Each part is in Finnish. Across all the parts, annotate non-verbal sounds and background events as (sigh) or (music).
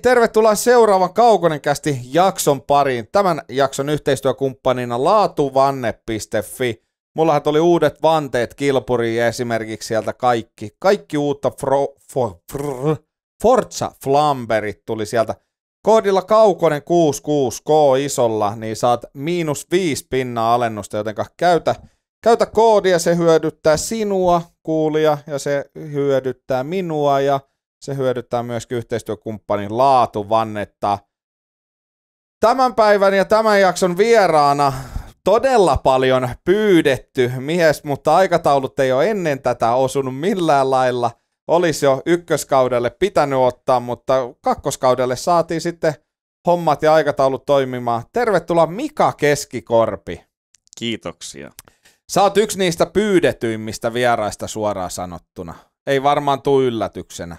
niin, tervetuloa seuraavan Kaukonen kästi jakson pariin. Tämän jakson yhteistyökumppanina laatuvanne.fi. Mullahan tuli uudet vanteet kilpuriin esimerkiksi sieltä kaikki. Kaikki uutta fro, fro, fr, Forza Flamberit tuli sieltä. Koodilla Kaukonen 66K isolla, niin saat miinus 5 pinnaa alennusta, joten käytä, käytä koodia, se hyödyttää sinua kuulia ja se hyödyttää minua ja se hyödyttää myös yhteistyökumppanin laatuvannetta. Tämän päivän ja tämän jakson vieraana todella paljon pyydetty mies, mutta aikataulut ei ole ennen tätä osunut millään lailla. Olisi jo ykköskaudelle pitänyt ottaa, mutta kakkoskaudelle saatiin sitten hommat ja aikataulut toimimaan. Tervetuloa Mika Keskikorpi. Kiitoksia. Sä oot yksi niistä pyydetyimmistä vieraista suoraan sanottuna. Ei varmaan tule yllätyksenä.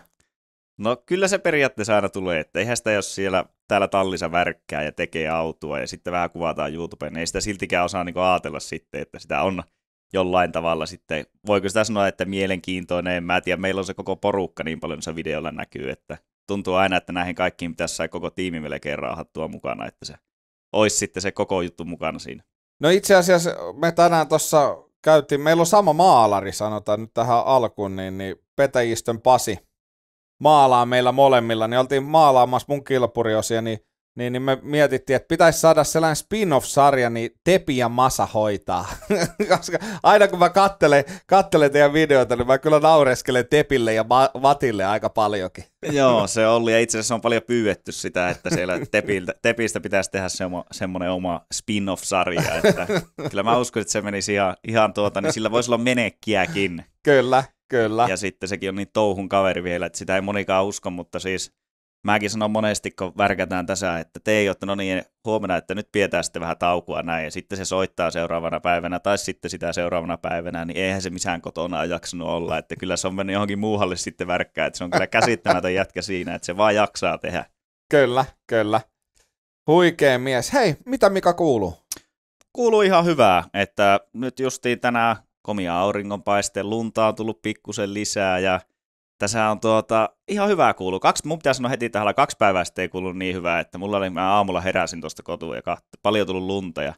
No kyllä se periaatteessa aina tulee, että eihän sitä jos siellä täällä tallissa värkkää ja tekee autoa ja sitten vähän kuvataan YouTubeen, niin ei sitä siltikään osaa niin ajatella sitten, että sitä on jollain tavalla sitten, voiko sitä sanoa, että mielenkiintoinen, en mä tiedä, meillä on se koko porukka niin paljon se videolla näkyy, että tuntuu aina, että näihin kaikkiin pitäisi saada koko tiimi melkein raahattua mukana, että se olisi sitten se koko juttu mukana siinä. No itse asiassa me tänään tuossa käytiin, meillä on sama maalari sanotaan nyt tähän alkuun, niin, niin Petäjistön Pasi, maalaa meillä molemmilla, niin oltiin maalaamassa mun kilpuriosia, niin, niin, niin me mietittiin, että pitäisi saada sellainen spin-off-sarja, niin Tepi ja Masa hoitaa. (laughs) Koska aina kun mä kattelen, kattelen teidän videoita, niin mä kyllä naureskelen Tepille ja Vatille aika paljonkin. (laughs) Joo, se oli. Ja itse asiassa on paljon pyydetty sitä, että siellä Tepiltä, Tepistä pitäisi tehdä semmo, semmoinen oma spin-off-sarja. Että kyllä mä uskon, että se menisi ihan, ihan tuota, niin sillä voisi olla menekkiäkin. Kyllä. Kyllä. Ja sitten sekin on niin touhun kaveri vielä, että sitä ei monikaan usko, mutta siis mäkin sanon monesti, kun värkätään tässä, että te ei ole, no niin, huomenna, että nyt pidetään sitten vähän taukoa näin, ja sitten se soittaa seuraavana päivänä, tai sitten sitä seuraavana päivänä, niin eihän se missään kotona jaksanut olla, että kyllä se on mennyt johonkin muuhalle sitten värkkää, että se on kyllä (laughs) käsittämätön jätkä siinä, että se vaan jaksaa tehdä. Kyllä, kyllä. Huikea mies. Hei, mitä Mika kuuluu? Kuuluu ihan hyvää, että nyt justiin tänään komia auringonpaiste, lunta on tullut pikkusen lisää ja tässä on tuota, ihan hyvää kuulu. Kaksi, mun pitää sanoa heti tähän, kaksi päivää sitten ei kuulu niin hyvää, että mulla oli, mä aamulla heräsin tuosta kotua ja kahti, paljon tullut lunta ja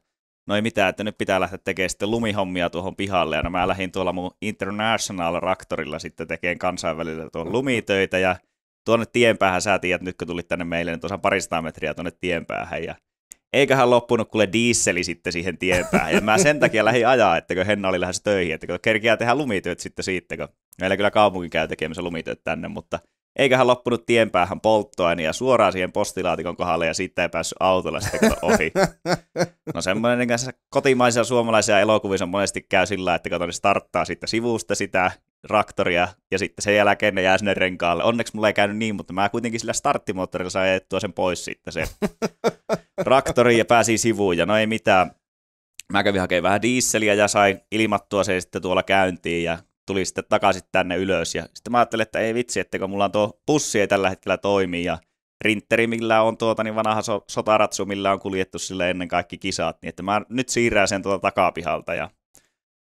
no ei mitään, että nyt pitää lähteä tekemään sitten lumihommia tuohon pihalle. Ja no mä lähdin tuolla mun International Raktorilla sitten tekemään kansainvälillä tuohon lumitöitä ja tuonne tienpäähän sä tiedät, nyt kun tulit tänne meille, niin tuossa parista metriä tuonne tienpäähän ja eiköhän loppunut kuule diisseli sitten siihen tienpään. Ja mä sen takia lähdin ajaa, että kun Henna oli lähes töihin, että kun kerkiä tehdä lumityöt sitten siitä, kun meillä kyllä kaupunki käy tekemässä lumityöt tänne, mutta eiköhän loppunut tienpäähän polttoaine ja suoraan siihen postilaatikon kohdalle ja siitä ei päässyt autolla sitten kato ohi. No semmoinen niin kotimaisia suomalaisia elokuvissa monesti käy sillä, että kato, ne starttaa sitten sivusta sitä traktoria ja sitten sen jälkeen ne jää sinne renkaalle. Onneksi mulla ei käynyt niin, mutta mä kuitenkin sillä starttimoottorilla sain ajettua sen pois sitten se (laughs) traktori ja pääsi sivuun ja no ei mitään. Mä kävin hakemaan vähän diisseliä ja sain ilmattua se sitten tuolla käyntiin ja tuli sitten takaisin tänne ylös. Ja sitten mä ajattelin, että ei vitsi, että kun mulla on tuo pussi ei tällä hetkellä toimi ja Rinteri, millä on tuota, niin vanha so- sotaratsu, millä on kuljettu sille ennen kaikki kisat, niin että mä nyt siirrän sen tuota takapihalta ja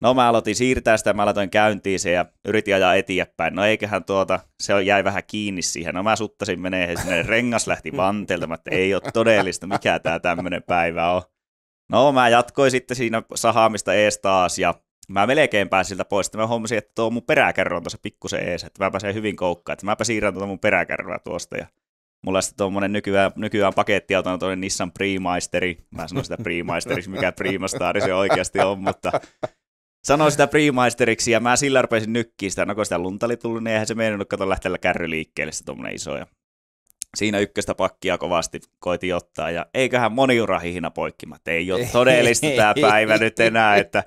No mä aloitin siirtää sitä, mä aloitin käyntiin se ja yritin ajaa eteenpäin. No eiköhän tuota, se jäi vähän kiinni siihen. No mä suttasin menee sinne, rengas lähti vanteelta, että ei ole todellista, mikä tämä tämmöinen päivä on. No mä jatkoin sitten siinä sahaamista ees taas ja mä melkein pääsin siltä pois, Sitten mä huomasin, että tuo mun peräkärry on tuossa pikkusen ees, että mä pääsen hyvin koukkaan, että mäpä siirrän tuota mun peräkärryä tuosta ja Mulla sitten tuommoinen nykyään, nykyään paketti on tuollainen Nissan Primeisteri. Mä sanon sitä Primeisteriksi, mikä Primastaari se oikeasti on, mutta sanoi sitä priimaisteriksi ja mä sillä rupesin nykkiä sitä. No kun sitä lunta oli tullut, niin eihän se meinannut kato lähteellä kärryliikkeelle se tuommoinen iso. Ja siinä ykköstä pakkia kovasti koiti ottaa ja eiköhän moni poikki, mä Ei ole todellista tämä päivä nyt enää, että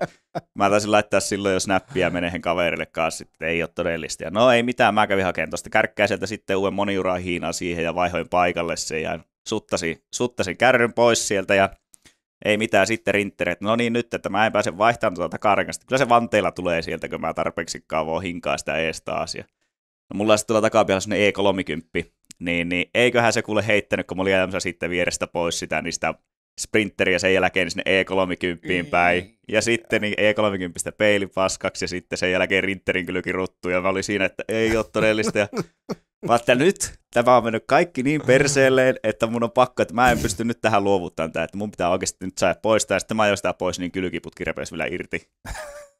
mä taisin laittaa silloin, jos näppiä menehen kaverille kanssa, että ei ole todellista. Ja no ei mitään, mä kävin hakemaan tuosta sieltä sitten uuden moniurahihina siihen ja vaihoin paikalle sen ja suttasin, suttasin kärryn pois sieltä ja ei mitään sitten rinttereet, no niin nyt, että mä en pääse vaihtamaan tuota karkasta. Kyllä se vanteilla tulee sieltä, kun mä tarpeeksi kaavoa hinkaa sitä ees No, mulla on sitten tuolla takapihalla sellainen E30, niin, niin eiköhän se kuule heittänyt, kun mä olin sitten vierestä pois sitä, niin sitä sprinteriä sen jälkeen sinne E30 päin. Ja sitten niin E30 paskaksi ja sitten sen jälkeen rinterin kylki ruttu. Ja mä olin siinä, että ei ole todellista. Ja (laughs) Mä että nyt tämä on mennyt kaikki niin perseelleen, että mun on pakko, että mä en pysty nyt tähän luovuttamaan tämä, että mun pitää oikeasti nyt saada pois, ja sitten mä ajoin sitä pois, niin kylkiputki repesi vielä irti.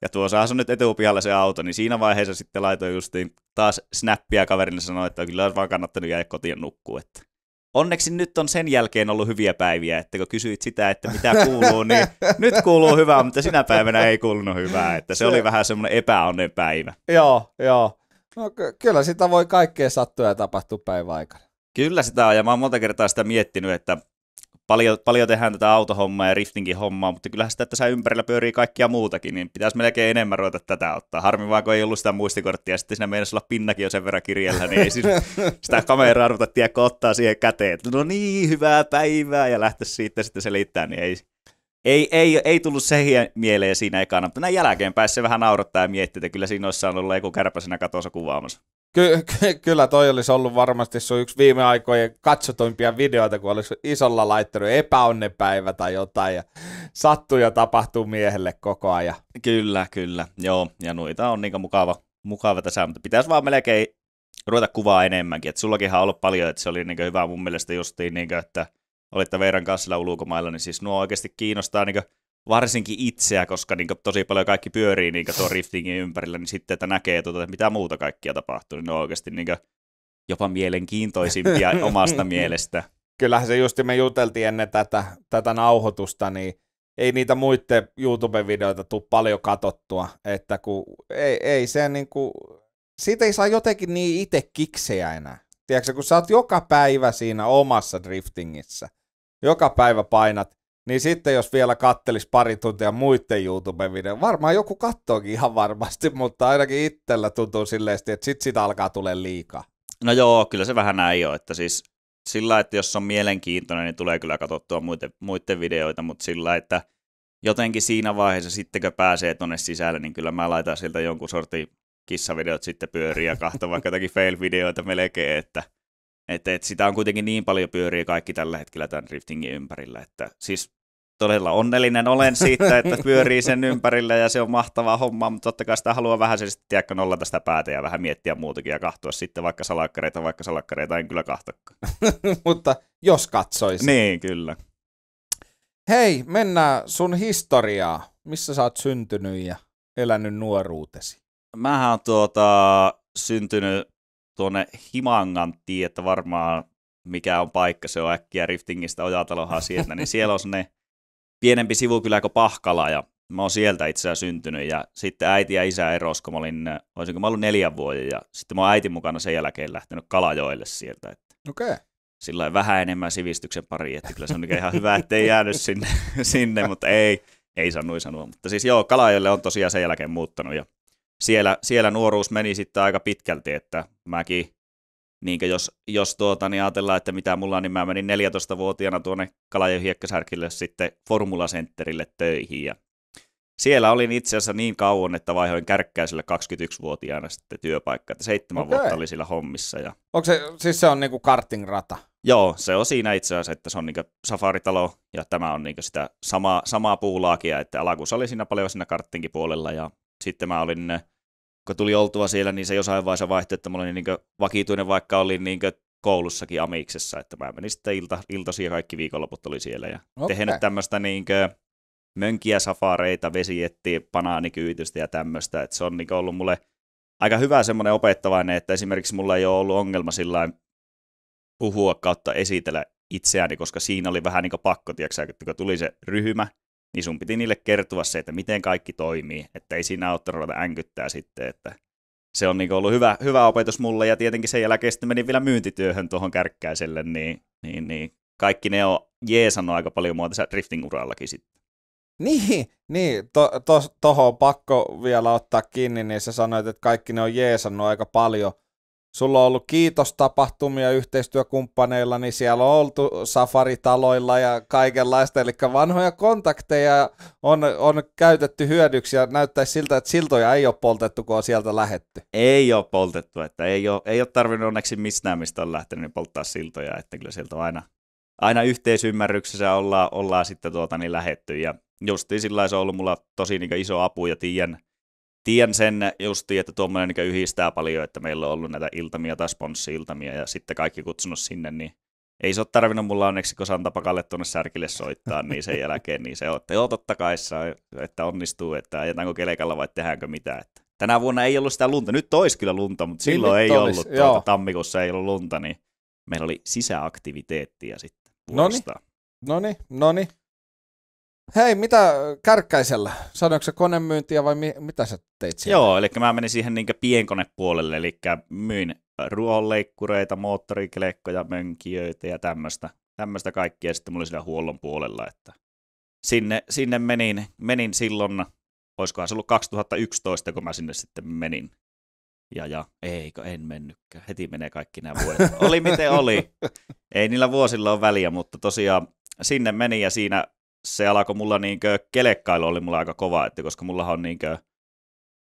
Ja tuossa sun nyt etupihalla se auto, niin siinä vaiheessa sitten laitoin justiin taas snappia kaverille sanoa, että kyllä olisi vaan kannattanut jäädä kotiin nukkua. Että. Onneksi nyt on sen jälkeen ollut hyviä päiviä, että kun kysyit sitä, että mitä kuuluu, niin nyt kuuluu hyvää, mutta sinä päivänä ei kuulunut hyvää, että se, se... oli vähän semmoinen epäonnen päivä. Joo, joo. No ky- kyllä sitä voi kaikkea sattua ja tapahtua päivän aikana. Kyllä sitä on, ja mä oon monta kertaa sitä miettinyt, että paljon, paljon tehdään tätä autohommaa ja riftingin hommaa, mutta kyllähän sitä tässä ympärillä pyörii kaikkia muutakin, niin pitäisi melkein enemmän ruveta tätä ottaa. Harmi vaan, kun ei ollut sitä muistikorttia, ja sitten siinä meidän olla pinnakin jo sen verran kirjalla, niin ei siis (laughs) sitä kameraa ruveta tiedä, ottaa siihen käteen, että no niin, hyvää päivää, ja lähteä siitä sitten selittämään, niin ei, ei, ei, ei tullut se mieleen siinä ekana, mutta näin jälkeenpäin se vähän naurattaa ja miettii, että kyllä siinä olisi saanut olla joku kärpäsenä katossa kuvaamassa. Ky- ky- kyllä toi olisi ollut varmasti sun yksi viime aikojen katsotuimpia videoita, kun olisi isolla laittanut epäonnepäivä tai jotain ja sattuu ja tapahtuu miehelle koko ajan. Kyllä, kyllä. Joo, ja noita on niin mukava, mukava tässä, mutta pitäisi vaan melkein ruveta kuvaa enemmänkin. Et sullakinhan on ollut paljon, että se oli niin hyvä mun mielestä justiin, niin kuin, että – olitte Veiran kanssa ulkomailla, niin siis nuo oikeasti kiinnostaa niin varsinkin itseä, koska niin tosi paljon kaikki pyörii niin tuon riftingin ympärillä, niin sitten, että näkee, tuota, että mitä muuta kaikkia tapahtuu, niin ne on oikeasti niin jopa mielenkiintoisimpia (laughs) omasta mielestä. Kyllähän se just, me juteltiin ennen tätä, tätä nauhoitusta, niin ei niitä muiden YouTube-videoita tule paljon katottua, että kun ei, ei se niin kuin, siitä ei saa jotenkin niin itse kiksejä enää. Tiedätkö, kun sä oot joka päivä siinä omassa driftingissä – joka päivä painat, niin sitten jos vielä kattelis pari tuntia muiden YouTube-videoita, varmaan joku kattoakin ihan varmasti, mutta ainakin itsellä tuntuu silleen, että sit sitä alkaa tulee liikaa. No joo, kyllä se vähän näin on, että siis sillä, että jos on mielenkiintoinen, niin tulee kyllä katsottua muiden, muiden videoita, mutta sillä, että jotenkin siinä vaiheessa sitten kun pääsee tuonne sisälle, niin kyllä mä laitan sieltä jonkun sortin kissavideot sitten pyöriä kahta, vaikka jotakin fail-videoita melkein, että että et sitä on kuitenkin niin paljon pyörii kaikki tällä hetkellä tämän driftingin ympärillä, että siis todella onnellinen olen siitä, että (laughs) pyörii sen ympärillä ja se on mahtava homma, mutta totta kai sitä haluaa vähän se sitten nolla tästä päätä ja vähän miettiä muutakin ja kahtua sitten vaikka salakkareita, vaikka salakkareita en kyllä kahtakaan. (laughs) mutta jos katsoisi. Niin, kyllä. Hei, mennään sun historiaa. Missä sä oot syntynyt ja elänyt nuoruutesi? Mähän on tuota, syntynyt tuonne Himangan tietä varmaan, mikä on paikka, se on äkkiä Riftingistä Ojatalonhan sieltä, niin siellä on ne pienempi sivukylä kuin Pahkala ja mä oon sieltä itse asiassa syntynyt ja sitten äiti ja isä eros, kun mä olin, olisinko mä ollut neljän vuoden ja sitten mä oon äitin mukana sen jälkeen lähtenyt Kalajoelle sieltä. Että okay. Sillä vähän enemmän sivistyksen pari, että kyllä se on ihan hyvä, ei jäänyt sinne, (laughs) sinne mutta ei, ei sanoi sanoa. Mutta siis joo, Kalajoelle on tosiaan sen jälkeen muuttanut ja siellä, siellä nuoruus meni sitten aika pitkälti, että mäkin, niin jos, jos tuota, niin ajatellaan, että mitä mulla on, niin mä menin 14-vuotiaana tuonne Kalajan hiekkasärkille sitten Centerille töihin ja siellä olin itse asiassa niin kauan, että vaihoin kärkkäisellä 21-vuotiaana sitten työpaikkaa, että seitsemän okay. vuotta oli sillä hommissa. Ja... Onko se, siis se on niinku kartingrata? Joo, se on siinä itse asiassa, että se on niinku safaritalo ja tämä on niinku sitä samaa, samaa puulaakia, että alakuussa oli siinä paljon siinä karttinkin puolella ja sitten mä olin kun tuli oltua siellä, niin se jossain vaiheessa vaihtui, että mulla oli niin vakituinen, vaikka oli niin koulussakin amiksessa, että mä menin sitten ilta, iltasi ja kaikki viikonloput oli siellä ja okay. tehnyt tämmöistä niin mönkiä safareita, vesiettiä, banaanikyytystä ja tämmöistä, että se on niin ollut mulle aika hyvä semmoinen opettavainen, että esimerkiksi mulla ei ole ollut ongelma sillä puhua kautta esitellä itseäni, koska siinä oli vähän niin pakko, tiiäksä, kun tuli se ryhmä, niin sun piti niille kertoa se, että miten kaikki toimii, että ei siinä auta ruveta änkyttää sitten, että se on niinku ollut hyvä, hyvä opetus mulle, ja tietenkin sen jälkeen sitten menin vielä myyntityöhön tuohon kärkkäiselle, niin, niin, niin kaikki ne on jeesannut aika paljon mua tässä drifting-urallakin sitten. Niin, niin to, to, toho on pakko vielä ottaa kiinni, niin sä sanoit, että kaikki ne on jeesannut aika paljon. Sulla on ollut kiitostapahtumia yhteistyökumppaneilla, niin siellä on oltu safaritaloilla ja kaikenlaista, eli vanhoja kontakteja on, on käytetty hyödyksi ja näyttäisi siltä, että siltoja ei ole poltettu, kun on sieltä lähetty. Ei ole poltettu, että ei ole, ei ole tarvinnut onneksi missään, mistä on lähtenyt niin polttaa siltoja, että kyllä sieltä on aina, aina yhteisymmärryksessä ollaan, ollaan sitten tuota niin lähetty ja justiin sillä se on ollut mulla tosi niin iso apu ja tiedän, tiedän sen justi, että tuommoinen niin yhdistää paljon, että meillä on ollut näitä iltamia tai sponssi-iltamia ja sitten kaikki kutsunut sinne, niin ei se ole tarvinnut mulla onneksi, kun Pakalle tuonne Särkille soittaa, niin sen jälkeen niin se on, että joo, totta kai että onnistuu, että ajetaanko kelekalla vai tehdäänkö mitä. Että tänä vuonna ei ollut sitä lunta, nyt olisi kyllä lunta, mutta niin silloin ei olisi, ollut, tuota, tammikuussa ei ollut lunta, niin meillä oli sisäaktiviteettia sitten No niin, no niin. Hei, mitä Kärkkäisellä? Sanoitko konemyyntiä vai mi- mitä sä teit siellä? Joo, eli mä menin siihen niin pienkonepuolelle, eli myin ruohonleikkureita, moottorikelekkoja, mönkijöitä ja tämmöistä. Tämmöistä kaikkea sitten mulla oli siellä huollon puolella, että sinne, sinne menin, menin silloin, olisikohan se ollut 2011, kun mä sinne sitten menin. Ja, ja eikö, en mennytkään. Heti menee kaikki nämä vuodet. Oli miten oli. (laughs) Ei niillä vuosilla ole väliä, mutta tosiaan sinne meni ja siinä se alkoi mulla niinkö, kelekkailu oli mulla aika kova, että koska mulla on niinkö,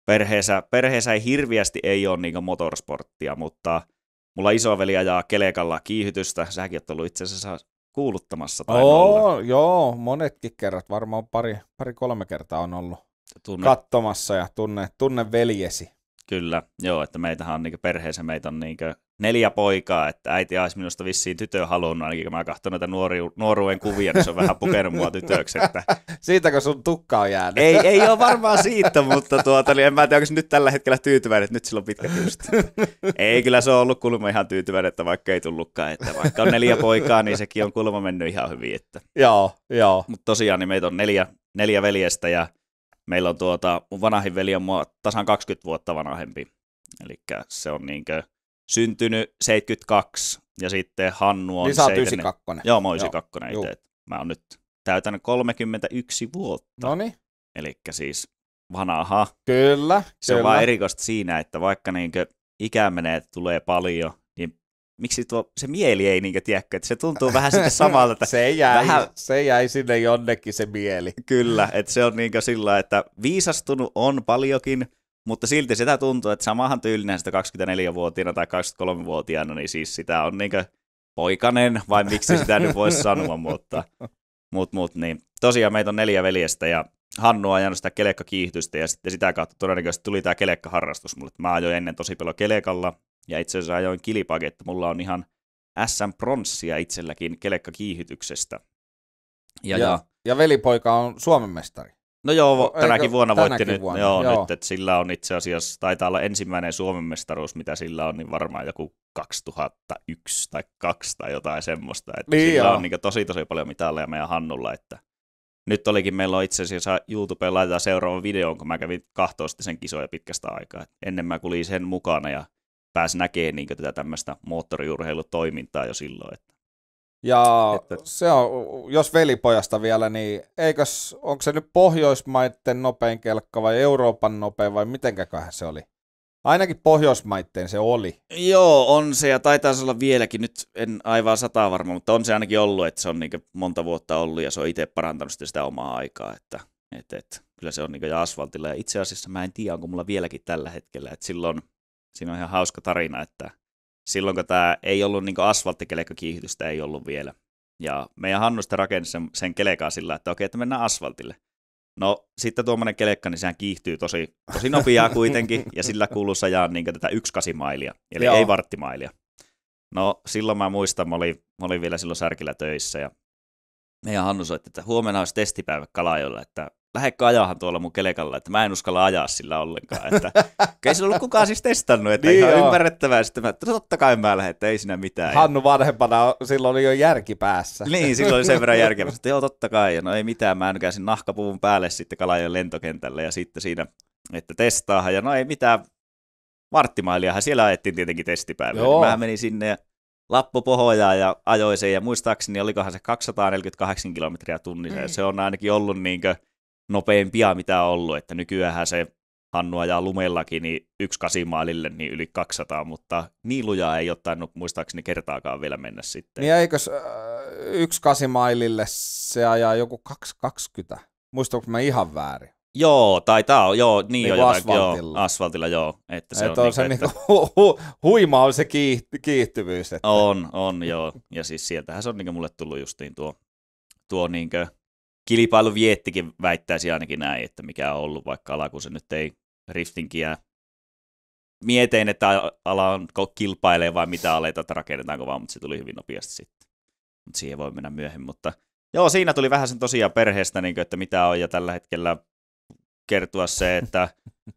perheessä, perheessä ei hirviästi ei ole niinkö motorsporttia, mutta mulla isoveli ajaa kelekalla kiihytystä, säkin oot ollut itse asiassa kuuluttamassa. Tai Oo, joo, monetkin kerrat, varmaan pari, pari kolme kertaa on ollut Tunne. katsomassa ja tunne, tunne veljesi. Kyllä, joo, että meitähän on niinku perheessä, meitä on niinku neljä poikaa, että äiti olisi minusta vissiin tytön halunnut, ainakin kun mä katson näitä nuori, nuoruuden kuvia, niin se on vähän pukenut mua tytöksi. Että... (laughs) kun sun tukka on jäänyt? Ei, ei ole varmaan siitä, mutta tuota, niin en mä tiedä, onko se nyt tällä hetkellä tyytyväinen, että nyt sillä on pitkä tyystä. (laughs) ei, kyllä se on ollut kulma ihan tyytyväinen, että vaikka ei tullutkaan, että vaikka on neljä poikaa, niin sekin on kulma mennyt ihan hyvin. Että... Joo, joo. Mutta tosiaan, niin meitä on neljä, neljä veljestä ja meillä on tuota, mun vanhin veli on mua tasan 20 vuotta vanhempi. Eli se on niinkö syntynyt 72 ja sitten Hannu on... Niin sä oot 92. Joo, mä oon 92 itse. mä oon nyt täytänyt 31 vuotta. Noniin. Eli siis vanaha. Kyllä, Se kyllä. on vaan erikoista siinä, että vaikka niinkö ikää menee, tulee paljon, miksi tuo, se mieli ei niinkö tiedä, että se tuntuu vähän sitten samalta. Että (laughs) se, jäi, vähän... se jäi sinne jonnekin se mieli. Kyllä, että se on niinkö sillä, että viisastunut on paljonkin, mutta silti sitä tuntuu, että samahan tyylinen sitä 24-vuotiaana tai 23-vuotiaana, niin siis sitä on niinkö poikanen, vai miksi sitä nyt voisi sanoa, mutta mut, mut, niin. Tosiaan meitä on neljä veljestä ja Hannu on ajanut sitä kelekkakiihtystä ja sitten sitä kautta todennäköisesti tuli tämä kelekkaharrastus mulle. Mä ajoin ennen tosi paljon kelekalla, ja itse asiassa ajoin kilipaketta. mulla on ihan SM pronssia itselläkin kelekkakiihytyksestä. Ja, ja, ja, ja velipoika on Suomen mestari. No joo, no, tänäkin eikö, vuonna tänäkin voitti nyt, vuonna, joo, joo. nyt että sillä on itse asiassa, taitaa olla ensimmäinen Suomen mestaruus, mitä sillä on, niin varmaan joku 2001 tai 2 tai jotain semmoista. Että niin sillä joo. on niin tosi tosi paljon mitalleja meidän Hannulla, että nyt olikin, meillä on itse asiassa YouTubeen laitetaan seuraava video, kun mä kävin kahtoa sen kisoja pitkästä aikaa. Ennen mä kulin sen mukana ja pääsi näkemään niin tätä tämmöistä moottoriurheilutoimintaa jo silloin. Että. Ja että... se on, jos velipojasta vielä, niin eikös, onko se nyt Pohjoismaiden nopein kelkka vai Euroopan nopein vai mitenkäköhän se oli? Ainakin Pohjoismaitteen se oli. Joo, on se ja taitaa se olla vieläkin, nyt en aivan sataa varma, mutta on se ainakin ollut, että se on niin monta vuotta ollut ja se on itse parantanut sitä, omaa aikaa, että et, et, kyllä se on niin ja asfaltilla ja itse asiassa mä en tiedä, onko mulla vieläkin tällä hetkellä, että silloin Siinä on ihan hauska tarina, että silloin kun tämä ei ollut niin asfalttikelekkökiihdystä, ei ollut vielä. Ja meidän Hannu sitten rakensi sen, sen kelekaa sillä, että okei, että mennään asfaltille. No sitten tuommoinen kelekka, niin sehän kiihtyy tosi, tosi nopeaa kuitenkin, ja sillä kuuluu sajaan niin tätä 1,8 mailia, eli Joo. ei varttimailia. No silloin mä muistan, mä olin, mä olin vielä silloin Särkillä töissä, ja meidän Hannu soitti, että huomenna olisi testipäivä Kalajolla, että lähde ajahan tuolla mun kelekalla, että mä en uskalla ajaa sillä ollenkaan. Että, (laughs) ei sillä ollut kukaan siis testannut, että niin ihan joo. ymmärrettävää. Sitten mä, no totta kai mä lähden, että ei siinä mitään. Hannu vanhempana silloin oli jo järki päässä. Niin, silloin oli sen verran järkeä. (laughs) Että joo, totta kai. Ja no ei mitään, mä nykäisin nahkapuvun päälle sitten Kalajan lentokentälle ja sitten siinä, että testaahan. Ja no ei mitään, Marttimailiahan siellä ajettiin tietenkin testipäivänä. Niin mä menin sinne ja lappu pohjaa ja ajoi sen, ja muistaakseni olikohan se 248 kilometriä tunnissa, mm. se on ainakin ollut niinkö nopeimpia, mitä on ollut, että nykyään se Hannu ajaa lumellakin niin yksi kasimaalille niin yli 200, mutta niin lujaa ei ole tainnut muistaakseni kertaakaan vielä mennä sitten. Niin eikös äh, yksi kasimaalille se ajaa joku 220? Muistanko mä ihan väärin? Joo, tai tää on, joo, niin, niin on jotain, asfaltilla. Joo, asfaltilla, joo. Että se Et on, on niin se niinku, että... hu, huima on se kiihty, kiihtyvyys. Että... On, on, joo. Ja siis sieltähän se on niinku mulle tullut justiin tuo, tuo niinkö kilpailu viettikin väittäisi ainakin näin, että mikä on ollut, vaikka se nyt ei riftinkiä mieteen, että ala on kilpailee vai mitä aleita, että rakennetaanko vaan, mutta se tuli hyvin nopeasti sitten. Mutta siihen voi mennä myöhemmin, mutta joo, siinä tuli vähän sen tosiaan perheestä, niin kuin, että mitä on, ja tällä hetkellä kertoa se, että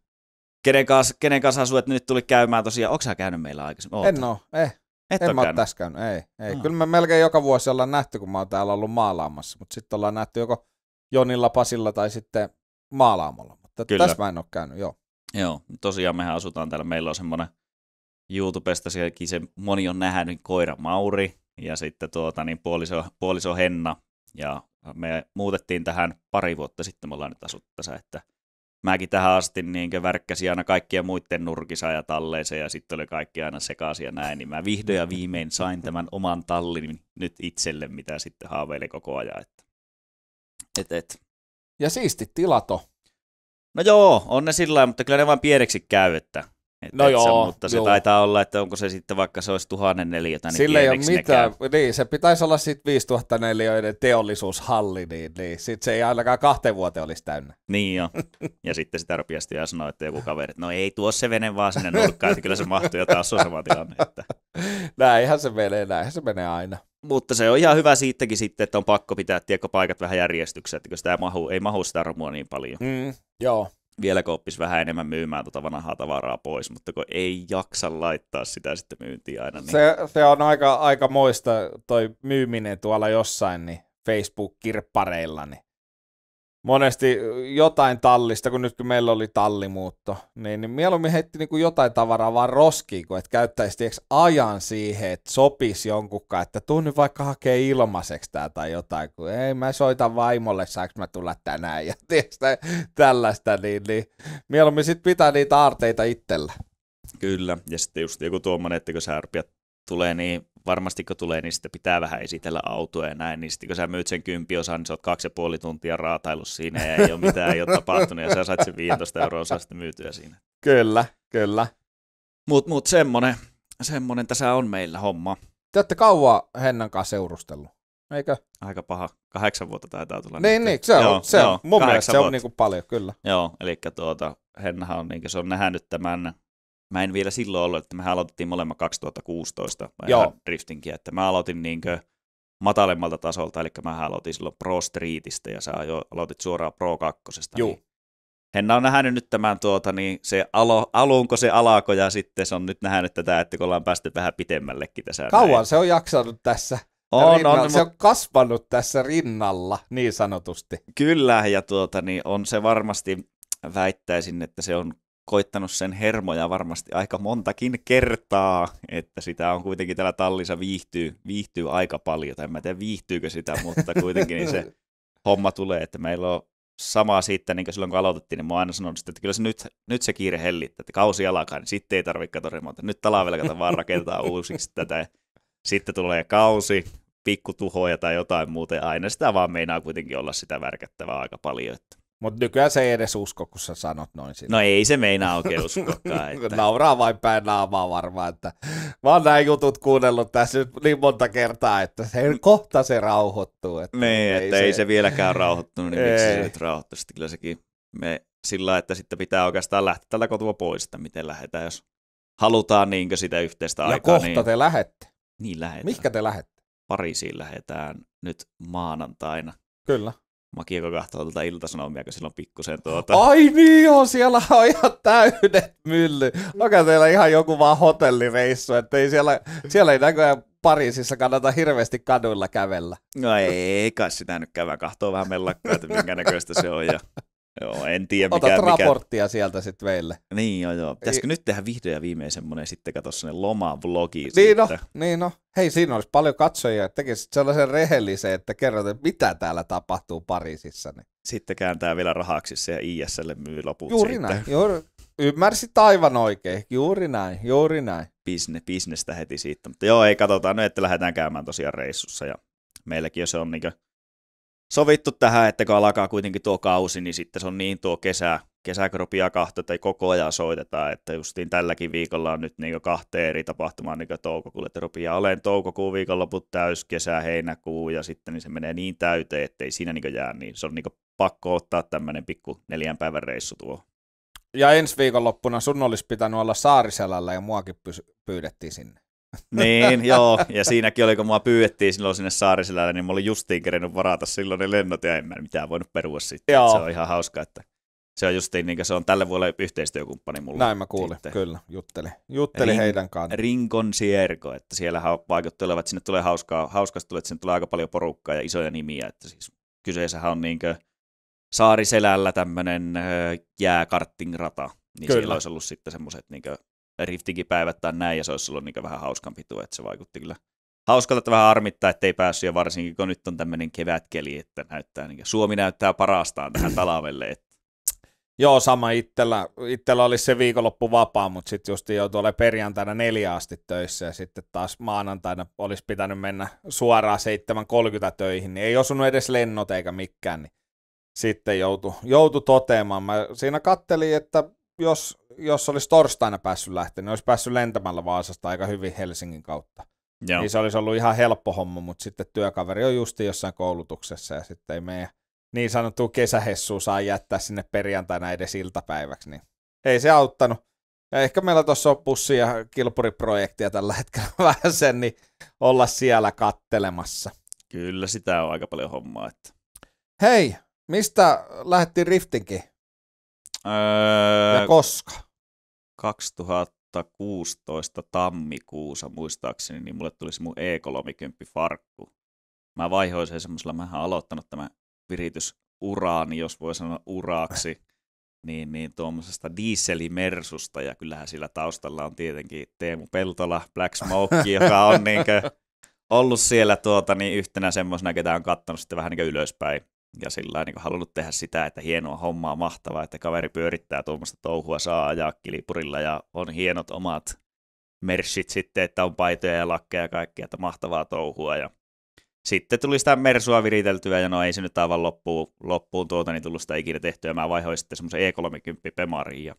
(laughs) kenen kanssa, kenen kanssa asuu, että nyt tuli käymään tosiaan, onko sä käynyt meillä aikaisemmin? Oota. En ole, eh. Et en mä ole tässä käynyt, ei. ei. Hmm. Kyllä me melkein joka vuosi ollaan nähty, kun mä oon täällä ollut maalaamassa, mutta sitten ollaan nähty joko Jonilla, Pasilla tai sitten maalaamolla. Mutta Kyllä. tässä mä en ole käynyt, joo. Joo, tosiaan mehän asutaan täällä, meillä on semmoinen YouTubesta sielläkin se moni on nähnyt koira Mauri ja sitten tuota, niin puoliso, puoliso Henna ja me muutettiin tähän pari vuotta sitten, me ollaan nyt asuttu tässä, että mäkin tähän asti niin värkkäsin aina kaikkien muiden nurkissa ja talleissa ja sitten oli kaikki aina sekaisin ja näin, niin mä vihdoin ja viimein sain tämän oman tallin nyt itselle, mitä sitten haaveilin koko ajan. Että. Et, et. Ja siisti tilato. No joo, on ne sillä mutta kyllä ne vain pieneksi käy, että et no et joo, se, mutta se joo. taitaa olla, että onko se sitten vaikka se olisi tuhannen neliötä, niin Sille ei ole mitään, käy. niin se pitäisi olla sitten 5000 neliöiden teollisuushalli, niin, niin sitten se ei ainakaan kahteen vuoteen olisi täynnä. Niin joo, ja sitten sitä rupiasti ja sanoi, että joku kaveri, no ei tuo se vene vaan sinne nurkkaan, että kyllä se mahtuu ja taas on sama tilanne. Että... näinhän se menee, näinhän se menee aina. Mutta se on ihan hyvä siitäkin sitten, että on pakko pitää tiekko vähän järjestyksessä, että kun sitä ei mahu, ei mahu sitä romua niin paljon. Mm, joo, vielä kun oppisi vähän enemmän myymään tuota vanhaa tavaraa pois, mutta kun ei jaksa laittaa sitä sitten myyntiin aina. Niin... Se, se on aika, aika moista toi myyminen tuolla jossain, niin Facebook-kirppareilla, niin monesti jotain tallista, kun nyt kun meillä oli tallimuutto, niin, niin mieluummin heitti niin kuin jotain tavaraa vaan roskiin, kun että käyttäisi tiiäks, ajan siihen, että sopisi jonkunkaan, että tuu nyt vaikka hakee ilmaiseksi tää tai jotain, kun ei mä soitan vaimolle, saanko mä tulla tänään ja (laughs) tiiäks, tällaista, niin, niin mieluummin sitten pitää niitä aarteita itsellä. Kyllä, ja sitten just joku tuommoinen, että kun sä tulee niin varmasti kun tulee, niin sitten pitää vähän esitellä autoa ja näin, niin sitten kun sä myyt sen kympiosan, niin sä oot kaksi ja puoli tuntia raataillut siinä ja ei ole mitään, ei ole tapahtunut ja sä sait sen 15 euroa saa sitten myytyä siinä. Kyllä, kyllä. Mutta mut semmonen, semmonen tässä on meillä homma. Te olette kauan Hennan kanssa seurustellut, eikö? Aika paha. Kahdeksan vuotta taitaa tulla. Niin, nyt. niin se on. Joo, se on. Joo, Mun mielestä se on niin kuin paljon, kyllä. Joo, eli tuota, Hennahan on, niin se on nähnyt tämän mä en vielä silloin ollut, että me aloitettiin molemmat 2016 Joo. driftingiä, että mä aloitin niinkö matalemmalta tasolta, eli mä aloitin silloin Pro Streetistä ja sä aloitit suoraan Pro 2. Joo. Niin Henna on nähnyt nyt tämän tuota, niin se alo, alunko se alako ja sitten se on nyt nähnyt tätä, että kun ollaan päästy vähän pitemmällekin tässä. Kauan näin. se on jaksanut tässä. On, rinnalla. on, se on kasvanut tässä rinnalla, niin sanotusti. Kyllä, ja tuota, niin on se varmasti, väittäisin, että se on koittanut sen hermoja varmasti aika montakin kertaa, että sitä on kuitenkin täällä tallissa viihtyy, viihtyy aika paljon. Tai en mä tiedä viihtyykö sitä, mutta kuitenkin niin se (laughs) homma tulee, että meillä on sama sitten, niin kuin silloin kun aloitettiin, niin mä oon aina sanonut, että kyllä se nyt, nyt se kiire hellittää, että kausi alkaa, niin sitten ei tarvitse katoa remonta. Nyt talavelkata vaan rakentaa uusiksi tätä. Sitten tulee kausi, pikkutuhoja tai jotain muuta, ja aina sitä vaan meinaa kuitenkin olla sitä värkättävää aika paljon. Että mutta nykyään se ei edes usko, kun sä sanot noin sinne. No ei se meinaa oikein uskokaan. (laughs) Että... Nauraa vain päin naamaa varmaan, että mä oon näin jutut kuunnellut tässä nyt niin monta kertaa, että se, kohta se rauhoittuu. Että niin, ei että se... ei se vieläkään rauhoittunut, niin miksi se nyt rauhoittuu. Sitten kyllä sekin me sillä, että sitten pitää oikeastaan lähteä tällä kotua pois, että miten lähdetään, jos halutaan niinkö sitä yhteistä ja no aikaa. Ja kohta niin... te lähette. Niin lähdetään. Mihinkä te lähette? Pariisiin lähetään nyt maanantaina. Kyllä. Makiako kahtoo tuolta iltasanomia, kun silloin pikkusen tuota... Ai niin joo, siellä on ihan täydet mylly. Onko teillä ihan joku vaan hotellireissu, että ei siellä, siellä ei näköjään Pariisissa kannata hirveästi kaduilla kävellä. No ei, ei kai sitä nyt käydä, kahtoo vähän mellakkaa, että minkä näköistä se on ja Joo, en tiedä mikä... Otat raporttia mikä... sieltä sitten meille. Niin joo joo. Pitäisikö I... nyt tehdä vihdoin ja viimein semmoinen sitten katso loma vlogi. niin no, siitä. no, niin no. Hei, siinä olisi paljon katsojia, että tekisit sellaisen rehellisen, että kerrot, että mitä täällä tapahtuu Pariisissa. Niin. Sitten kääntää vielä rahaksi se ja ISL myy loput Juuri siitä. näin. Juuri, ymmärsit aivan oikein. Juuri näin, juuri näin. Bisne, bisnestä heti siitä. Mutta joo, ei katsotaan nyt, että lähdetään käymään tosiaan reissussa ja meilläkin jos se on niin sovittu tähän, että kun alkaa kuitenkin tuo kausi, niin sitten se on niin tuo kesä, kesäkropia kahta tai koko ajan soitetaan, että justiin tälläkin viikolla on nyt niin kahteen eri tapahtumaan niin toukokuulle, että rupeaa olen toukokuun viikonloput täys, kesä, heinäkuu ja sitten niin se menee niin täyteen, ei siinä niin jää, niin se on niin pakko ottaa tämmöinen pikku neljän päivän reissu tuo. Ja ensi viikonloppuna sun olisi pitänyt olla Saariselällä ja muakin pyydettiin sinne niin, joo. Ja siinäkin oli, kun mua pyydettiin silloin sinne saariselälle, niin mä olin justiin kerennyt varata silloin ne lennot, ja en mä mitään voinut perua sitten. Joo. Se on ihan hauska, että se on justiin, niin se on tälle vuodelle yhteistyökumppani mulle. Näin mä kuulin, sitten. kyllä, jutteli. Jutteli Rin, heidän kanssaan. Rinkon Sierko, että siellä vaikutti olevat, sinne tulee hauskaa, hauskaa tulee, että sinne tulee aika paljon porukkaa ja isoja nimiä, että siis kyseessähän on niinkö Saariselällä tämmöinen jääkarttingrata, niin Kyllä. siellä olisi ollut sitten semmoiset niin päivät tai näin, ja se olisi ollut niin vähän hauskampi tuo, että se vaikutti kyllä hauskalta, että vähän armittaa, että ei päässyt, ja varsinkin kun nyt on tämmöinen kevätkeli, että näyttää, niin Suomi näyttää parastaan tähän talavelle, että Joo, sama itsellä. Itsellä oli se viikonloppu vapaa, mutta sitten just jo olemaan perjantaina neljä asti töissä ja sitten taas maanantaina olisi pitänyt mennä suoraan 7.30 töihin, niin ei osunut edes lennot eikä mikään, niin sitten joutui joutu toteamaan. Mä siinä kattelin, että jos, jos olisi torstaina päässyt lähteä, niin olisi päässyt lentämällä Vaasasta aika hyvin Helsingin kautta. Joo. Niin se olisi ollut ihan helppo homma, mutta sitten työkaveri on justi jossain koulutuksessa ja sitten ei meidän niin sanottu kesähessu saa jättää sinne perjantaina edes iltapäiväksi, niin ei se auttanut. Ja ehkä meillä tuossa on pussi- ja kilpuriprojektia tällä hetkellä (laughs) vähän sen, niin olla siellä kattelemassa. Kyllä, sitä on aika paljon hommaa. Että... Hei, mistä lähti Riftinkin Öö, ja koska? 2016 tammikuussa muistaakseni, niin mulle tuli se mun E30 farkku. Mä vaihoin sen semmoisella, mä aloittanut tämän uraani, jos voi sanoa uraaksi, (laughs) niin, niin tuommoisesta dieselimersusta, ja kyllähän sillä taustalla on tietenkin Teemu Peltola, Black Smoke, joka on niinkö (laughs) ollut siellä tuota, niin yhtenä semmoisena, ketä on katsonut sitten vähän niin ylöspäin ja sillä niin kuin halunnut tehdä sitä, että hienoa hommaa, mahtavaa, että kaveri pyörittää tuommoista touhua, saa ajaa kilipurilla ja on hienot omat mersit sitten, että on paitoja ja lakkeja ja kaikkea, että mahtavaa touhua. Ja sitten tuli sitä mersua viriteltyä ja no ei se nyt aivan loppuun, loppuun tuota, niin tullut sitä ikinä tehtyä. Mä vaihoin sitten semmoisen E30 Pemariin ja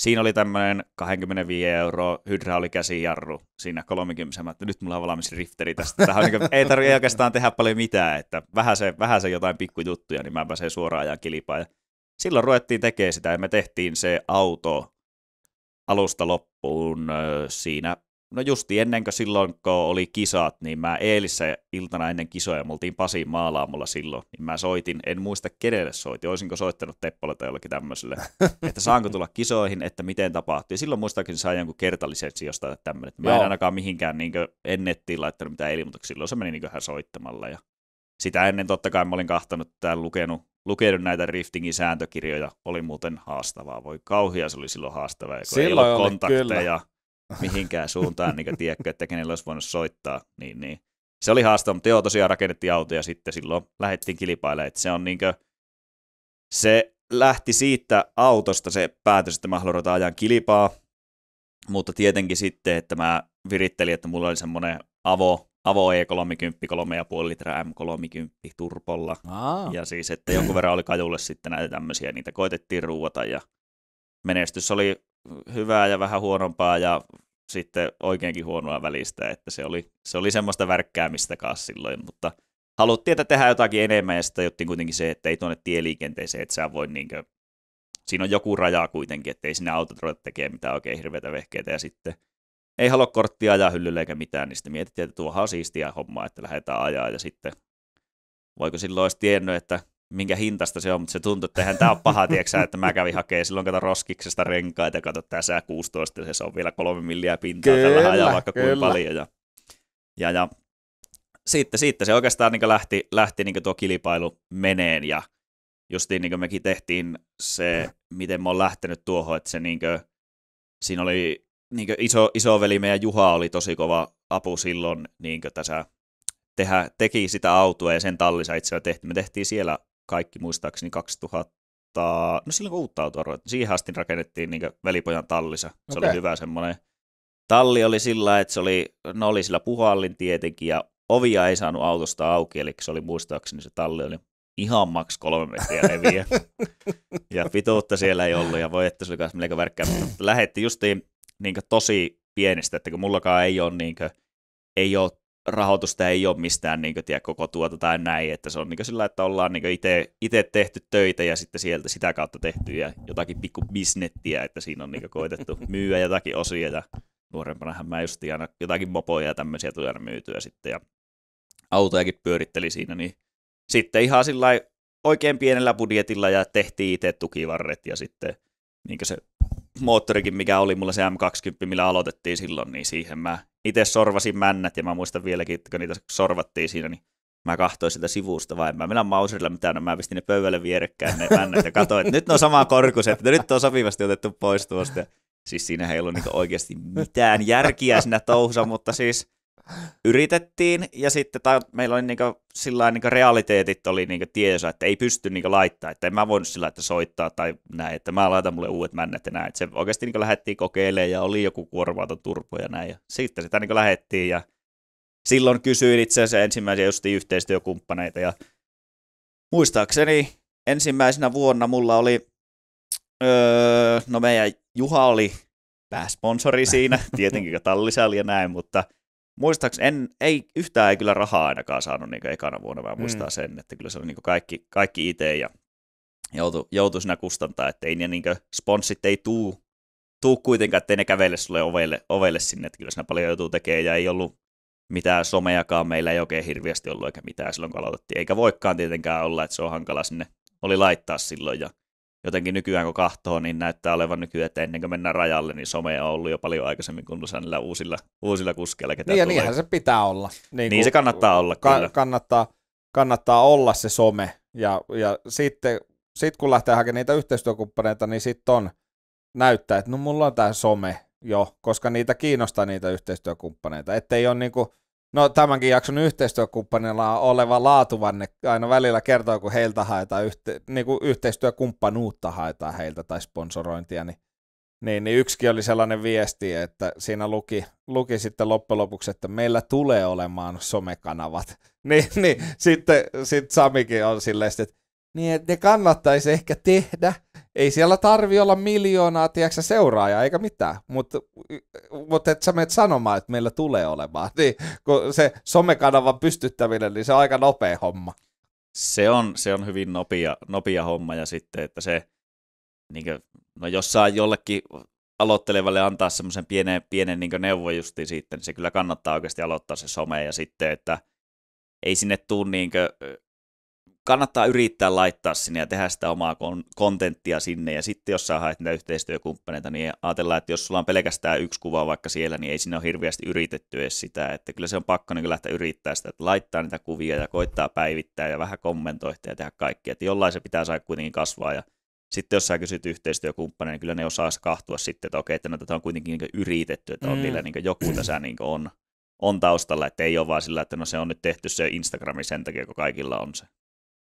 Siinä oli tämmöinen 25 euroa hydraulikäsijarru siinä 30. Mä, että nyt mulla on valmis rifteri tästä. Tähän niin kuin, ei tarvitse oikeastaan tehdä paljon mitään, että vähän se, vähän se jotain pikkujuttuja, niin mä pääsen suoraan ajan kilpaa. Ja silloin ruvettiin tekemään sitä ja me tehtiin se auto alusta loppuun siinä no justi ennen kuin silloin, kun oli kisat, niin mä eilissä iltana ennen kisoja, me oltiin Pasin maalaamolla silloin, niin mä soitin, en muista kenelle soitin, olisinko soittanut Teppolle tai jollekin tämmöiselle, (laughs) että saanko tulla kisoihin, että miten tapahtuu. silloin muistaakin sain jonkun kertalisenssi sijosta tämmöinen, mä en ainakaan mihinkään niin ennettiin laittanut mitään ilmoituksia, silloin se meni niin soittamalla ja sitä ennen totta kai mä olin kahtanut tai lukenut, lukenut näitä Riftingin sääntökirjoja. Oli muuten haastavaa. Voi kauhia, se oli silloin haastavaa. Kun silloin ei ollut kontakteja. Kyllä mihinkään suuntaan, niin tiedätkö, että kenellä olisi voinut soittaa. Niin, niin. Se oli haastava, mutta joo, tosiaan rakennettiin ja sitten silloin lähdettiin kilpailemaan. Että se on niin kuin, se lähti siitä autosta se päätös, että mä haluan ruveta ajan kilpaa, mutta tietenkin sitten, että mä virittelin, että mulla oli semmoinen avo, Avo E30, 3,5 litraa M30 turpolla. Aa. Ja siis, että jonkun verran oli kajulle sitten näitä tämmöisiä, niitä koitettiin ruuata ja menestys oli hyvää ja vähän huonompaa ja sitten oikeinkin huonoa välistä, että se oli, se oli semmoista värkkäämistä kanssa silloin, mutta haluttiin, että tehdään jotakin enemmän ja sitten jottiin kuitenkin se, että ei tuonne tieliikenteeseen, että sä voi niinkö, siinä on joku raja kuitenkin, että ei sinä autot ruveta tekemään mitään oikein hirveitä vehkeitä ja sitten ei halua korttia ajaa hyllylle eikä mitään, niin sitten mietittiin, että tuohan on siistiä hommaa, että lähdetään ajaa ja sitten voiko silloin olisi tiennyt, että minkä hintasta se on, mutta se tuntuu, että eihän tämä ole paha, tieksä, että mä kävin hakemaan silloin kato roskiksesta renkaita ja kato tässä 16 ja se on vielä kolme milliä pintaa kyllä, tällä ajalla, vaikka kuin paljon. Ja, ja, ja sitten, sitten se oikeastaan niin lähti, lähti niin tuo kilpailu meneen ja justiin niin mekin tehtiin se, miten mä oon lähtenyt tuohon, että se niin kuin, siinä oli niin iso, veli meidän Juha oli tosi kova apu silloin niin tässä tehä teki sitä autoa ja sen tallissa itse asiassa tehtiin. Me tehtiin siellä kaikki muistaakseni 2000, no silloin kun uutta autoa ruvettiin, siihen asti rakennettiin niin velipojan tallissa. Se okay. oli hyvä semmoinen. Talli oli sillä, että se oli, no oli sillä puhallin tietenkin ja ovia ei saanut autosta auki, eli se oli muistaakseni se talli oli ihan maks kolme metriä leviä. (laughs) ja pituutta siellä ei ollut, ja voi että se oli myös melko värkkää. Lähetti justiin niin tosi pienestä, että kun mullakaan ei ole, niin kuin, ei ole rahoitusta ei ole mistään niin kuin, tiedä, koko tuota tai näin, että se on niin kuin sillä, että ollaan niin itse tehty töitä ja sitten sieltä sitä kautta tehty ja jotakin pikku bisnettiä, että siinä on niin kuin, koitettu (laughs) myyä jotakin osia ja nuorempanahan mä just aina jotakin mopoja ja tämmöisiä tuli aina myytyä sitten ja autojakin pyöritteli siinä, niin sitten ihan sillä oikein pienellä budjetilla ja tehtiin itse tukivarret ja sitten niin se moottorikin, mikä oli mulla se M20, millä aloitettiin silloin, niin siihen mä itse sorvasin männät, ja mä muistan vieläkin, kun niitä sorvattiin siinä, niin mä kahtoin sitä sivusta vai mä minä mauserilla mitään, no mä pistin ne pöydälle vierekkäin ne männät ja katsoin, että nyt ne on sama korkuset, että nyt on sopivasti otettu pois tuosta. Siis siinä ei ollut niin oikeasti mitään järkiä siinä touhussa, mutta siis yritettiin, ja sitten tai meillä oli niinku, sillä niinku realiteetit oli niinku tiesa, että ei pysty niinku laittaa, että en mä voinut sillä että soittaa tai näin, että mä laitan mulle uudet männät ja näin. Et se oikeasti niinku lähdettiin kokeilemaan ja oli joku kuormaaton turpo ja näin, ja sitten sitä niinku lähdettiin ja silloin kysyin itse asiassa ensimmäisiä just yhteistyökumppaneita ja muistaakseni ensimmäisenä vuonna mulla oli, öö, no meidän Juha oli pääsponsori siinä, (laughs) tietenkin tallisali ja näin, mutta – muistaakseni en, ei, yhtään ei kyllä rahaa ainakaan saanut niin ekana vuonna, vaan mm. muistaa mm. sen, että kyllä se oli niin kaikki, kaikki itse ja joutui, joutui sinä kustantaa, että ei niin sponssit ei tuu, tuu kuitenkaan, ettei ne kävele sulle ovelle, ovelle sinne, että kyllä sinä paljon joutuu tekemään ja ei ollut mitään somejakaan meillä ei oikein hirveästi ollut eikä mitään silloin, kun aloitettiin. Eikä voikaan tietenkään olla, että se on hankala sinne oli laittaa silloin ja jotenkin nykyään kun kahtoo, niin näyttää olevan nykyään, että ennen kuin mennään rajalle, niin some on ollut jo paljon aikaisemmin kuin näillä uusilla, uusilla kuskeilla. Ketä niin tulee. niinhän se pitää olla. Niin, niin se kannattaa olla ka- kyllä. Kannattaa, kannattaa olla se some. Ja, ja sitten sit kun lähtee hakemaan niitä yhteistyökumppaneita, niin sitten on näyttää, että no mulla on tämä some jo, koska niitä kiinnostaa niitä yhteistyökumppaneita. Että ei ole kuin, niinku No tämänkin jakson yhteistyökumppanilla oleva laatuvanne aina välillä kertoo, kun heiltä haetaan yhte, niin kuin yhteistyökumppanuutta haetaan heiltä tai sponsorointia, niin, niin, niin yksikin oli sellainen viesti, että siinä luki, luki sitten loppujen lopuksi, että meillä tulee olemaan somekanavat. (laughs) niin, niin sitten sit Samikin on silleen, että niin, ne kannattaisi ehkä tehdä, ei siellä tarvi olla miljoonaa, tiedätkö seuraajaa eikä mitään, mutta mut et sä menet sanomaan, että meillä tulee olemaan, (laughs) niin kun se somekanavan pystyttäminen, niin se on aika nopea homma. Se on, se on hyvin nopea, nopea homma ja sitten, että se, niin kuin, no jos saa jollekin aloittelevalle antaa semmoisen pienen, pienen niin neuvon justiin siitä, niin se kyllä kannattaa oikeasti aloittaa se some ja sitten, että ei sinne tule niin kuin, kannattaa yrittää laittaa sinne ja tehdä sitä omaa kon- kontenttia sinne. Ja sitten jos sä haet niitä yhteistyökumppaneita, niin ajatellaan, että jos sulla on pelkästään yksi kuva vaikka siellä, niin ei sinne ole hirveästi yritetty edes sitä. Että kyllä se on pakko niin lähteä yrittää sitä, että laittaa niitä kuvia ja koittaa päivittää ja vähän kommentoida ja tehdä kaikkea. Että jollain se pitää saada kuitenkin kasvaa ja sitten jos sä kysyt yhteistyökumppaneita, niin kyllä ne osaa kahtua sitten, että okei, että no, tätä on kuitenkin niin yritetty, että on mm. vielä niin joku tässä niin on, on taustalla, että ei ole vaan sillä, että no se on nyt tehty se Instagrami sen takia, kun kaikilla on se.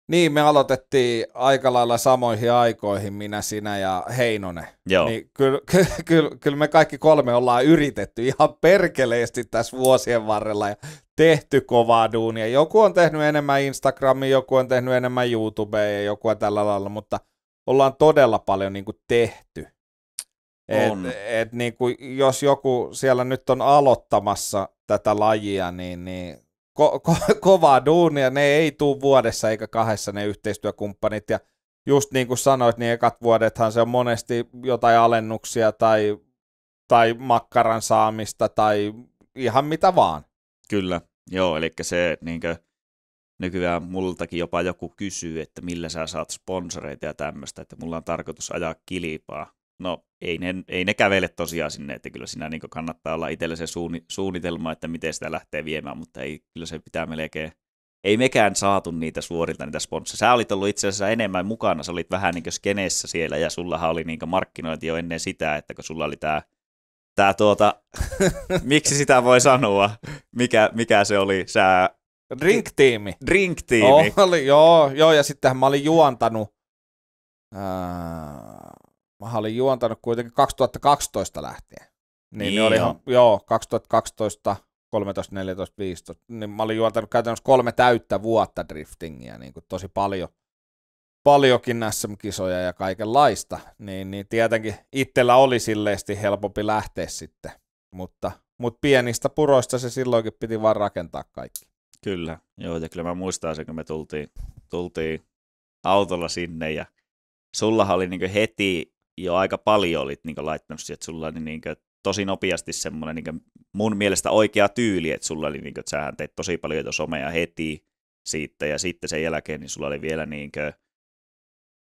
Niin, me aloitettiin aika lailla samoihin aikoihin, minä, sinä ja Heinonen. Joo. Niin (laughs) kyllä, kyllä, kyllä, me kaikki kolme ollaan yritetty ihan perkeleesti tässä vuosien varrella ja tehty kovaa duunia. Joku on tehnyt enemmän Instagramia, joku on tehnyt enemmän YouTubea ja joku on tällä lailla, mutta ollaan todella paljon niin kuin tehty. Et, on. et niin kuin, jos joku siellä nyt on aloittamassa tätä lajia, niin, niin ko- ko- (laughs) kovaa duunia, ne ei tuu vuodessa eikä kahdessa ne yhteistyökumppanit, ja just niin kuin sanoit, niin ekat vuodethan se on monesti jotain alennuksia tai, tai makkaran saamista tai ihan mitä vaan. Kyllä, joo, eli se niin kuin, nykyään multakin jopa joku kysyy, että millä sä saat sponsoreita ja tämmöistä, että mulla on tarkoitus ajaa kilpaa no ei ne, ei ne kävele tosiaan sinne, että kyllä siinä niin kannattaa olla itsellä se suuni, suunnitelma, että miten sitä lähtee viemään, mutta ei, kyllä se pitää melkein, ei mekään saatu niitä suorilta niitä sponsseja. Sä olit ollut itse asiassa enemmän mukana, sä olit vähän niin skeneessä siellä ja sullahan oli niin markkinointi jo ennen sitä, että kun sulla oli tämä Tää tuota, (laughs) miksi sitä voi sanoa, mikä, mikä se oli, sä... Drink-tiimi. Drink-tiimi. oli, joo, joo, ja sittenhän mä olin juontanut, äh, mä olin juontanut kuitenkin 2012 lähtien. Niin, niin ne oli, jo. Niin joo, 2012, 13, 14, 15. Niin mä olin juontanut käytännössä kolme täyttä vuotta driftingiä, niin kuin tosi paljon paljonkin SM-kisoja ja kaikenlaista, niin, niin tietenkin itsellä oli silleesti helpompi lähteä sitten, mutta, mutta pienistä puroista se silloinkin piti vaan rakentaa kaikki. Kyllä, joo, ja kyllä mä muistan sen, kun me tultiin, tultiin autolla sinne, ja sullahan oli niin heti jo aika paljon olit niin laittanut siihen, että sulla oli niin kuin, tosi nopeasti semmoinen niin mun mielestä oikea tyyli, että sulla oli, niin kuin, että sähän teit tosi paljon somea heti siitä, ja sitten sen jälkeen niin sulla oli vielä niin kuin,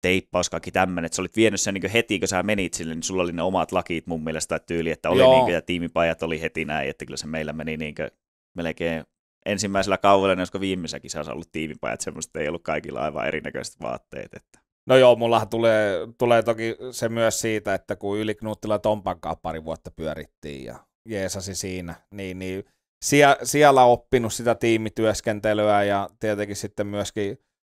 teippaus, kaikki tämmöinen, että sä olit vienyt sen niin heti, kun sä menit sille, niin sulla oli ne omat lakit mun mielestä, että tyyli, että oli niin kuin, ja tiimipajat oli heti näin, että kyllä se meillä meni niin kuin, melkein ensimmäisellä kaudella, niin olisiko viimeisessäkin sä ollut tiimipajat, semmoista ei ollut kaikilla aivan erinäköiset vaatteet, että No joo, mullahan tulee, tulee toki se myös siitä, että kun Yliknuuttila Tompan kanssa pari vuotta pyörittiin ja jeesasi siinä, niin, niin sie, siellä oppinut sitä tiimityöskentelyä ja tietenkin sitten myöskin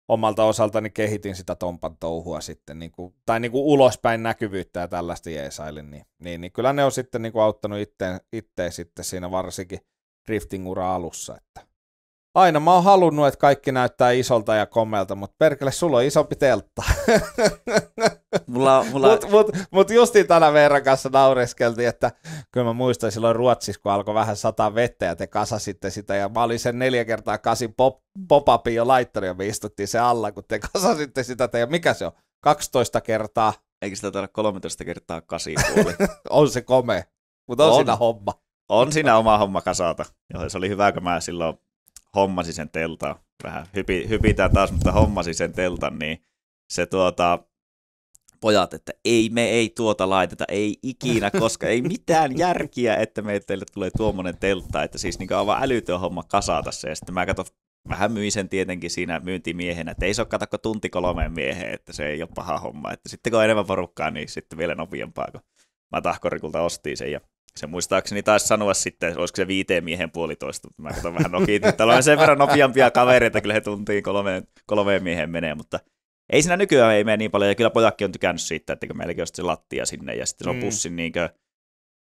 omalta osaltani kehitin sitä Tompan touhua sitten, niin kuin, tai niin kuin ulospäin näkyvyyttä ja tällaista jeesailin, niin, niin, niin kyllä ne on sitten niin kuin auttanut itteen, itteen sitten siinä varsinkin drifting ura alussa, että Aina mä oon halunnut, että kaikki näyttää isolta ja komelta, mutta perkele, sulla on isompi teltta. (laughs) Mulla, mulla... Mutta mut, mut justiin tänä verran kanssa naureskeltiin, että kyllä mä muistan silloin Ruotsissa, kun alkoi vähän sataa vettä ja te kasasitte sitä. Ja mä olin sen neljä kertaa kasin pop, pop jo laittanut ja me istuttiin se alla, kun te (laughs) kasasitte sitä. Ja mikä se on? 12 kertaa. Eikö sitä taida 13 kertaa kasin (laughs) on se kome, mutta on, on, siinä homma. On siinä oma homma kasata. Joo, se oli hyvä, kun mä silloin hommasi sen teltan, vähän hypi, hypitään taas, mutta hommasi sen teltan, niin se tuota, pojat, että ei, me ei tuota laiteta, ei ikinä, (laughs) koska ei mitään järkiä, että me teille tulee tuommoinen teltta, että siis niin aivan älytön homma kasata se, ja sitten mä katson vähän myin sen tietenkin siinä myyntimiehenä, että ei se ole katsoa tunti kolmeen mieheen, että se ei ole paha homma. Että sitten kun on enemmän porukkaa, niin sitten vielä nopeampaa, kun mä tahkorikulta ostin sen ja se muistaakseni taisi sanoa sitten, olisiko se viiteen miehen puolitoista, mä katson vähän nokiin, että on sen verran nopeampia kavereita, kyllä he tuntiin kolmeen, kolmeen miehen menee, mutta ei siinä nykyään ei mene niin paljon, ja kyllä pojakkin on tykännyt siitä, että meilläkin on se lattia sinne, ja sitten se on mm. pussin, niin kuin,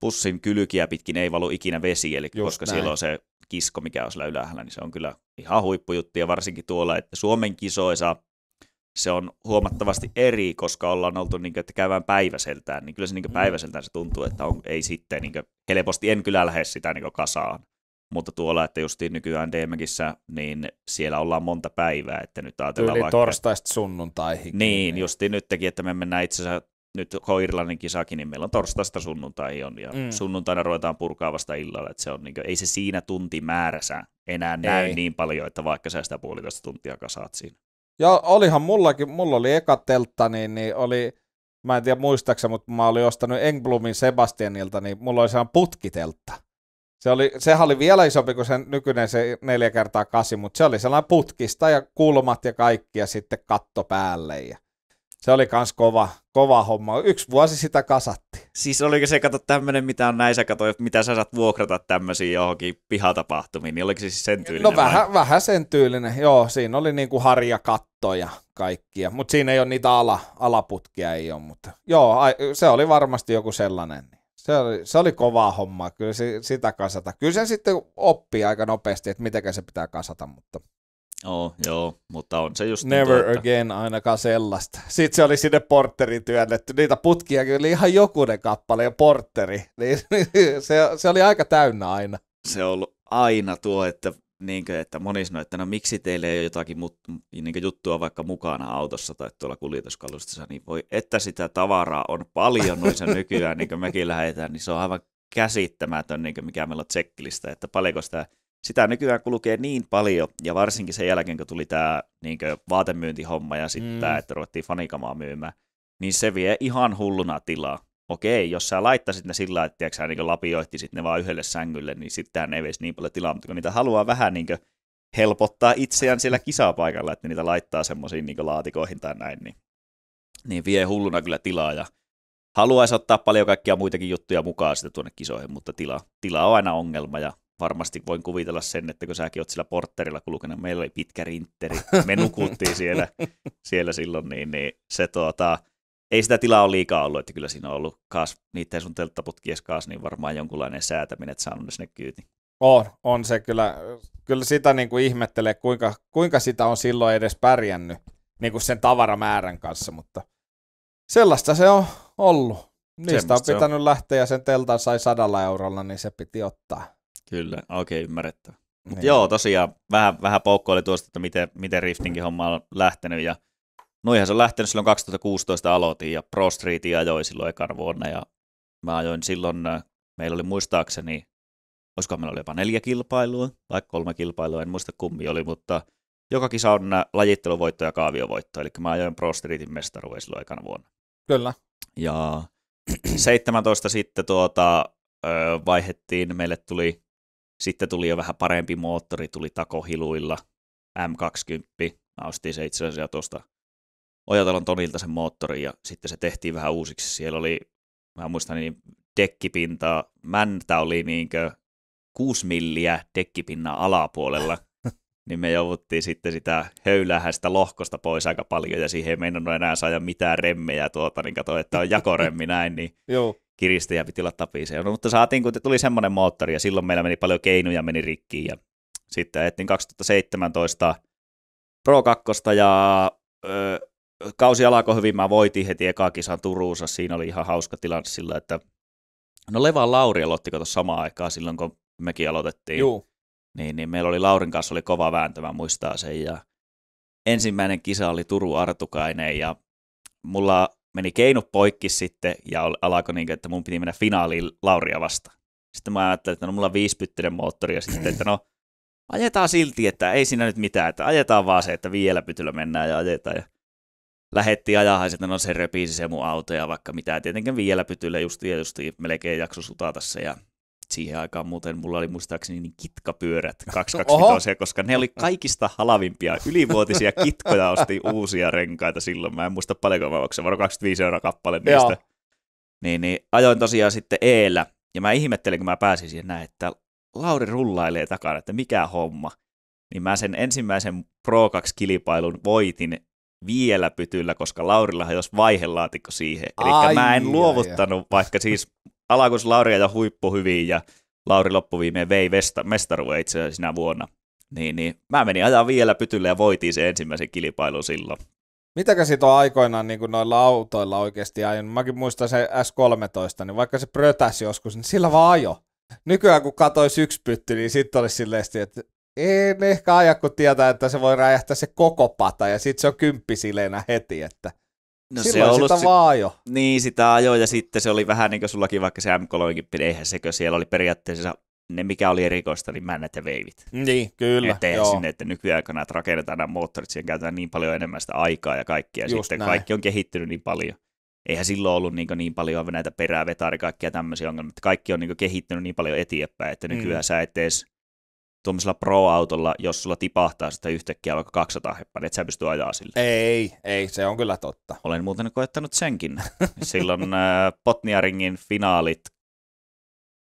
pussin kylkiä pitkin ei valu ikinä vesi, eli Just koska näin. siellä on se kisko, mikä on siellä ylhäällä, niin se on kyllä ihan huippujuttu, ja varsinkin tuolla, että Suomen kisoissa se on huomattavasti eri, koska ollaan oltu, niin kuin, että käydään päiväseltään, niin kyllä se niin kuin mm. päiväseltään se tuntuu, että on, ei sitten, niin kuin, helposti en kyllä lähde sitä niin kuin kasaan. Mutta tuolla, että justiin nykyään DMGissä, niin siellä ollaan monta päivää, että nyt ajatellaan Tyyli vaikka... torstaista sunnuntaihin. Niin, niin, justiin nyt teki, että me mennään itse asiassa nyt Hoirlannin kisakin, niin meillä on torstaista sunnuntaihin on, ja mm. sunnuntaina ruvetaan purkaa vasta illalla, että se on, niin kuin, ei se siinä tuntimäärässä enää ei. niin paljon, että vaikka sä sitä puolitoista tuntia kasaat siinä. Ja olihan mullakin, mulla oli eka teltta, niin, niin oli, mä en tiedä muistaaksä, mutta mä olin ostanut Engblumin Sebastianilta, niin mulla oli sellainen putkiteltta. Se oli, sehän oli vielä isompi kuin se nykyinen se neljä kertaa kasi, mutta se oli sellainen putkista ja kulmat ja kaikki ja sitten katto päälle. Ja se oli kans kova, kova homma. Yksi vuosi sitä kasatti. Siis oliko se, kato tämmönen, mitä on näissä kato, mitä sä saat vuokrata tämmöisiin johonkin pihatapahtumiin, niin oliko se siis sen no tyylinen? No vai? vähän, vähän sen tyylinen, joo. Siinä oli niinku harjakatto ja kaikkia, mutta siinä ei ole niitä ala, alaputkia, ei ole, mutta joo, se oli varmasti joku sellainen. Se oli, se oli kovaa hommaa, kyllä se, sitä kasata. Kyllä sen sitten oppii aika nopeasti, että miten se pitää kasata, mutta Oh, joo, mutta on se just niin, Never niin, että... again ainakaan sellaista. Sitten se oli sinne porterin työnnetty. Niitä putkia kyllä ihan jokunen kappale ja porteri. Niin, (laughs) niin, se, se, oli aika täynnä aina. Se on ollut aina tuo, että, niin kuin, että moni sanoi, että no miksi teillä ei ole jotakin mut, niin juttua vaikka mukana autossa tai tuolla kuljetuskalustossa, niin voi, että sitä tavaraa on paljon noissa (laughs) nykyään, niin kuin mekin lähetään, niin se on aivan käsittämätön, niin kuin mikä meillä on checklista, että paljonko sitä sitä nykyään kulkee niin paljon, ja varsinkin sen jälkeen, kun tuli tämä niin vaatemyyntihomma ja sitten mm. tämä, että ruvettiin fanikamaa myymään, niin se vie ihan hulluna tilaa. Okei, jos sä laittaisit ne sillä, että sä niin lapioittisit ne vaan yhdelle sängylle, niin sittenhän ei veisi niin paljon tilaa, mutta kun niitä haluaa vähän niin helpottaa itseään siellä (laughs) kisapaikalla, että niitä laittaa semmoisiin niin laatikoihin tai näin, niin, niin vie hulluna kyllä tilaa ja haluaisi ottaa paljon kaikkia muitakin juttuja mukaan sitten tuonne kisoihin, mutta tila, tila on aina ongelma ja varmasti voin kuvitella sen, että kun säkin oot sillä porterilla kulkenut, meillä oli pitkä rintteri, me (laughs) nukuttiin siellä, siellä silloin, niin, niin se tuota, ei sitä tilaa ole liikaa ollut, että kyllä siinä on ollut kaas, niiden sun telttaputkies kaas, niin varmaan jonkunlainen säätäminen, että saanut ne sinne kyyti. On, on se kyllä, kyllä sitä niin kuin ihmettelee, kuinka, kuinka sitä on silloin edes pärjännyt niin kuin sen tavaramäärän kanssa, mutta sellaista se on ollut. Niistä Semmosta on pitänyt on. lähteä ja sen teltan sai sadalla eurolla, niin se piti ottaa. Kyllä, okei, okay, ymmärrettävä. Mutta niin. joo, tosiaan vähän, vähän poukkoili tuosta, että miten, miten riftingin homma on lähtenyt. Ja noihan se on lähtenyt silloin 2016 aloitin ja Pro Streetin ajoi silloin ekan vuonna. Ja mä ajoin silloin, meillä oli muistaakseni, olisiko meillä oli jopa neljä kilpailua vai kolme kilpailua, en muista kummi oli, mutta joka kisa on äh, lajitteluvoitto ja kaaviovoitto. Eli mä ajoin Pro Streetin mestaruuden silloin ekan vuonna. Kyllä. Ja 17 sitten tuota, vaihettiin, meille tuli sitten tuli jo vähän parempi moottori, tuli takohiluilla, M20. Mä ostin se itse asiassa tuosta Ojatalon Tonilta sen moottori ja sitten se tehtiin vähän uusiksi. Siellä oli, mä muistan niin, dekkipintaa, mäntä oli niinkö 6 milliä dekkipinnan alapuolella, (laughs) niin me jouduttiin sitten sitä höylähästä lohkosta pois aika paljon, ja siihen ei meinannut enää saada mitään remmejä tuota, niin katsoin, että on jakoremmi näin, niin Joo. Kiristäjä piti olla biisejä. No, mutta saatiin, kun tuli semmoinen moottori, ja silloin meillä meni paljon keinoja, meni rikkiin, ja sitten ajettiin 2017 Pro 2, ja ö, kausi alkoi hyvin, mä voitin heti ekaa kisan Turuussa, siinä oli ihan hauska tilanne sillä, että no Levan Lauri aloitti tuossa samaan aikaan silloin, kun mekin aloitettiin. Juu. Niin, niin meillä oli Laurin kanssa oli kova vääntö, mä muistaa sen, ja ensimmäinen kisa oli Turu Artukainen, ja mulla meni keinut poikki sitten ja alako niin, että mun piti mennä finaaliin Lauria vastaan. Sitten mä ajattelin, että no mulla on viisipyttinen moottori ja sitten, että no ajetaan silti, että ei siinä nyt mitään, että ajetaan vaan se, että vielä pytyllä mennään ja ajetaan. Ja lähetti ajahan, että no se repiisi se mun auto ja vaikka mitä. Tietenkin vielä pytyllä just ja justiin melkein jakso sutata se ja siihen aikaan muuten mulla oli muistaakseni niin kitkapyörät 225, (laughs) koska ne oli kaikista halavimpia ylivuotisia kitkoja, osti (laughs) uusia renkaita silloin. Mä en muista paljonko mä maksoin, varo 25 euroa kappale niistä. Niin, niin ajoin tosiaan sitten eellä, ja mä ihmettelin, kun mä pääsin siihen näin, että Lauri rullailee takana, että mikä homma. Niin mä sen ensimmäisen Pro 2-kilpailun voitin vielä pytyllä, koska Laurillahan jos vaihelaatikko siihen. Eli mä en luovuttanut, ai, ai. vaikka siis Alakus Lauri ja huippu hyvin ja Lauri loppuviimeen vei vesta, mestaruuden itse asiassa sinä vuonna. Niin, niin. Mä menin ajaa vielä pytylle ja voitiin se ensimmäisen kilpailun silloin. Mitäkä siitä on aikoinaan niin kuin noilla autoilla oikeasti ajanut? Mäkin muistan se S13, niin vaikka se prötäsi joskus, niin sillä vaan ajo. Nykyään kun katsoisi yksi pytty, niin sitten olisi silleen, että en ehkä aja, kun tietää, että se voi räjähtää se koko pata, ja sitten se on kymppisileenä heti, että No Silloin se ollut, sitä vaan jo. Niin, sitä ajoi ja sitten se oli vähän niin kuin sullakin vaikka se M30, eihän sekö siellä oli periaatteessa ne, mikä oli erikoista, niin männät ja veivit. Niin, kyllä. Eteen joo. sinne, että nykyaikana, että rakennetaan nämä moottorit, siihen käytetään niin paljon enemmän sitä aikaa ja kaikkia. Just sitten näin. kaikki on kehittynyt niin paljon. Eihän silloin ollut niin, niin paljon näitä perävetaari, kaikkia tämmöisiä ongelmia. Kaikki on niin kehittynyt niin paljon eteenpäin, että nykyään mm. sä et edes tuommoisella pro-autolla, jos sulla tipahtaa sitä yhtäkkiä vaikka 200 heppaa, niin et sä pysty ajaa sillä. Ei, ei, se on kyllä totta. Olen muuten koettanut senkin. (laughs) Silloin äh, Potniaringin finaalit,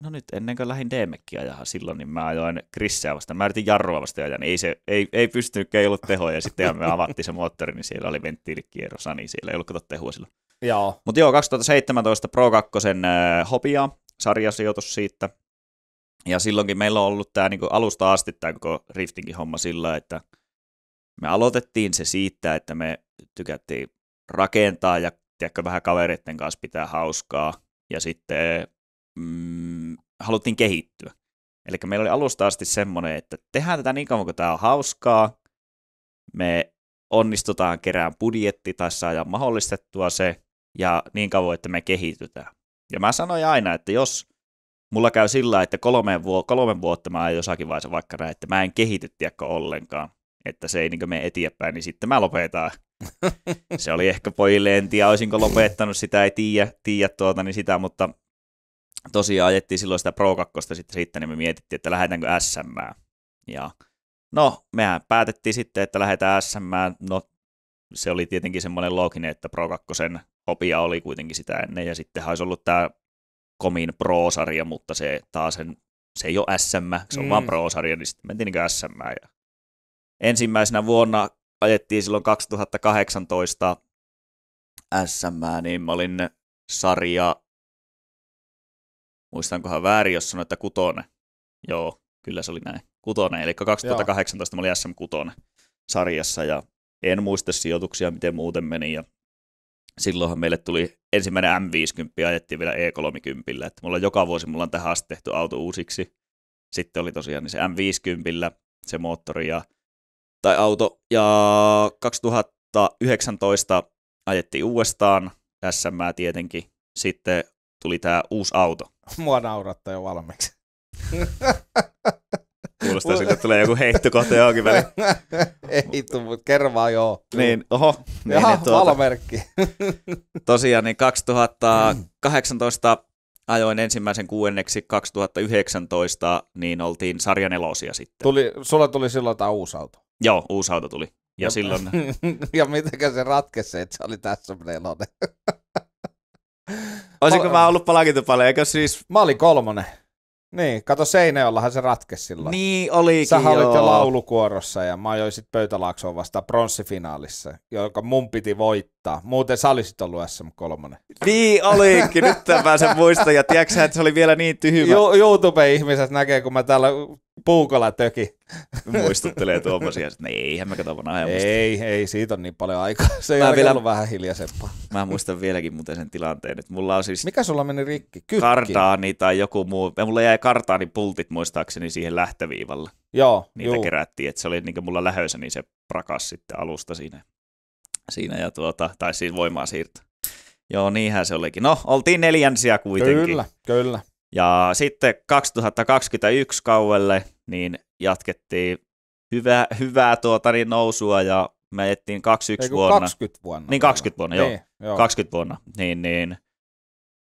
no nyt ennen kuin lähdin DMekkiä ajaa silloin, niin mä ajoin Krisseä vastaan. Mä yritin jarrua vasta ajaa, niin ei, se, ei, ei pystynyt, ei ollut tehoja. Ja sitten me avattiin se moottori, niin siellä oli venttiilikierros, niin siellä ei ollut tehoa silloin. Joo. Mutta joo, 2017 Pro 2 äh, hopia sarjasijoitus siitä. Ja silloinkin meillä on ollut tämä niin alusta asti tämä koko riftingin homma sillä, että me aloitettiin se siitä, että me tykättiin rakentaa ja tiedätkö, vähän kavereiden kanssa pitää hauskaa ja sitten mm, haluttiin kehittyä. Eli meillä oli alusta asti semmoinen, että tehdään tätä niin kauan kuin tämä on hauskaa, me onnistutaan kerään budjetti tai saada mahdollistettua se ja niin kauan, että me kehitytään. Ja mä sanoin aina, että jos – mulla käy sillä, että kolmeen vuo, kolmen vuotta mä jossakin vaiheessa vaikka näin, että mä en kehity tiekko ollenkaan, että se ei niin mene eteenpäin, niin sitten mä lopetan. (laughs) se oli ehkä pojille, en tiedä, olisinko lopettanut sitä, ei tiedä, tiedä tuota, niin sitä, mutta tosiaan ajettiin silloin sitä Pro 2 sitten, sitten niin me mietittiin, että lähdetäänkö SM. Ja no, mehän päätettiin sitten, että lähdetään SM. No, se oli tietenkin semmoinen looginen, että Pro 2 hopia oli kuitenkin sitä ennen, ja sitten olisi ollut tämä komin pro mutta se taas sen, se ei ole SM, se on mm. vaan pro niin sitten mentiin niin SM. Ja ensimmäisenä vuonna ajettiin silloin 2018 SM, niin mä olin sarja, muistankohan väärin, jos sanoin, että kutone, Joo, kyllä se oli näin. kutone. eli 2018 Joo. mä olin SM kutone sarjassa ja en muista sijoituksia, miten muuten meni ja silloinhan meille tuli ensimmäinen M50, ajettiin vielä E30, että mulla joka vuosi mulla on tähän asti tehty auto uusiksi. Sitten oli tosiaan niin se M50, se moottori ja, tai auto, ja 2019 ajettiin uudestaan, SM tietenkin, sitten tuli tämä uusi auto. Mua naurattaa jo valmiiksi. (laughs) kuulostaa siltä, että tulee joku kohta johonkin väliin. (laughs) Ei tuu, mutta kerro vaan joo. Niin, oho. Niin, Jaha, niin tuota, valomerkki. (laughs) tosiaan niin 2018 ajoin ensimmäisen kuuenneksi 2019, niin oltiin sarjan elosia sitten. Tuli, sulla tuli silloin tämä uusi auto. Joo, uusi auto tuli. Ja, silloin... (laughs) ja mitenkä se ratkesi, että se oli tässä nelonen? Olisinko mä ollut palkintopale, eikö siis... Mä olin kolmonen. Niin, kato Seinäjollahan se ratkes silloin. Niin, olikin Sähän olit jo laulukuorossa ja mä ajoin sitten Pöytälaaksoon vasta pronssifinaalissa, joka mun piti voittaa. Muuten sä olisit ollut SM3. Niin olikin, nyt mä sen muistan ja tiedätkö että se oli vielä niin tyhmä. Ju- YouTube-ihmiset näkee, kun mä täällä puukolla töki. Muistuttelee tuommoisia, että ei, niin, eihän mä kato ajan Ei, ei, siitä on niin paljon aikaa. Se mä on vielä... ollut vähän hiljaisempaa. Mä muistan vieläkin muuten sen tilanteen, että mulla on siis... Mikä sulla meni rikki? Kytki. Kartaani tai joku muu. Ja mulla jäi kartaani pultit muistaakseni siihen lähtöviivalle. Joo, Niitä juu. kerättiin, että se oli niin mulla lähössä, niin se prakas sitten alusta siinä. siinä ja tuota, tai siis voimaa siirtää. Joo, niinhän se olikin. No, oltiin neljänsiä kuitenkin. Kyllä, kyllä. Ja sitten 2021 kauelle niin jatkettiin hyvää, hyvää tuota, niin nousua ja me ajettiin 21 vuonna. 20 vuonna. Niin 20 vuonna, joo. Niin, joo. 20 vuonna, niin, niin.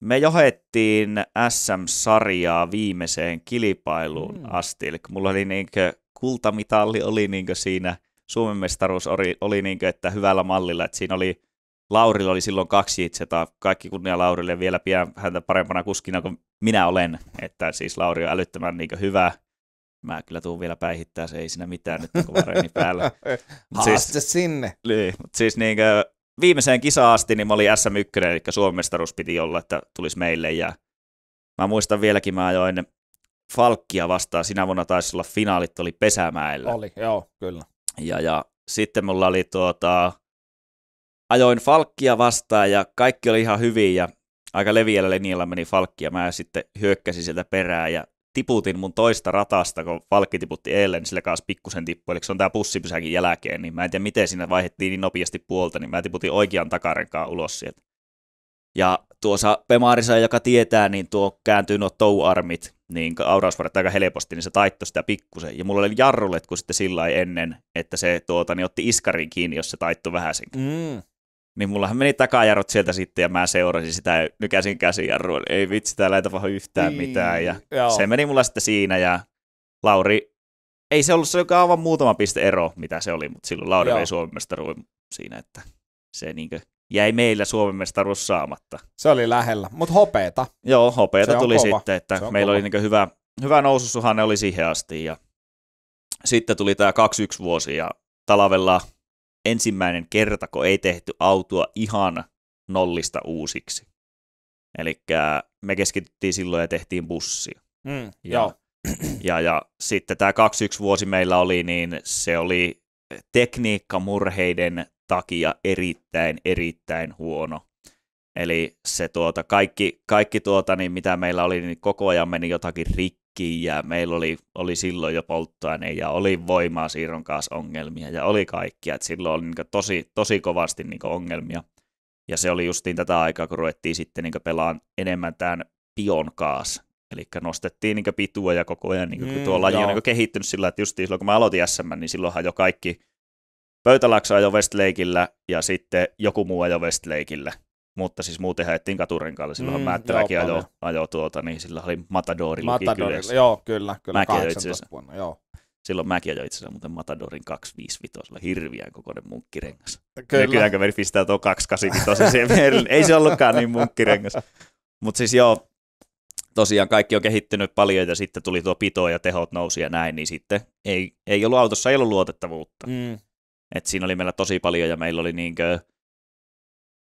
Me johettiin SM-sarjaa viimeiseen kilpailuun mm. asti, eli mulla oli niinkö, kultamitalli oli niinkö siinä, Suomen mestaruus oli, oli niinkö, että hyvällä mallilla, että siinä oli, Laurilla oli silloin kaksi tai kaikki kunnia Laurille, vielä pian häntä parempana kuskina kuin minä olen, että siis Lauri on älyttömän niinkö hyvä, mä kyllä tuun vielä päihittää, se ei siinä mitään nyt, kun vareeni päällä. (laughs) siis, sinne. Niin, mutta siis niin kuin, viimeiseen kisaan asti niin mä olin SM1, eli Suomen mestaruus piti olla, että tulisi meille. Ja mä muistan vieläkin, mä ajoin Falkkia vastaan. Sinä vuonna taisi olla finaalit, oli Pesämäellä. Oli, joo, kyllä. Ja, ja sitten mulla oli tuota, ajoin Falkkia vastaan ja kaikki oli ihan hyvin ja aika leviällä linjalla meni ja Mä sitten hyökkäsin sieltä perään ja tiputin mun toista ratasta, kun Falkki tiputti eilen, niin sillä kanssa pikkusen tippui, eli se on tämä pussipysäkin jälkeen, niin mä en tiedä miten siinä vaihdettiin niin nopeasti puolta, niin mä tiputin oikean takarenkaan ulos sieltä. Ja tuossa Pemaarissa, joka tietää, niin tuo kääntyy nuo touarmit, niin aurausvarat aika helposti, niin se taittoi sitä pikkusen. Ja mulla oli jarruletku sitten sillä ennen, että se tuota, niin otti iskarin kiinni, jos se taittoi vähäisenkin. Mm. Niin mullahan meni takajarrut sieltä sitten ja mä seurasin sitä ja nykäsin käsijarrua. Ei vitsi, täällä ei tapahdu yhtään niin, mitään. Ja Joo. se meni mulla sitten siinä ja Lauri, ei se ollut se aivan muutama piste ero, mitä se oli, mutta silloin Lauri ei vei Suomen mestaruun siinä, että se niinkö jäi meillä Suomen mestaruus saamatta. Se oli lähellä, mutta hopeeta. Joo, hopeeta tuli kova. sitten, että meillä kova. oli niin hyvä, hyvä noususuhan oli siihen asti ja sitten tuli tämä 2-1 vuosi ja talvella ensimmäinen kerta, kun ei tehty autua ihan nollista uusiksi. Eli me keskityttiin silloin ja tehtiin bussia. Mm, ja, joo. (clears throat) Ja, ja sitten tämä 21 vuosi meillä oli, niin se oli tekniikkamurheiden takia erittäin, erittäin huono. Eli se tuota, kaikki, kaikki tuota, niin mitä meillä oli, niin koko ajan meni jotakin rikki takkiin ja meillä oli, oli silloin jo polttoaine ja oli voimaa siirron kanssa ongelmia ja oli kaikkia. Et silloin oli niin tosi, tosi kovasti niin ongelmia. Ja se oli justiin tätä aikaa, kun ruvettiin sitten niin pelaan enemmän tämän pion kaas. Eli nostettiin niin pitua ja koko ajan, niin mm, tuo laji on niin kehittynyt sillä, että justiin silloin kun mä aloitin SM, niin silloinhan jo kaikki pöytälaksa jo Westlakeillä ja sitten joku muu jo Westlakeillä. Mutta siis muuten haettiin katurenkaalla. Silloin mm, Määttäläkin ajoi, ajo tuota, niin sillä oli Matadori Matadorilla, joo, kyllä, kyllä, Mäkin 18 vuonna, joo. Silloin mäkin ajoin itse asiassa muuten Matadorin 255, hirviän kokoinen munkkirengas. Kyllä. Nykyäänkö me pistää tuo 285, ei se ollutkaan niin munkkirengas. Mutta siis joo, tosiaan kaikki on kehittynyt paljon ja sitten tuli tuo pito ja tehot nousi ja näin, niin sitten ei, ei ollut autossa ei ollut luotettavuutta. Mm. Et siinä oli meillä tosi paljon ja meillä oli niinkö,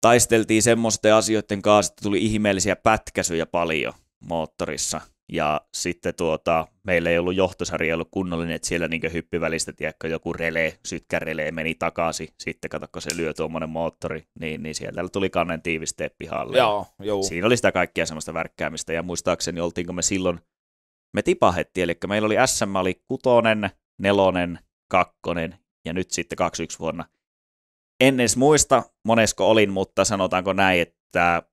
taisteltiin semmoisten asioiden kanssa, että tuli ihmeellisiä pätkäsyjä paljon moottorissa. Ja sitten tuota, meillä ei ollut johtosarja ollut kunnollinen, että siellä niin hyppivälistä, tiedätkö, joku relee, sytkä meni takaisin. Sitten katsokko se lyö tuommoinen moottori, niin, niin siellä tuli kannen tiivisteet pihalle. Joo, joo. Siinä oli sitä kaikkea semmoista värkkäämistä. Ja muistaakseni oltiinko me silloin, me tipahettiin, eli meillä oli SM, oli kutonen, nelonen, kakkonen ja nyt sitten 21 vuonna – en edes muista, monesko olin, mutta sanotaanko näin, että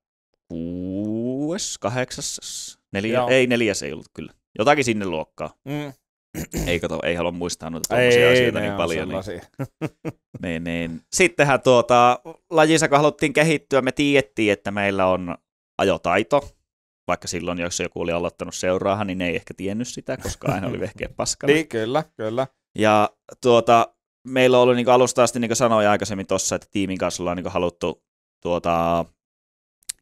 kuudes, kahdeksas, neljä, Joo. ei neljäs ei ollut kyllä. Jotakin sinne luokkaa. Mm. Ei, kato, ei halua muistaa noita tuommoisia asioita niin paljon. Niin. ne, (laughs) ne. Niin, niin. Sittenhän tuota, lajissa kun haluttiin kehittyä, me tiedettiin, että meillä on ajotaito, vaikka silloin, jos joku oli aloittanut seuraahan, niin ne ei ehkä tiennyt sitä, koska aina oli vehkeä (laughs) paskana. niin, kyllä, kyllä. Ja tuota, meillä on ollut niin alusta asti, niin kuin sanoin aikaisemmin tuossa, että tiimin kanssa ollaan niin haluttu tuota,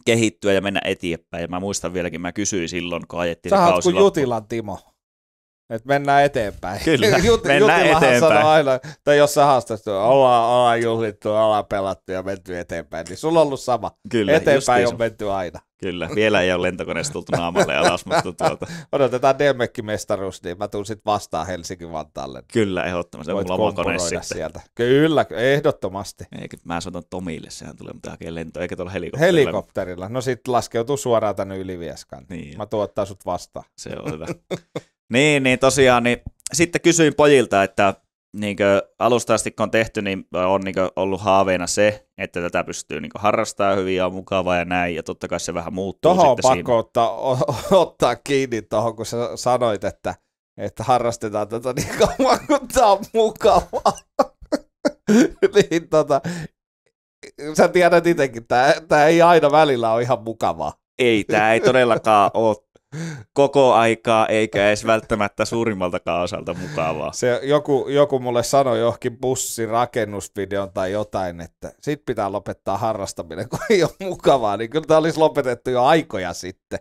kehittyä ja mennä eteenpäin. Ja mä muistan vieläkin, mä kysyin silloin, kun ajettiin Sä kausi kun Jutilan Timo. Et mennään eteenpäin. Kyllä, Jut, mennään eteenpäin. Sanoo aina, tai jos sä haastat, ollaan, ollaan juhlittu, ollaan pelattu ja menty eteenpäin, niin sulla on ollut sama. Kyllä, eteenpäin niin on menty aina. Kyllä, vielä ei ole lentokoneesta tultu naamalle alas, mutta tuota. (laughs) Odotetaan Demekki mestaruus niin mä tuun sitten vastaan Helsingin Vantaalle. Kyllä, ehdottomasti. Voit Mulla on sieltä. Kyllä, ehdottomasti. Eikö, mä sanon Tomille, sehän tulee mutta hakee lentoa, eikä tuolla helikopterilla. Helikopterilla, no sit laskeutuu suoraan tänne Ylivieskaan. Niin. Mä tuottaa sut vastaan. Se on hyvä. (laughs) Niin, niin tosiaan, niin sitten kysyin pojilta, että niin alusta asti kun on tehty, niin on niin ollut haaveena se, että tätä pystyy niin harrastaa hyvin ja mukavaa ja näin, ja totta kai se vähän muuttuu Tuohon on pakko siinä. ottaa, ottaa kiinni tuohon, kun sä sanoit, että, että harrastetaan tätä niin kauan, kun tämä on mukavaa. (laughs) niin tota, sä tiedät itsekin, tämä ei aina välillä ole ihan mukavaa. Ei, tämä ei todellakaan (laughs) ole koko aikaa, eikä edes välttämättä suurimmaltakaan osalta mukavaa. Se joku, joku mulle sanoi johonkin bussirakennusvideon tai jotain, että sit pitää lopettaa harrastaminen, (laughs) kun ei ole mukavaa, niin kyllä tämä olisi lopetettu jo aikoja sitten.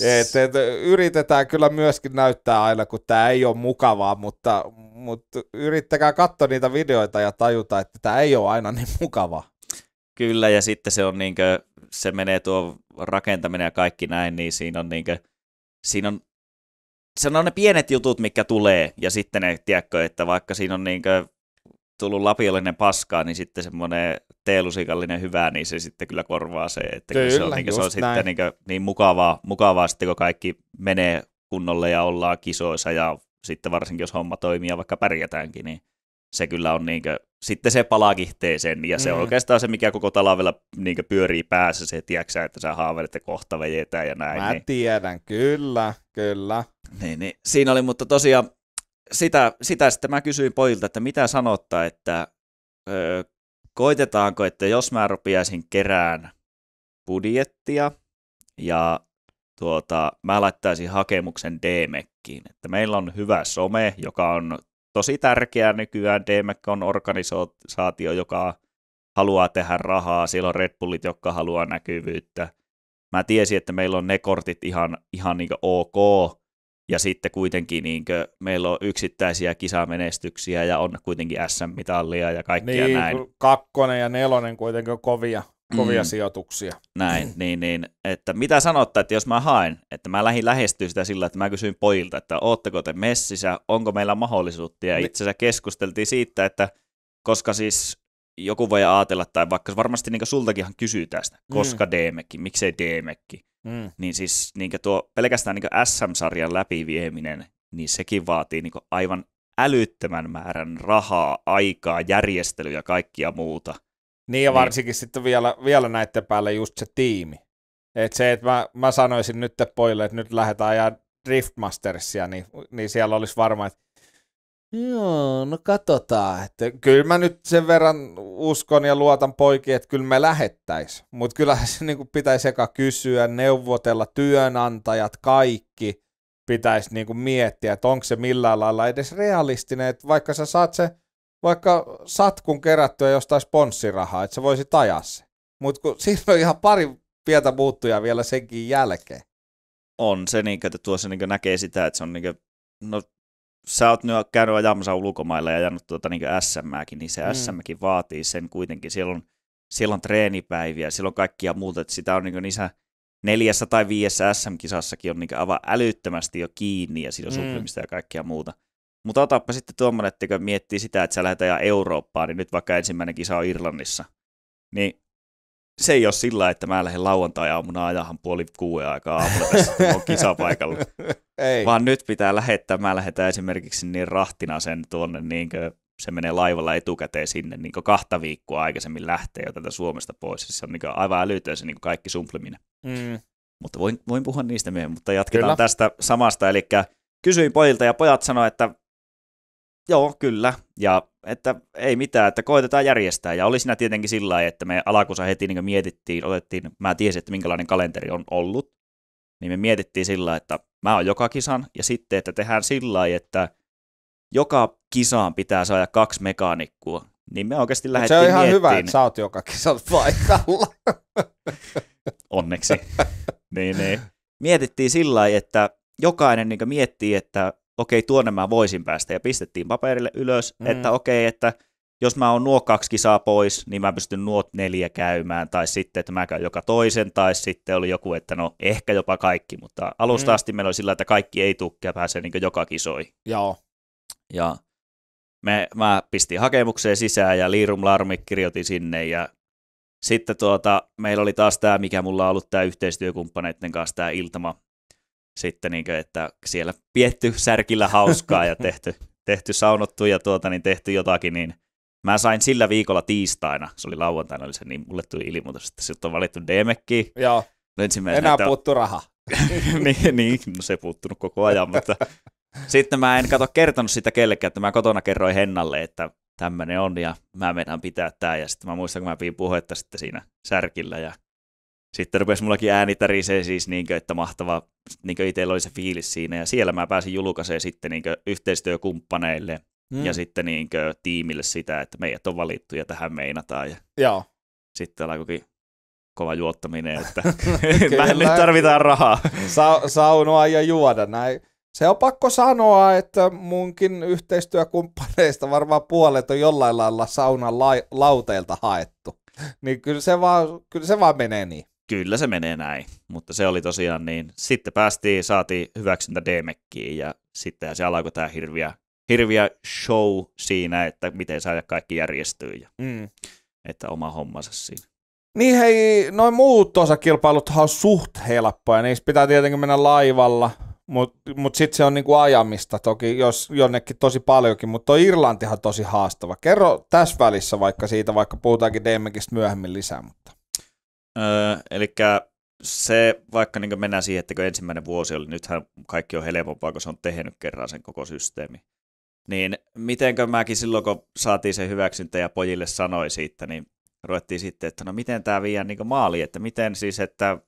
Et, et, yritetään kyllä myöskin näyttää aina, kun tämä ei ole mukavaa, mutta, mutta yrittäkää katsoa niitä videoita ja tajuta, että tämä ei ole aina niin mukavaa. Kyllä, ja sitten se on niinkö, se menee tuo rakentaminen ja kaikki näin, niin siinä on niinkö, siinä on, se on ne pienet jutut, mikä tulee, ja sitten ne, tiedätkö, että vaikka siinä on niinkö tullut lapiollinen paskaa, niin sitten semmoinen teelusikallinen hyvä, niin se sitten kyllä korvaa se, että kyllä, se on, niin, se on sitten niin, niin mukavaa, mukavaa sitten, kun kaikki menee kunnolle ja ollaan kisoissa ja sitten varsinkin, jos homma toimii ja vaikka pärjätäänkin, niin se kyllä on niinkö, sitten se palaa kihteeseen, ja se mm. on oikeastaan se, mikä koko talvella niinkö pyörii päässä, se tiedätkö että sä haaveilet, ja kohta vejetään ja näin. Mä niin. tiedän, kyllä, kyllä. Niin, niin. Siinä oli, mutta tosiaan sitä, sitä sitten mä kysyin pojilta, että mitä sanotta, että öö, koitetaanko, että jos mä rupiaisin kerään budjettia ja tuota, mä laittaisin hakemuksen DMEKkiin, että meillä on hyvä some, joka on tosi tärkeää nykyään. DMC on organisaatio, joka haluaa tehdä rahaa. Siellä on Red Bullit, jotka haluaa näkyvyyttä. Mä tiesin, että meillä on ne kortit ihan, ihan niin ok, ja sitten kuitenkin niin kuin, meillä on yksittäisiä kisamenestyksiä ja on kuitenkin SM-mitallia ja kaikkia niin, näin. kakkonen ja nelonen kuitenkin on kovia kovia mm. sijoituksia. Näin, mm. niin, niin, että mitä sanotte, että jos mä haen, että mä lähin lähestyä sitä sillä, että mä kysyin pojilta, että ootteko te messissä, onko meillä mahdollisuutta, ja itse asiassa keskusteltiin siitä, että koska siis joku voi ajatella, tai vaikka varmasti niin sultakinhan kysyy tästä, mm. koska mm. DMekki, miksei DMekki, mm. niin siis niin tuo pelkästään niin SM-sarjan läpivieminen, niin sekin vaatii niin aivan älyttömän määrän rahaa, aikaa, järjestelyä ja kaikkia muuta – niin ja niin. varsinkin niin. sitten vielä, vielä näiden päälle just se tiimi. Että se, että mä, mä sanoisin nyt pojille, että nyt lähdetään ajaa Driftmastersia, niin, niin siellä olisi varma, että joo, no katsotaan. Että kyllä mä nyt sen verran uskon ja luotan poikien että kyllä me lähettäis. Mutta kyllä, se niin kuin pitäisi eka kysyä, neuvotella, työnantajat, kaikki pitäisi niin kuin miettiä, että onko se millään lailla edes realistinen, että vaikka sä saat se vaikka satkun kerättyä jostain sponssirahaa, että se voisi ajaa se. Mutta kun (laughs) siinä on ihan pari pientä muuttuja vielä senkin jälkeen. On se, niin, että tuossa niin, näkee sitä, että se on niin, kuin, no sä oot nyt käynyt ajamassa ulkomailla ja jäänyt tuota niin SM-ääkin, niin se mm. SMkin vaatii sen kuitenkin. Siellä on, siellä on treenipäiviä, siellä on kaikkia muuta, että sitä on niin niissä neljässä tai viidessä SM-kisassakin on niin aivan älyttömästi jo kiinni ja siinä on mm. ja kaikkia muuta. Mutta otapa sitten tuommoinen, että kun miettii sitä, että sä ajaa Eurooppaan, niin nyt vaikka ensimmäinen kisa on Irlannissa, niin se ei ole sillä, että mä lähden lauantai-aamuna ajahan puoli kuuden aikaa aamulla tässä on (laughs) kisapaikalla. ei. Vaan nyt pitää lähettää, mä lähetän esimerkiksi niin rahtina sen tuonne, niin kuin se menee laivalla etukäteen sinne niin kuin kahta viikkoa aikaisemmin lähtee jo tätä Suomesta pois. Se on niin kuin aivan älytön se niin kuin kaikki sumpliminen. Mm. Mutta voin, voin puhua niistä myöhemmin, mutta jatketaan Kyllä. tästä samasta. Eli kysyin pojilta ja pojat sanoivat, että Joo, kyllä. Ja että ei mitään, että koitetaan järjestää. Ja oli siinä tietenkin sillä lailla, että me alakussa heti niin mietittiin, otettiin, mä tiesin, että minkälainen kalenteri on ollut, niin me mietittiin sillä että mä oon joka kisan, ja sitten, että tehdään sillä lailla, että joka kisaan pitää saada kaksi mekaanikkua. Niin me oikeasti lähdettiin Se on ihan hyvä, että sä oot joka kisan paikalla. (laughs) Onneksi. niin, niin. Mietittiin sillä lailla, että jokainen niin miettii, että okei, okay, tuonne mä voisin päästä, ja pistettiin paperille ylös, mm. että okei, okay, että jos mä oon nuo kaksi kisaa pois, niin mä pystyn nuot neljä käymään, tai sitten, että mä käyn joka toisen, tai sitten oli joku, että no ehkä jopa kaikki, mutta alusta mm. asti meillä oli sillä, että kaikki ei ja pääsee niin joka kisoi. Joo. Ja me, mä pistin hakemukseen sisään ja Liirum Larmi kirjoitin sinne ja sitten tuota, meillä oli taas tämä, mikä mulla on ollut tämä yhteistyökumppaneiden kanssa, tämä Iltama, sitten, niin kuin, että siellä pietty särkillä hauskaa ja tehty, (laughs) tehty saunottu ja tuota, niin tehty jotakin, niin mä sain sillä viikolla tiistaina, se oli lauantaina, oli se, niin mulle tuli ilmoitus, että sitten on valittu DMekki. Joo, no enää että... puuttu raha. (laughs) niin, niin, no se puuttunut koko ajan, mutta (laughs) sitten mä en kato kertonut sitä kellekään, että mä kotona kerroin Hennalle, että tämmöinen on ja mä meidän pitää tää. Ja sitten mä muistan, kun mä piin puhetta sitten siinä särkillä ja sitten rupesi mullakin ääni tärisee siis, niin kuin, että mahtava, niin kuin itsellä oli se fiilis siinä. Ja siellä mä pääsin julkaiseen sitten niin kuin, yhteistyökumppaneille mm. ja sitten niin kuin, tiimille sitä, että meidät on valittu ja tähän meinataan. Ja Joo. Sitten alkoikin kova juottaminen, että (laughs) (laughs) vähän nyt tarvitaan rahaa. Sa- saunoa ja juoda näin. Se on pakko sanoa, että munkin yhteistyökumppaneista varmaan puolet on jollain lailla saunan la- lauteilta haettu. Niin kyllä se, vaan, kyllä se vaan menee niin kyllä se menee näin, mutta se oli tosiaan niin. Sitten päästiin, saatiin hyväksyntä d ja sitten se alkoi tämä hirviä, hirviä show siinä, että miten saada kaikki järjestyy ja mm. että oma hommansa siinä. Niin hei, noin muut osakilpailuthan on suht helppoja, niissä pitää tietenkin mennä laivalla, mutta mut, mut sitten se on niinku ajamista toki, jos jonnekin tosi paljonkin, mutta tuo Irlantihan on tosi haastava. Kerro tässä välissä vaikka siitä, vaikka puhutaankin Demekistä myöhemmin lisää. Mutta. Öö, Eli se, vaikka niin mennään siihen, että kun ensimmäinen vuosi oli, nythän kaikki on helpompaa, kun se on tehnyt kerran sen koko systeemi. Niin mitenkö mäkin silloin, kun saatiin se hyväksyntä ja pojille sanoi siitä, niin ruvettiin sitten, että no miten tämä viedään niin maaliin, että miten siis, että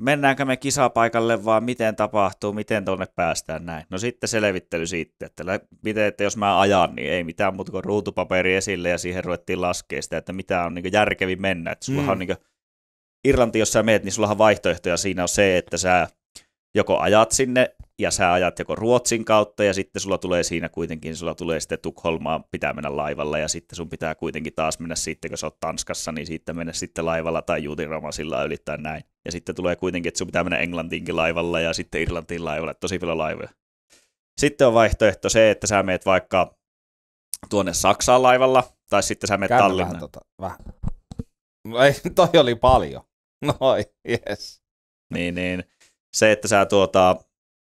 mennäänkö me kisapaikalle vaan miten tapahtuu, miten tuonne päästään näin. No sitten selvittely siitä, että miten, että jos mä ajan, niin ei mitään muuta kuin ruutupaperi esille ja siihen ruvettiin laskea sitä, että mitä on niin järkevin mennä. Että sulla mm. on niin kuin Irlanti, jos sä meet, niin on vaihtoehtoja siinä on se, että sä joko ajat sinne ja sä ajat joko Ruotsin kautta ja sitten sulla tulee siinä kuitenkin, niin sulla tulee sitten Tukholmaan, pitää mennä laivalla ja sitten sun pitää kuitenkin taas mennä sitten, kun sä oot Tanskassa, niin sitten mennä sitten laivalla tai Ramasilla ylittää näin. Ja sitten tulee kuitenkin, että sun pitää mennä Englantiinkin laivalla ja sitten Irlantiin laivalla, tosi paljon laivoja. Sitten on vaihtoehto se, että sä meet vaikka tuonne Saksaan laivalla, tai sitten sä meet Tallinnaan. Tota, vähän. Ei, (laughs) toi oli paljon. (laughs) Noi, yes. Niin, niin. Se, että sä tuota,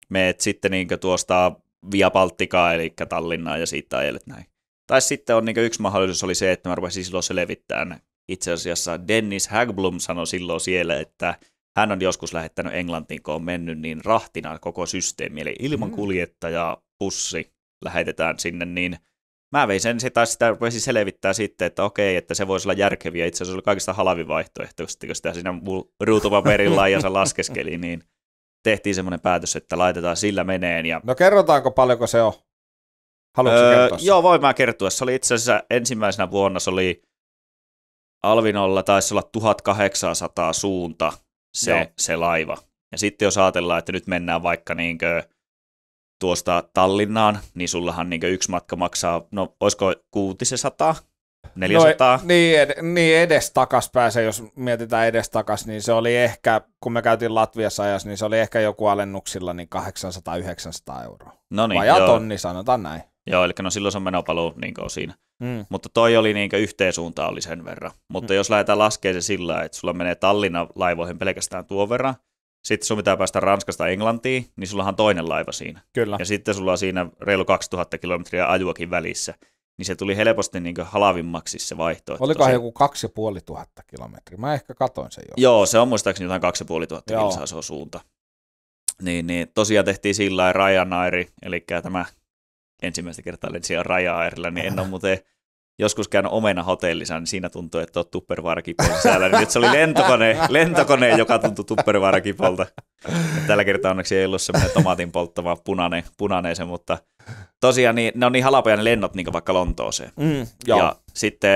meet sitten niin tuosta Via Baltikaa, eli Tallinnaa, ja siitä ajelet näin. Tai sitten on niin yksi mahdollisuus oli se, että mä rupesin silloin selvittämään. Itse asiassa Dennis Hagblom sanoi silloin siellä, että hän on joskus lähettänyt Englantiin, kun on mennyt, niin rahtina koko systeemi, eli ilman mm. kuljettaja pussi lähetetään sinne, niin – mä vein sen sitä, sitä rupesin selvittää sitten, että okei, että se voisi olla järkeviä. Itse asiassa se oli kaikista halvin vaihtoehto, kun sitä siinä ruutupaperilla ja se laskeskeli, (laughs) niin tehtiin semmoinen päätös, että laitetaan sillä meneen. Ja... No kerrotaanko paljonko se on? Haluatko öö, kertoa? Joo, voin mä kertoa. Se oli itse asiassa ensimmäisenä vuonna, se oli Alvinolla taisi olla 1800 suunta se, se laiva. Ja sitten jos ajatellaan, että nyt mennään vaikka niinkö tuosta Tallinnaan, niin sullahan niin yksi matka maksaa, no olisiko kuutisesataa, 400? No, niin, ed, niin edes takas pääsee, jos mietitään edes takas, niin se oli ehkä, kun me käytiin Latviassa ajassa, niin se oli ehkä joku alennuksilla niin 800-900 euroa. No niin, Vajaa joo. tonni, sanotaan näin. Joo, eli no silloin se on menopalu niin siinä. Mm. Mutta toi oli niin yhteen suuntaan oli sen verran. Mutta mm. jos lähdetään laskemaan se sillä, että sulla menee Tallinnan laivoihin pelkästään tuon verran, sitten sun pitää päästä Ranskasta Englantiin, niin sulla on toinen laiva siinä. Kyllä. Ja sitten sulla on siinä reilu 2000 kilometriä ajuakin välissä. Niin se tuli helposti niin halavimmaksi se vaihtoehto. Oliko se... joku 2500 kilometriä? Mä ehkä katoin sen jo. Joo, se on muistaakseni jotain 2500 kilometriä se suunta. Niin, niin tosiaan tehtiin sillä lailla Ryanairi, eli tämä ensimmäistä kertaa on Ryanairilla, niin en ole (laughs) muuten joskus käynyt omena hotellissa, niin siinä tuntui, että olet tuppervarakipon sisällä. nyt se oli lentokone, lentokone joka tuntui tuppervaarakipolta. Tällä kertaa onneksi ei ollut semmoinen tomaatin polttama punainen, punainen se, mutta tosiaan niin, ne on niin halpoja ne lennot niin vaikka Lontooseen. Mm, Ja sitten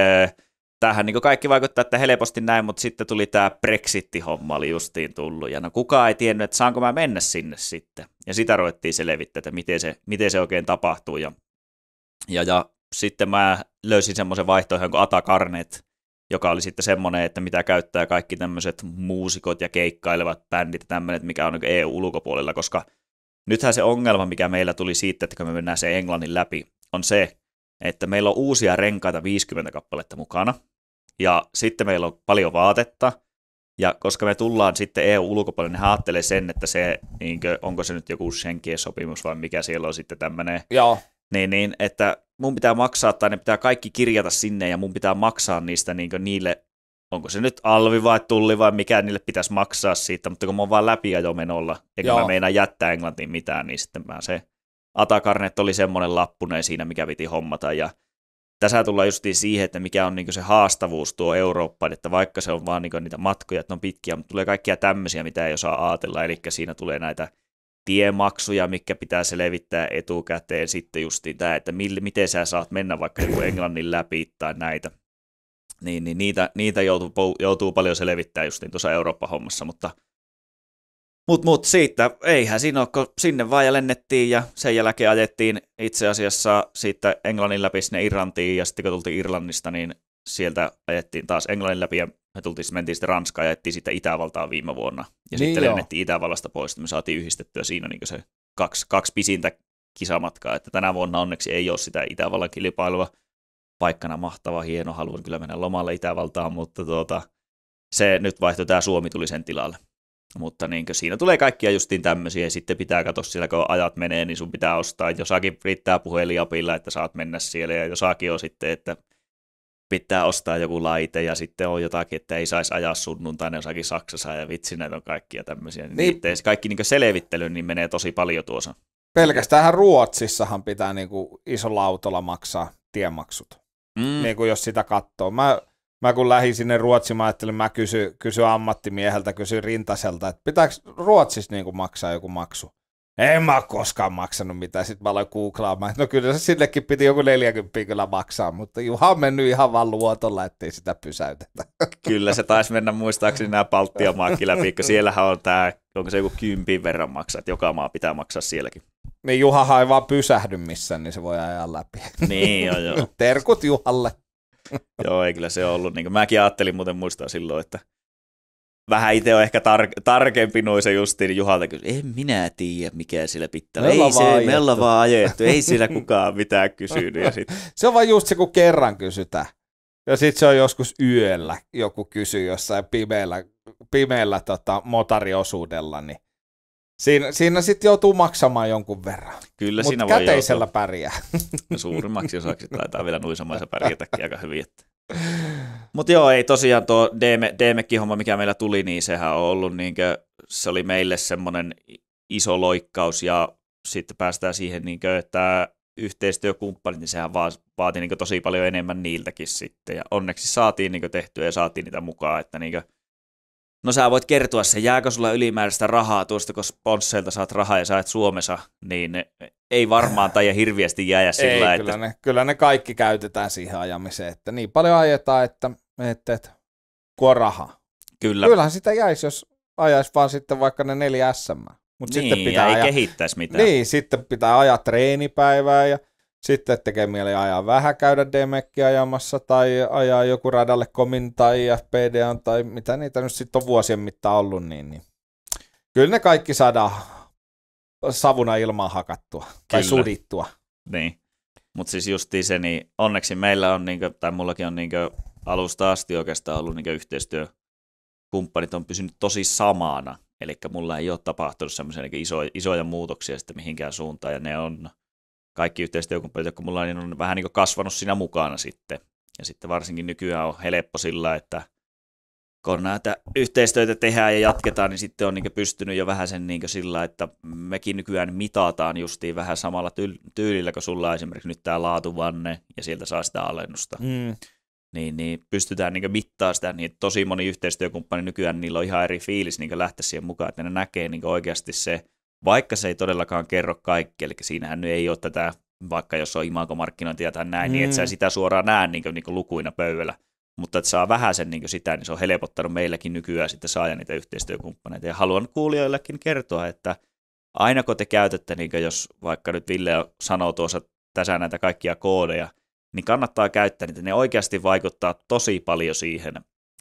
tähän niin kaikki vaikuttaa, että helposti näin, mutta sitten tuli tämä Brexit-homma oli justiin tullut, ja no kukaan ei tiennyt, että saanko mä mennä sinne sitten. Ja sitä ruvettiin selvittää, että miten se, miten se oikein tapahtuu, ja, ja, ja sitten mä löysin semmoisen vaihtoehdon kuin Atakarnet, joka oli sitten semmoinen, että mitä käyttää kaikki tämmöiset muusikot ja keikkailevat bändit ja tämmöinen, mikä on niin EU-ulkopuolella, koska nythän se ongelma, mikä meillä tuli siitä, että kun me mennään sen Englannin läpi, on se, että meillä on uusia renkaita 50 kappaletta mukana, ja sitten meillä on paljon vaatetta, ja koska me tullaan sitten EU-ulkopuolelle, niin ajattelee sen, että se, kuin, onko se nyt joku Schenkien sopimus vai mikä siellä on sitten tämmöinen, Joo. Niin, niin, että mun pitää maksaa tai ne pitää kaikki kirjata sinne ja mun pitää maksaa niistä niin niille, onko se nyt alvi vai tulli vai mikä niille pitäisi maksaa siitä, mutta kun mä oon vaan menolla, eikä Joo. mä meinaa jättää Englantiin mitään, niin sitten mä se Atakarnet oli semmoinen lappunen siinä, mikä piti hommata ja tässä tullaan justiin siihen, että mikä on niinku se haastavuus tuo Eurooppaan, että vaikka se on vaan niinku niitä matkoja, että ne on pitkiä, mutta tulee kaikkia tämmöisiä, mitä ei osaa ajatella, eli siinä tulee näitä tiemaksuja, mikä pitää se levittää etukäteen, sitten justiin tämä, että mille, miten sä saat mennä vaikka joku Englannin läpi tai näitä. Niin, niin niitä, niitä joutuu, joutuu paljon se just niin tuossa Eurooppa-hommassa, mutta mut, mut siitä eihän siinä ole, kun sinne vaan ja lennettiin ja sen jälkeen ajettiin itse asiassa siitä Englannin läpi sinne Irlantiin ja sitten kun tultiin Irlannista, niin sieltä ajettiin taas Englannin läpi ja me tultiin, mentiin sitten Ranskaan ja ettiin sitten Itävaltaa viime vuonna. Ja niin sitten lennettiin Itävallasta pois, että me saatiin yhdistettyä siinä niin se kaksi, kaksi pisintä kisamatkaa. Että tänä vuonna onneksi ei ole sitä Itävallan kilpailua. Paikkana mahtava, hieno, haluan kyllä mennä lomalle Itävaltaan, mutta tuota, se nyt vaihtoi, tämä Suomi tuli sen tilalle. Mutta niin kuin, siinä tulee kaikkia justiin tämmöisiä, ja sitten pitää katsoa siellä, kun ajat menee, niin sun pitää ostaa, että jossakin riittää puhelinapilla, että saat mennä siellä, ja jossakin on sitten, että pitää ostaa joku laite ja sitten on jotakin, että ei saisi ajaa sunnuntaina jossakin Saksassa ja vitsi näitä on kaikkia tämmöisiä. Niin. Niitä, kaikki niin selvittely niin menee tosi paljon tuossa. Pelkästään Ruotsissahan pitää niin kuin isolla autolla maksaa tiemaksut, mm. niin kuin jos sitä katsoo. Mä, mä kun lähdin sinne Ruotsiin, mä ajattelin, mä kysy, kysy ammattimieheltä, kysy Rintaselta, että pitääkö Ruotsissa niin kuin maksaa joku maksu en mä ole koskaan maksanut mitään. Sitten mä aloin googlaamaan, no kyllä se sillekin piti joku 40 kyllä maksaa, mutta Juha on mennyt ihan vaan luotolla, ettei sitä pysäytetä. Kyllä se taisi mennä muistaakseni nämä Baltiamaatkin läpi, kun (laughs) siellähän on tämä, onko se joku kympin verran maksaa, että joka maa pitää maksaa sielläkin. Niin Juha ei vaan pysähdy missään, niin se voi ajaa läpi. Niin joo joo. (laughs) Terkut Juhalle. joo, ei kyllä se ollut. Niin mäkin ajattelin muuten muistaa silloin, että vähän itse on ehkä tar- tarkempi noissa justiin niin Juhalta kysy, en minä tiedä mikä sillä pitää. olla. ei se, ajettu. me ollaan vaan ajettu, ei sillä kukaan mitään kysynyt. Ja sit... (laughs) se on vaan just se, kun kerran kysytään. Ja sitten se on joskus yöllä, joku kysyy jossain pimeällä, pimeällä tota, motariosuudella, niin Siinä, siinä sitten joutuu maksamaan jonkun verran. Kyllä Mut siinä voi käteisellä joutua. pärjää. No suurimmaksi osaksi taitaa vielä nuisamaissa pärjätäkin aika hyvin. Että. (laughs) Mutta joo, ei tosiaan tuo DM-homma, mikä meillä tuli, niin sehän on ollut, niinkö, se oli meille semmoinen iso loikkaus ja sitten päästään siihen, niinkö, että yhteistyökumppanit, niin sehän vaati niinkö, tosi paljon enemmän niiltäkin sitten. Ja onneksi saatiin niinkö, tehtyä ja saatiin niitä mukaan, että niinkö, no sä voit kertoa se, jääkö sulla ylimääräistä rahaa tuosta, kun sponsseilta saat rahaa ja saat Suomessa, niin ei varmaan tai hirviästi jää sillä, ei, että... Kyllä ne, kyllä ne kaikki käytetään siihen ajamiseen, että niin paljon ajetaan, että, että, että kun on rahaa. Kyllä. Kyllähän sitä jäisi, jos ajaisi vaan sitten vaikka ne neljä SM. Mut niin, sitten pitää ei ajaa, kehittäisi mitään. Niin, sitten pitää ajaa treenipäivää ja sitten tekee mieli ajaa vähän käydä d ajamassa tai ajaa joku radalle komin tai FPD on tai mitä niitä nyt sitten on vuosien mittaan ollut, niin, niin kyllä ne kaikki saada savuna ilmaan hakattua kyllä. tai sudittua. Niin, mutta siis justi se, niin onneksi meillä on, niinkö, tai mullakin on niinkö alusta asti oikeastaan ollut niinkö yhteistyökumppanit on pysynyt tosi samana. Eli mulla ei ole tapahtunut semmoisia iso, isoja muutoksia sitten mihinkään suuntaan, ja ne on kaikki yhteistyökumppanit, jotka mulla on, niin on vähän niin kuin kasvanut siinä mukana sitten. Ja sitten varsinkin nykyään on helppo sillä, että kun näitä yhteistyötä tehdään ja jatketaan, niin sitten on niin pystynyt jo vähän sen niin sillä, että mekin nykyään mitataan justiin vähän samalla tyylillä, kun sulla esimerkiksi nyt tämä laatuvanne ja sieltä saa sitä alennusta. Mm. Niin, niin pystytään niin mittaamaan sitä, niin tosi moni yhteistyökumppani nykyään, niillä on ihan eri fiilis niin lähteä siihen mukaan, että ne näkee niin oikeasti se, vaikka se ei todellakaan kerro kaikki, eli siinähän ei ole tätä, vaikka jos on imagomarkkinointia tai näin, mm. niin et sä mm. sitä suoraan näe niin kuin, niin kuin lukuina pöydällä, mutta että saa vähän sen niin sitä, niin se on helpottanut meilläkin nykyään sitten saada niitä yhteistyökumppaneita. Ja haluan kuulijoillekin kertoa, että aina kun te käytätte, niin jos vaikka nyt Ville sanoo tuossa tässä näitä kaikkia koodeja, niin kannattaa käyttää niitä. Ne oikeasti vaikuttaa tosi paljon siihen.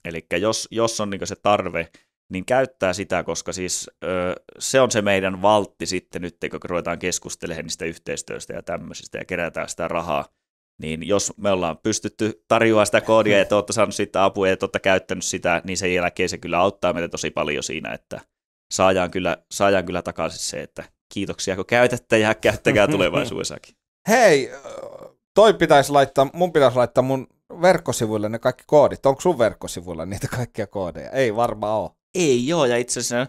Eli jos, jos on niin se tarve niin käyttää sitä, koska siis ö, se on se meidän valtti sitten nyt, kun ruvetaan keskustelemaan niistä yhteistyöstä ja tämmöisistä ja kerätään sitä rahaa, niin jos me ollaan pystytty tarjoamaan sitä koodia ja te olette saaneet sitä apua ja te olette käyttänyt sitä, niin sen jälkeen se kyllä auttaa meitä tosi paljon siinä, että saadaan kyllä, saadaan kyllä takaisin se, että kiitoksia kun käytätte ja käyttäkää (laughs) tulevaisuudessakin. Hei, toi pitäisi laittaa, mun pitäisi laittaa mun verkkosivuille ne kaikki koodit. Onko sun verkkosivuilla niitä kaikkia koodeja? Ei varmaan ole ei ole, ja itse asiassa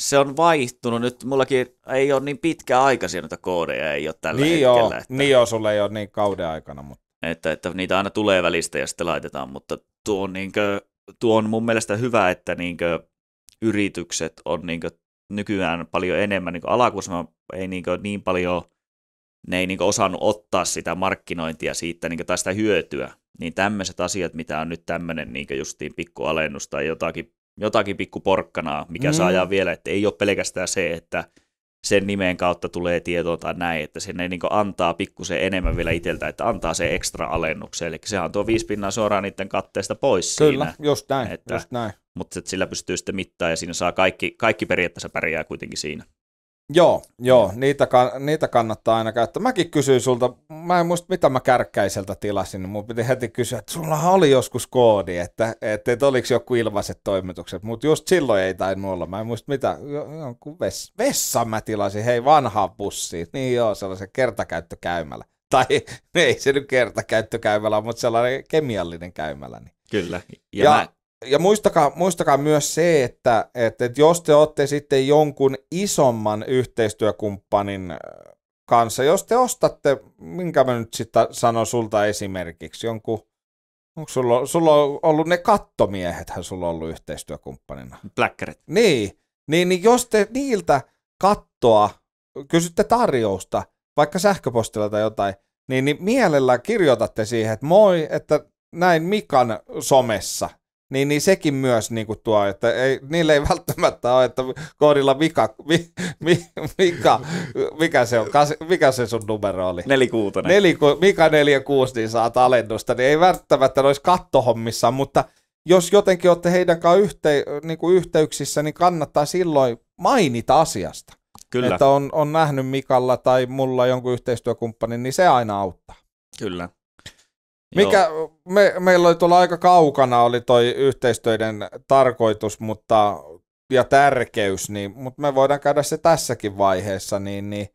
se on vaihtunut nyt, mullakin ei ole niin pitkä aika noita koodeja, ei ole tällä niin hetkellä. Joo, että, niin joo, sulle ei ole niin kauden aikana. Mutta. Että, että niitä aina tulee välistä ja sitten laitetaan, mutta tuo on, niinkö, tuo on mun mielestä hyvä, että niinkö yritykset on niinkö nykyään paljon enemmän, niin alakuussa ei niinkö niin paljon, ne ei niinkö osannut ottaa sitä markkinointia siitä niinkö, tai sitä hyötyä, niin tämmöiset asiat, mitä on nyt tämmöinen niin justiin pikkualennus tai jotakin jotakin pikku porkkanaa, mikä mm. saa vielä, että ei ole pelkästään se, että sen nimen kautta tulee tietoa tai näin, että sinne niin antaa pikkusen enemmän vielä itseltä, että antaa se ekstra alennuksen. Eli on tuo viisi pinnaa suoraan niiden katteesta pois Kyllä, siinä. just näin, että, just näin. Mutta sillä pystyy sitten mittaamaan ja siinä saa kaikki, kaikki periaatteessa pärjää kuitenkin siinä. Joo, joo niitä, kan, niitä kannattaa aina käyttää. Mäkin kysyin sulta, mä en muista mitä mä kärkkäiseltä tilasin, mutta piti heti kysyä, että sulla oli joskus koodi, että, että, että oliko joku ilmaiset toimitukset, mutta just silloin ei tainnut olla. Mä en muista mitä, jonkun ves, vessan mä tilasin, hei vanhaa bussiin, niin joo, sellaisen kertakäyttökäymällä. (laughs) Tai ei se nyt kertakäyttökäymällä, mutta sellainen kemiallinen käymällä, Niin. Kyllä, ja, ja mä ja muistakaa, muistakaa myös se, että, että, että jos te olette sitten jonkun isomman yhteistyökumppanin äh, kanssa, jos te ostatte, minkä mä nyt sitten sanon sulta esimerkiksi, jonkun, onko sulla, sulla on ollut ne kattomiehethän sulla on ollut yhteistyökumppanina? Blackkerit. Niin, niin, niin jos te niiltä kattoa kysytte tarjousta, vaikka sähköpostilla tai jotain, niin, niin mielellä kirjoitatte siihen, että moi, että näin Mikan somessa, niin, niin sekin myös niin kuin tuo, että ei, niille ei välttämättä ole, että koodilla vika, vi, mi, vika mikä, se on, kas, mikä se sun numero oli? 46. Neliku, Mika 46, niin saat alennusta, niin ei välttämättä olisi kattohommissa, mutta jos jotenkin olette heidän kanssa yhte, niin kuin yhteyksissä, niin kannattaa silloin mainita asiasta. Kyllä. Että on, on nähnyt Mikalla tai mulla jonkun yhteistyökumppanin, niin se aina auttaa. Kyllä. Mikä, me, meillä oli tuolla aika kaukana oli toi yhteistyöiden tarkoitus mutta, ja tärkeys, niin, mutta me voidaan käydä se tässäkin vaiheessa niin, niin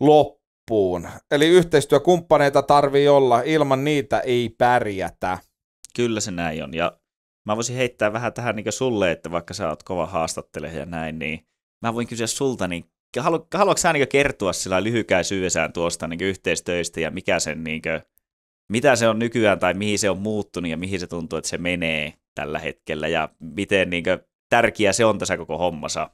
loppuun. Eli yhteistyökumppaneita tarvii olla, ilman niitä ei pärjätä. Kyllä se näin on, ja mä voisin heittää vähän tähän niin sulle, että vaikka sä oot kova haastattelija ja näin, niin mä voin kysyä sulta, niin halu, haluatko sä niin kertoa sillä lyhykäisyydessään tuosta niin yhteistöistä ja mikä sen niin kuin, mitä se on nykyään tai mihin se on muuttunut ja mihin se tuntuu, että se menee tällä hetkellä ja miten niin kuin, tärkeä se on tässä koko hommassa?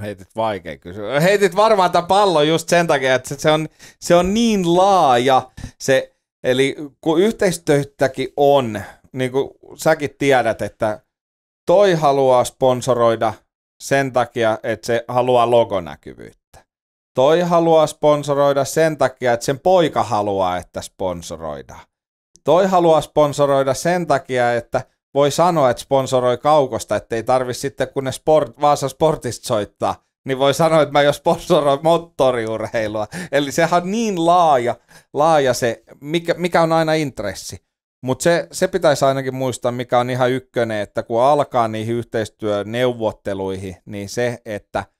Heitit vaikea kysymys. Heitit varmaan tämän pallon just sen takia, että se on, se on niin laaja. Se, eli kun yhteistyötäkin on, niin kuin säkin tiedät, että toi haluaa sponsoroida sen takia, että se haluaa logonäkyvyyttä Toi haluaa sponsoroida sen takia, että sen poika haluaa, että sponsoroida. Toi haluaa sponsoroida sen takia, että voi sanoa, että sponsoroi kaukosta, ettei tarvi sitten, kun ne sport, Vaasa Sportista soittaa, niin voi sanoa, että mä jo sponsoroin moottoriurheilua. Eli sehän on niin laaja, laaja se, mikä, mikä on aina intressi. Mutta se, se pitäisi ainakin muistaa, mikä on ihan ykkönen, että kun alkaa niihin yhteistyöneuvotteluihin, niin se, että –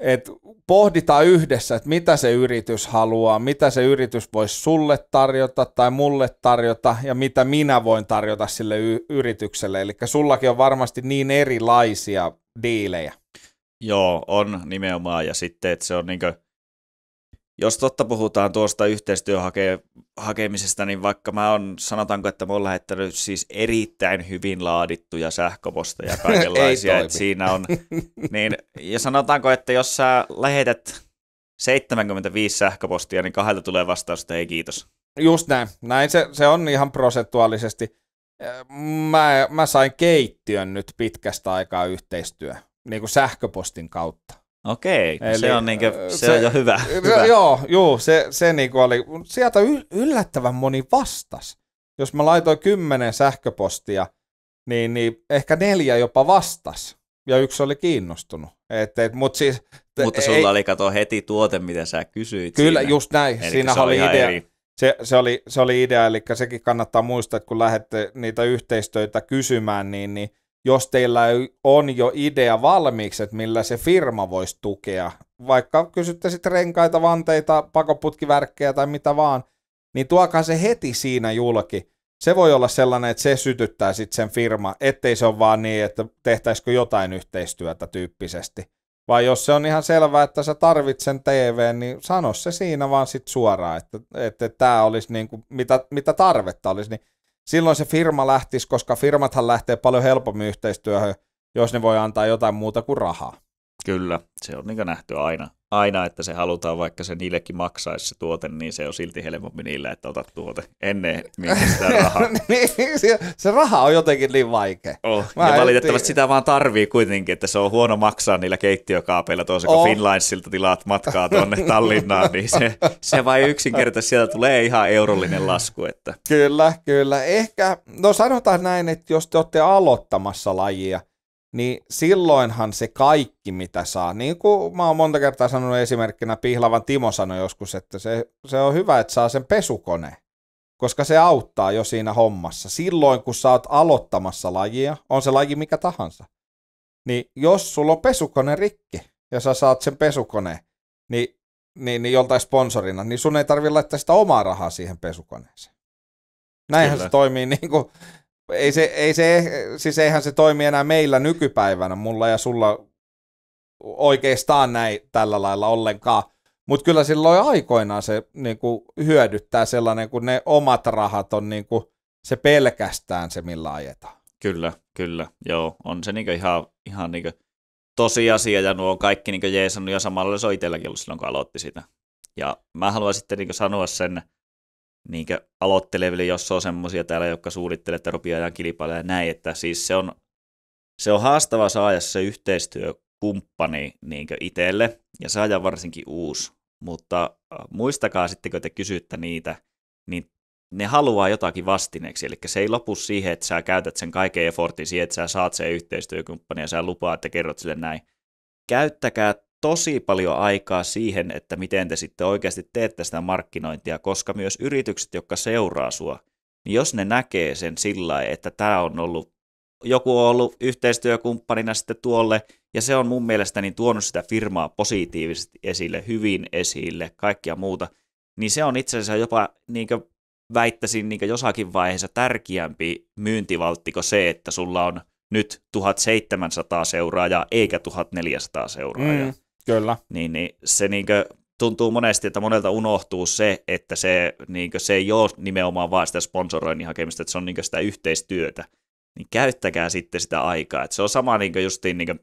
et pohditaan yhdessä, että mitä se yritys haluaa, mitä se yritys voisi sulle tarjota tai mulle tarjota ja mitä minä voin tarjota sille y- yritykselle. Eli sullakin on varmasti niin erilaisia diilejä. Joo, on nimenomaan. Ja sitten, että se on niinkö jos totta puhutaan tuosta yhteistyöhakemisesta, niin vaikka mä on, sanotaanko, että mä oon lähettänyt siis erittäin hyvin laadittuja sähköposteja (laughs) kaikenlaisia, että siinä on, (laughs) niin, ja sanotaanko, että jos sä lähetät 75 sähköpostia, niin kahdelta tulee vastaus, että ei kiitos. Just näin, näin se, se on ihan prosentuaalisesti. Äh, mä, mä sain keittiön nyt pitkästä aikaa yhteistyö, niin kuin sähköpostin kautta. Okei, no Eli, äh, se, on niinkö, se, se on jo hyvä. (laughs) hyvä. Joo, juu, se, se niinku oli, sieltä yllättävän moni vastas. Jos mä laitoin kymmenen sähköpostia, niin, niin ehkä neljä jopa vastas. Ja yksi oli kiinnostunut. Et, et, mut siis, Mutta sulla ei, oli, kato, heti tuote, mitä sä kysyit. Kyllä, siinä. just näin. Eli siinä se oli idea. Eri. Se, se, oli, se oli idea, eli sekin kannattaa muistaa, että kun lähdette niitä yhteistöitä kysymään, niin, niin jos teillä on jo idea valmiiksi, että millä se firma voisi tukea, vaikka kysytte sitten renkaita, vanteita, pakoputkivärkkejä tai mitä vaan, niin tuokaa se heti siinä julki. Se voi olla sellainen, että se sytyttää sitten sen firma, ettei se ole vaan niin, että tehtäisikö jotain yhteistyötä tyyppisesti. Vai jos se on ihan selvää, että sä tarvitset sen TV, niin sano se siinä vaan sitten suoraan, että tämä olisi niin kuin, mitä, mitä tarvetta olisi. Niin silloin se firma lähtisi, koska firmathan lähtee paljon helpommin yhteistyöhön, jos ne voi antaa jotain muuta kuin rahaa. Kyllä, se on niin nähty aina, aina, että se halutaan, vaikka se niillekin maksaisi se tuote, niin se on silti helpompi niillä, että otat tuote ennen sitä (laughs) rahaa. niin, se, se raha on jotenkin niin vaikea. Oh, ja valitettavasti tii. sitä vaan tarvii kuitenkin, että se on huono maksaa niillä keittiökaapeilla tuossa, kun oh. Finlinesilta tilaat matkaa tuonne (laughs) Tallinnaan, niin se, se vain yksinkertaisesti sieltä tulee ihan eurollinen lasku. Että. Kyllä, kyllä. Ehkä, no sanotaan näin, että jos te olette aloittamassa lajia, niin silloinhan se kaikki, mitä saa, niin kuin mä oon monta kertaa sanonut esimerkkinä, Pihlavan Timo sanoi joskus, että se, se on hyvä, että saa sen pesukone, koska se auttaa jo siinä hommassa. Silloin, kun sä oot aloittamassa lajia, on se laji mikä tahansa, niin jos sulla on pesukone rikki ja sä saat sen pesukone, niin, niin, niin joltain sponsorina, niin sun ei tarvitse laittaa sitä omaa rahaa siihen pesukoneeseen. Näinhän Kyllä. se toimii (laughs) niin kuin ei se, ei se, siis eihän se toimi enää meillä nykypäivänä, mulla ja sulla oikeastaan näin tällä lailla ollenkaan. Mutta kyllä silloin aikoinaan se niinku, hyödyttää sellainen, kun ne omat rahat on niinku, se pelkästään se, millä ajetaan. Kyllä, kyllä. Joo, on se niinku ihan, ihan niinku tosiasia ja nuo on kaikki niinku jeesannut ja samalla se on itselläkin ollut silloin, kun aloitti sitä. Ja mä haluan sitten niinku sanoa sen, niinkö aloitteleville, jos on semmoisia täällä, jotka suunnittelee, että rupeaa ajan kilpailemaan ja näin, että siis se on, se on haastava saada se yhteistyökumppani niinkö itselle ja saada varsinkin uusi, mutta äh, muistakaa sitten, kun te kysytte niitä, niin ne haluaa jotakin vastineeksi, eli se ei lopu siihen, että sä käytät sen kaiken effortin siihen, että sä saat sen yhteistyökumppani ja sä lupaat, että kerrot sille näin. Käyttäkää tosi paljon aikaa siihen, että miten te sitten oikeasti teette sitä markkinointia, koska myös yritykset, jotka seuraa sua, niin jos ne näkee sen sillä että tämä on ollut, joku on ollut yhteistyökumppanina sitten tuolle, ja se on mun mielestäni niin tuonut sitä firmaa positiivisesti esille, hyvin esille, kaikkia muuta, niin se on itse asiassa jopa niin väittäisin niin jossakin vaiheessa tärkeämpi myyntivaltti kuin se, että sulla on nyt 1700 seuraajaa eikä 1400 seuraajaa. Mm. Kyllä. Niin, niin se niinkö tuntuu monesti, että monelta unohtuu se, että se, niinkö, se ei ole nimenomaan vain sitä sponsoroinnin hakemista, että se on niinkö sitä yhteistyötä. Niin käyttäkää sitten sitä aikaa. Et se on sama niinkö justiin, kuin,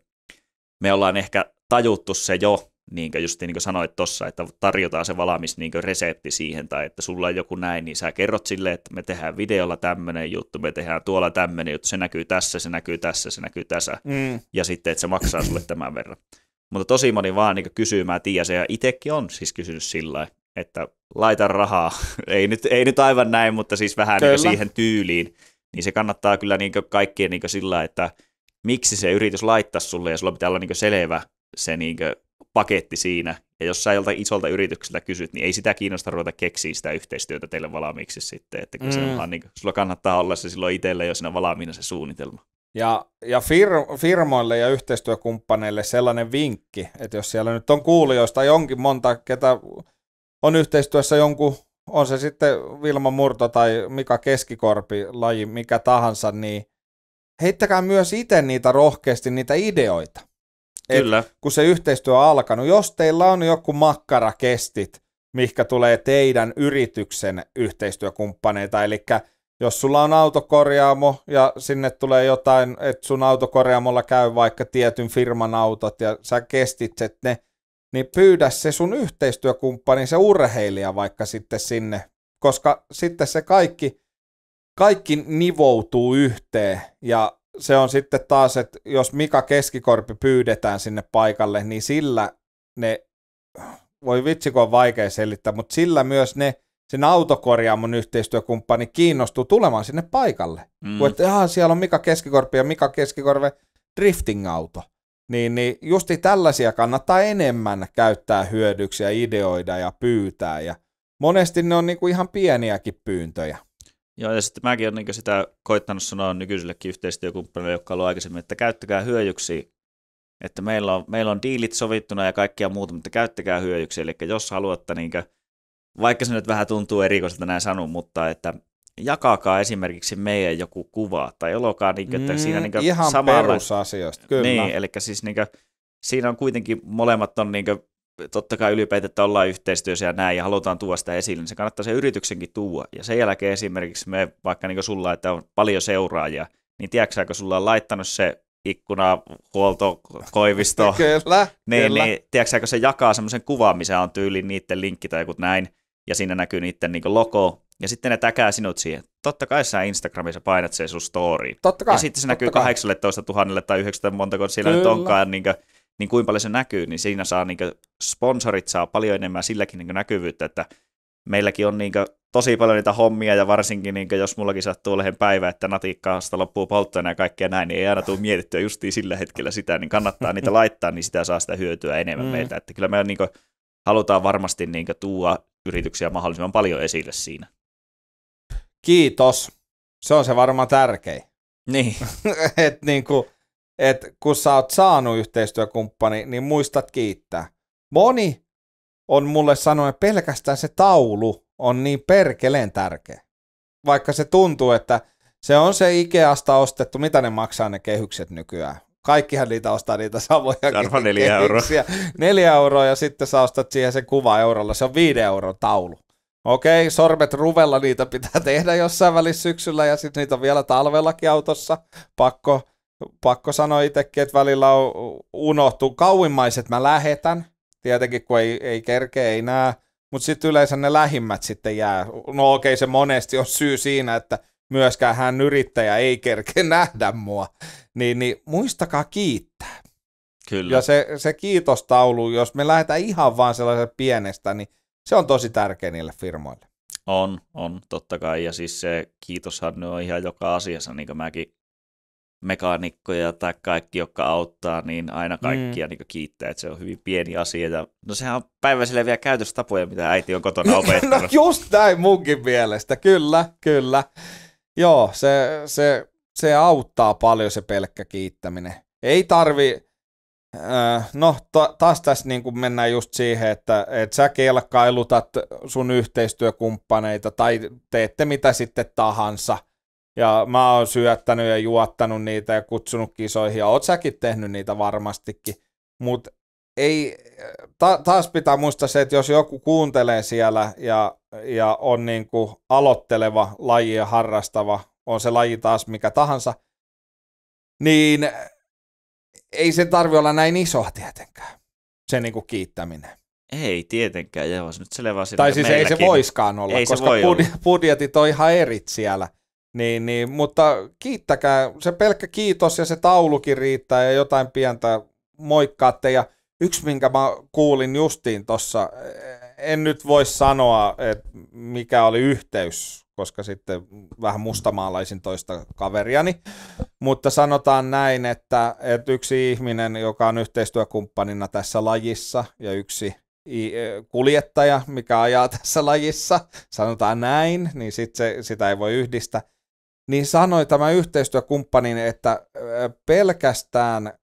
me ollaan ehkä tajuttu se jo, niin kuin just niin kuin sanoit tuossa, että tarjotaan se valmis niin kuin resepti siihen, tai että sulla on joku näin, niin sä kerrot sille, että me tehdään videolla tämmöinen juttu, me tehdään tuolla tämmöinen juttu, se näkyy tässä, se näkyy tässä, se näkyy tässä, mm. ja sitten, että se maksaa sulle tämän verran. Mutta tosi moni vaan niin kysyy, mä tiedän se, ja itsekin on siis kysynyt sillä että laita rahaa. (laughs) ei, nyt, ei nyt aivan näin, mutta siis vähän niin siihen tyyliin. Niin se kannattaa kyllä niin kaikkien niin sillä että miksi se yritys laittaa sulle, ja sulla pitää olla niin selvä se niin paketti siinä. Ja jos sä joltain isolta yritykseltä kysyt, niin ei sitä kiinnosta ruveta keksiä sitä yhteistyötä teille valmiiksi sitten. Että mm. se on, niin kuin, sulla kannattaa olla se silloin itselle jo siinä valmiina se suunnitelma. Ja, ja fir- firmoille ja yhteistyökumppaneille sellainen vinkki, että jos siellä nyt on kuulijoista tai monta, ketä on yhteistyössä jonkun, on se sitten Vilma Murto tai Mika Keskikorpi, laji mikä tahansa, niin heittäkää myös itse niitä rohkeasti, niitä ideoita. Kyllä. Et kun se yhteistyö on alkanut, jos teillä on joku makkarakestit, mikä tulee teidän yrityksen yhteistyökumppaneita, eli jos sulla on autokorjaamo ja sinne tulee jotain, että sun autokorjaamolla käy vaikka tietyn firman autot ja sä kestitset ne, niin pyydä se sun yhteistyökumppani, se urheilija vaikka sitten sinne, koska sitten se kaikki, kaikki nivoutuu yhteen ja se on sitten taas, että jos Mika Keskikorpi pyydetään sinne paikalle, niin sillä ne, voi vitsi kun on vaikea selittää, mutta sillä myös ne sen autokorjaamon yhteistyökumppani kiinnostuu tulemaan sinne paikalle. Mm. Kun että siellä on Mika Keskikorpi ja Mika Keskikorve drifting-auto. Niin, niin justi tällaisia kannattaa enemmän käyttää hyödyksiä, ideoida ja pyytää. Ja monesti ne on niinku ihan pieniäkin pyyntöjä. Joo, ja sitten mäkin olen niinku sitä koittanut sanoa nykyisillekin yhteistyökumppaneille, jotka ovat aikaisemmin, että käyttäkää hyödyksiä, että meillä on, meillä on diilit sovittuna ja kaikkia muuta, mutta käyttäkää hyödyksiä. Eli jos haluatte niinku vaikka se nyt vähän tuntuu erikoiselta näin sanon, mutta että jakakaa esimerkiksi meidän joku kuva tai olokaa niin, että mm, siinä niin ihan samalla... perusasioista, kyllä. Niin, eli siis niin kuin, siinä on kuitenkin molemmat on niin kuin, totta kai ylpeitä, että ollaan yhteistyössä ja näin ja halutaan tuoda sitä esille, niin se kannattaa se yrityksenkin tuua. Ja sen jälkeen esimerkiksi me, vaikka niin sulla, että on paljon seuraajia, niin tiedätkö, kun sulla on laittanut se ikkuna, huolto, koivisto, (laughs) kyllä, niin, kyllä. niin tiedätkö, se jakaa semmoisen kuvan, missä on tyyli niiden linkki tai joku näin, ja siinä näkyy niiden niin logo, ja sitten ne täkää sinut siihen. Totta kai sä Instagramissa painat sen sun story. Totta kai. Ja sitten se näkyy kai. 18 000 tai 90 montako siellä nyt onkaan, niin kuin, niin kuin paljon se näkyy, niin siinä saa niin kuin, sponsorit saa paljon enemmän silläkin niin kuin, näkyvyyttä, että meilläkin on niin kuin, tosi paljon niitä hommia, ja varsinkin niin kuin, jos mullakin sattuu lehen päivä, että natiikkaasta loppuu polttoaine ja kaikkea näin, niin ei aina tule mietittyä justiin sillä hetkellä sitä, niin kannattaa niitä (laughs) laittaa, niin sitä saa sitä hyötyä enemmän mm. meiltä. Että kyllä me on niin kuin, halutaan varmasti niin kuin, tuua yrityksiä mahdollisimman paljon esille siinä. Kiitos. Se on se varmaan tärkein. Niin. (laughs) et niin kuin, et kun sä oot saanut yhteistyökumppani, niin muistat kiittää. Moni on mulle sanonut, että pelkästään se taulu on niin perkeleen tärkeä. Vaikka se tuntuu, että se on se Ikeasta ostettu, mitä ne maksaa ne kehykset nykyään kaikkihan niitä ostaa niitä samoja Arva neljä euroa. Neljä euroa ja sitten sä ostat siihen sen kuva eurolla. Se on viiden euron taulu. Okei, sormet ruvella niitä pitää (laughs) tehdä jossain välissä syksyllä ja sitten niitä on vielä talvellakin autossa. Pakko, pakko sanoa itsekin, että välillä on unohtuu. Kauimmaiset mä lähetän, tietenkin kun ei, ei kerkeä, ei näe. Mutta sitten yleensä ne lähimmät sitten jää. No okei, se monesti on syy siinä, että myöskään hän yrittäjä ei kerke (laughs) nähdä mua niin, niin muistakaa kiittää. Kyllä. Ja se, se kiitostaulu, jos me lähdetään ihan vaan sellaisesta pienestä, niin se on tosi tärkeä niille firmoille. On, on, totta kai. Ja siis se kiitoshan on ihan joka asiassa, niin kuin mäkin mekaanikkoja tai kaikki, jotka auttaa, niin aina mm. kaikkia mm. niin kiittää, että se on hyvin pieni asia. Ja, no sehän on päiväiselle vielä käytöstapoja, mitä äiti on kotona (laughs) no opettanut. no just näin munkin mielestä, kyllä, kyllä. Joo, se, se se auttaa paljon se pelkkä kiittäminen. Ei tarvi, äh, no taas tässä niin kuin mennään just siihen, että että sä kelkkailutat sun yhteistyökumppaneita tai teette mitä sitten tahansa. Ja mä oon syöttänyt ja juottanut niitä ja kutsunut kisoihin ja oot säkin tehnyt niitä varmastikin. Mutta ei, ta, taas pitää muistaa se, että jos joku kuuntelee siellä ja, ja on niin kuin aloitteleva lajia harrastava on se laji taas mikä tahansa, niin ei se tarvi olla näin isoa tietenkään, se niinku kiittäminen. Ei tietenkään, joo, se nyt selvä Tai siis meilläkin. ei se voiskaan olla, ei koska se voi bud- olla. budjetit on ihan erit siellä. Niin, niin, mutta kiittäkää, se pelkkä kiitos ja se taulukin riittää ja jotain pientä moikkaatte. Ja yksi, minkä mä kuulin justiin tuossa, en nyt voi sanoa, että mikä oli yhteys koska sitten vähän mustamaalaisin toista kaveriani. Mutta sanotaan näin, että, että yksi ihminen, joka on yhteistyökumppanina tässä lajissa ja yksi e, kuljettaja, mikä ajaa tässä lajissa, sanotaan näin, niin sit se, sitä ei voi yhdistää, niin sanoi tämä yhteistyökumppani, että pelkästään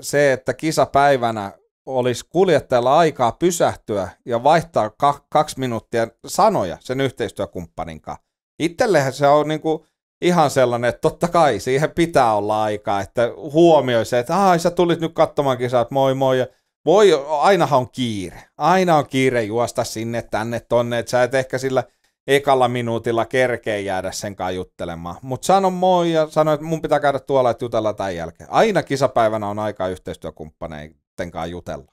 se, että kisapäivänä olisi kuljettajalla aikaa pysähtyä ja vaihtaa kaksi minuuttia sanoja sen yhteistyökumppanin kanssa. Itsellehän se on niin kuin ihan sellainen, että totta kai siihen pitää olla aikaa, että huomioi se, että ai sä tulit nyt katsomaan kisaa, että moi moi. Ja voi, ainahan on kiire. Aina on kiire juosta sinne, tänne, tonne, että sä et ehkä sillä ekalla minuutilla kerkeä jäädä sen kanssa juttelemaan. Mutta sano moi ja sano, että mun pitää käydä tuolla, että jutella tämän jälkeen. Aina kisapäivänä on aika yhteistyökumppaneita muittenkaan jutella.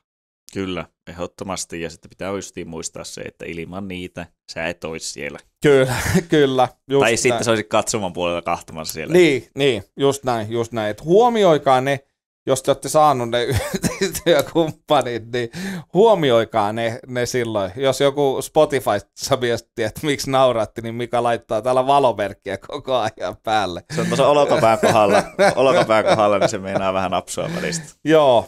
Kyllä, ehdottomasti. Ja sitten pitää just muistaa se, että ilman niitä sä et olisi siellä. Kyllä, (laughs) kyllä. Just tai näin. sitten sä olisit katsoman puolella kahtomassa siellä. Niin, niin just näin, just näin. Et huomioikaa ne, jos te olette saanut ne yhteistyökumppanit, (laughs) niin huomioikaa ne, ne silloin. Jos joku Spotifyssa miettii, että miksi nauratti, niin Mika laittaa täällä valomerkkiä koko ajan päälle. Se on tuossa olkapään kohdalla, (laughs) olkapään kohdalla, niin se meinaa vähän napsua välistä. Joo,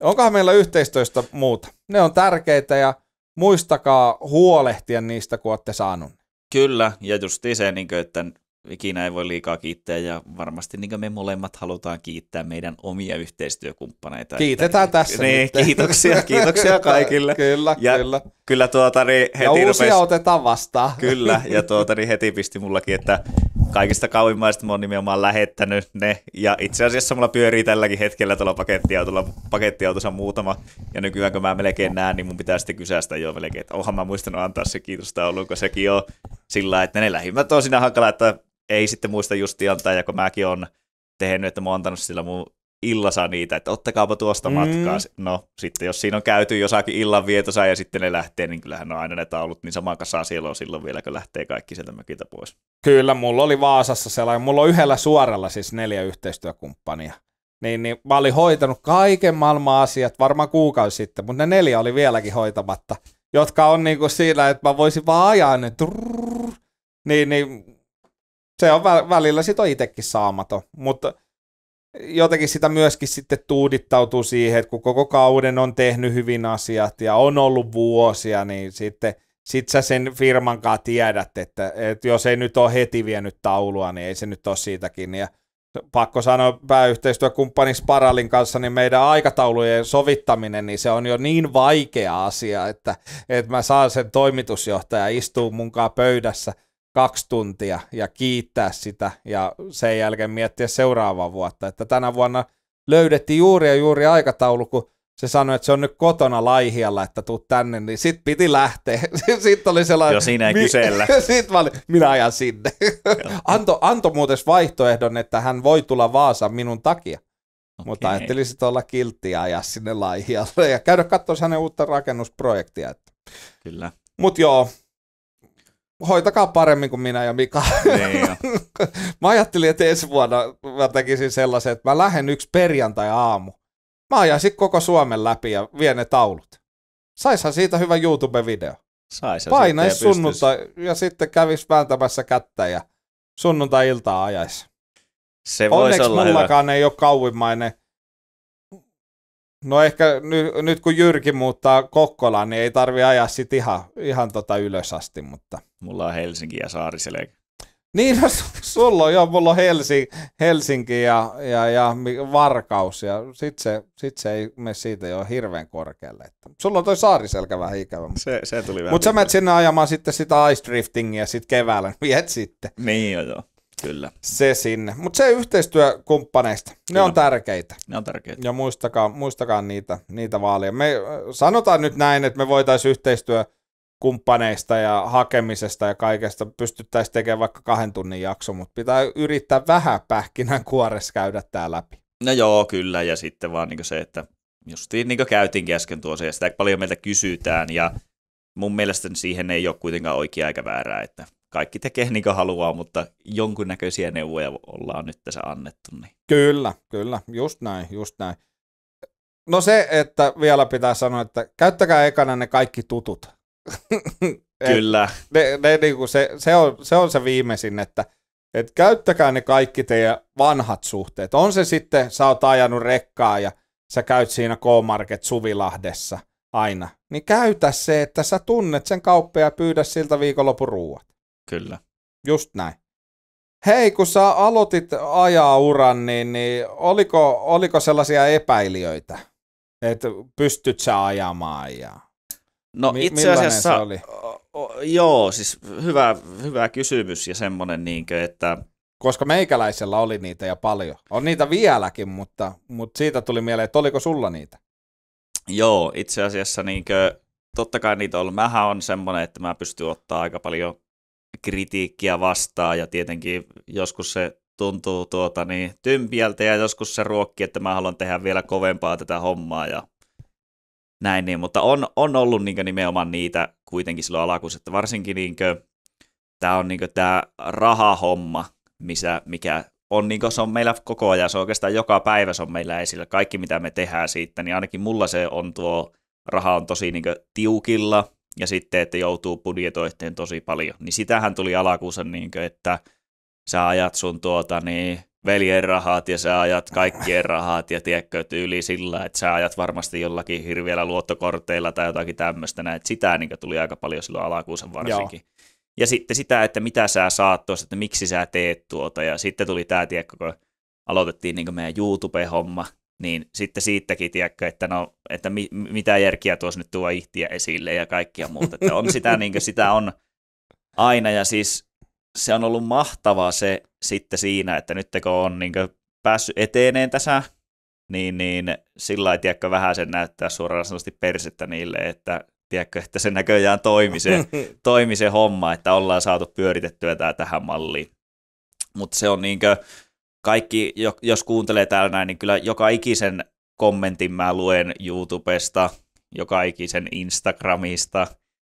Onkohan meillä yhteistyöstä muuta? Ne on tärkeitä ja muistakaa huolehtia niistä, kun olette saanut. Kyllä, ja just se, niin että ikinä ei voi liikaa kiittää ja varmasti niin me molemmat halutaan kiittää meidän omia yhteistyökumppaneita. Kiitetään että, tässä. Niin, kiitoksia, kiitoksia kaikille. (laughs) kyllä, ja kyllä. Kyllä tuota, niin heti ja uusia rupes... otetaan vastaan. (laughs) kyllä, ja tuota, niin heti pisti mullakin, että kaikista kauimmaista mä oon nimenomaan lähettänyt ne, ja itse asiassa mulla pyörii tälläkin hetkellä tuolla pakettiautolla, pakettiautossa muutama, ja nykyään kun mä melkein näen, niin mun pitää sitten kysästä jo melkein, että onhan mä muistanut antaa se kiitosta ollut, kun sekin on sillä että ne lähimmät on siinä hankala, että ei sitten muista justi antaa, ja kun mäkin on tehnyt, että mä oon antanut sillä mun illassa niitä, että ottakaapa tuosta mm. matkaa. No sitten jos siinä on käyty jossakin illan vietossa ja sitten ne lähtee, niin kyllähän on aina ne taulut, niin samaan kasaan siellä on silloin vielä, kun lähtee kaikki sieltä mökiltä pois. Kyllä, mulla oli Vaasassa sellainen, mulla on yhdellä suoralla siis neljä yhteistyökumppania. Niin, niin mä olin hoitanut kaiken maailman asiat varmaan kuukausi sitten, mutta ne neljä oli vieläkin hoitamatta, jotka on niin kuin siinä, että mä voisin vaan ajaa ne. niin, niin se on vä- välillä sit on itsekin saamaton, mutta jotenkin sitä myöskin sitten tuudittautuu siihen, että kun koko kauden on tehnyt hyvin asiat ja on ollut vuosia, niin sitten sit sä sen firmankaan tiedät, että, että jos ei nyt ole heti vienyt taulua, niin ei se nyt ole siitäkin. Ja pakko sanoa pääyhteistyökumppani Sparalin kanssa, niin meidän aikataulujen sovittaminen, niin se on jo niin vaikea asia, että, että mä saan sen toimitusjohtaja istuu munkaan pöydässä kaksi tuntia ja kiittää sitä ja sen jälkeen miettiä seuraavaa vuotta. Että tänä vuonna löydettiin juuri ja juuri aikataulu, kun se sanoi, että se on nyt kotona Laihialla, että tuu tänne, niin sit piti lähteä. (laughs) Sitten oli sellainen... Joo, siinä ei mi- kysellä. (laughs) Sitten mä olin, minä ajan sinne. (laughs) Anto, anto muuten vaihtoehdon, että hän voi tulla Vaasaan minun takia. Okay. Mutta ajattelin sitten olla kiltti ja ajaa sinne Laihialle ja käydä katsomaan hänen uutta rakennusprojektia. Kyllä. Mutta joo, hoitakaa paremmin kuin minä ja Mika. Niin (laughs) mä ajattelin, että ensi vuonna mä tekisin sellaisen, että mä lähden yksi perjantai-aamu. Mä ajaisin koko Suomen läpi ja vien ne taulut. Saishan siitä hyvä YouTube-video. Sais Painaisi sunnuntai ja sitten kävis vääntämässä kättä ja sunnuntai-iltaa ajaisi. Se Onneksi mullakaan hyvä. ei ole kauimmainen No ehkä ny, nyt kun Jyrki muuttaa Kokkolaan, niin ei tarvi ajaa sit ihan, ihan tota ylös asti, mutta... Mulla on Helsinki ja Saariselle. Niin, no, sulla on, joo, mulla on Helsi, Helsinki ja, ja, ja Varkaus, ja sit se, sit se ei me siitä jo hirveän korkealle. Että, sulla on toi saariselkä vähän ikävä. Mutta, se, se tuli vähän. Mutta sä menet sinne ajamaan sitten sitä ice driftingia sit keväällä, niin viet sitten. Niin, joo, joo. Kyllä. Se sinne. Mutta se yhteistyökumppaneista, ne on tärkeitä. Ne on tärkeitä. Ja muistakaa, muistakaa niitä, niitä vaalia. Me sanotaan nyt näin, että me voitaisiin yhteistyö kumppaneista ja hakemisesta ja kaikesta pystyttäisiin tekemään vaikka kahden tunnin jakso, mutta pitää yrittää vähän pähkinän kuores käydä tämä läpi. No joo, kyllä, ja sitten vaan niin se, että just niin käytiin äsken tuossa, ja sitä paljon meiltä kysytään, ja mun mielestä siihen ei ole kuitenkaan oikea eikä väärää, että kaikki tekee niin kuin haluaa, mutta jonkunnäköisiä neuvoja ollaan nyt tässä annettu. Niin. Kyllä, kyllä, just näin, just näin. No se, että vielä pitää sanoa, että käyttäkää ekana ne kaikki tutut. (laughs) Kyllä. ne, ne, niin kuin se, se, on, se on se viimeisin, että et käyttäkää ne kaikki teidän vanhat suhteet. On se sitten, sä oot ajanut rekkaa ja sä käyt siinä K-Market Suvilahdessa aina, niin käytä se, että sä tunnet sen kauppia ja pyydä siltä viikonlopun ruuat. Kyllä. Just näin. Hei, kun sä aloitit ajaa uran, niin, niin oliko, oliko sellaisia epäilijöitä, että pystyt sä ajamaan ja No Mi- itse asiassa, oli? O, joo, siis hyvä, hyvä kysymys ja semmoinen, niinkö, että... Koska meikäläisellä oli niitä ja paljon. On niitä vieläkin, mutta, mutta siitä tuli mieleen, että oliko sulla niitä? Joo, itse asiassa niinkö, totta kai niitä on ollut. Mähän on semmoinen, että mä pystyn ottaa aika paljon kritiikkiä vastaan ja tietenkin joskus se tuntuu tuota niin tympiältä ja joskus se ruokki, että mä haluan tehdä vielä kovempaa tätä hommaa ja näin niin, mutta on, on ollut niin nimenomaan niitä kuitenkin silloin alakus, että varsinkin niin tämä on niin tämä rahahomma, missä, mikä on, niin se on meillä koko ajan, se on oikeastaan joka päivä se on meillä esillä, kaikki mitä me tehdään siitä, niin ainakin mulla se on tuo raha on tosi niin tiukilla, ja sitten, että joutuu budjetoitteen tosi paljon. Niin sitähän tuli alakuussa, niin kuin, että sä ajat sun tuota, niin, veljen rahat ja sä ajat kaikkien rahat ja tiedätkö yli sillä, että sä ajat varmasti jollakin hirveällä luottokorteilla tai jotakin tämmöistä. Näin. Sitä niin tuli aika paljon silloin alakuussa varsinkin. Joo. Ja sitten sitä, että mitä sä saat tuossa, että miksi sä teet tuota. Ja sitten tuli tämä, tiedätkö, kun aloitettiin niin meidän YouTube-homma, niin sitten siitäkin, tiedätkö, että, no, että mi, mitä järkiä tuossa nyt tuo ihtiä esille ja kaikkia muuta. Että on sitä, niin kuin, sitä on aina ja siis se on ollut mahtavaa se sitten siinä, että nyt kun on niin kuin, päässyt eteeneen tässä, niin, niin sillä lailla, tiedätkö, vähän sen näyttää suoraan sanotusti persettä niille, että tiedätkö, että se näköjään toimi se, (laughs) toimi se homma, että ollaan saatu pyöritettyä tämä tähän malliin. Mutta se on niinkö, kaikki, jos kuuntelee täällä näin, niin kyllä joka ikisen kommentin mä luen YouTubesta, joka ikisen Instagramista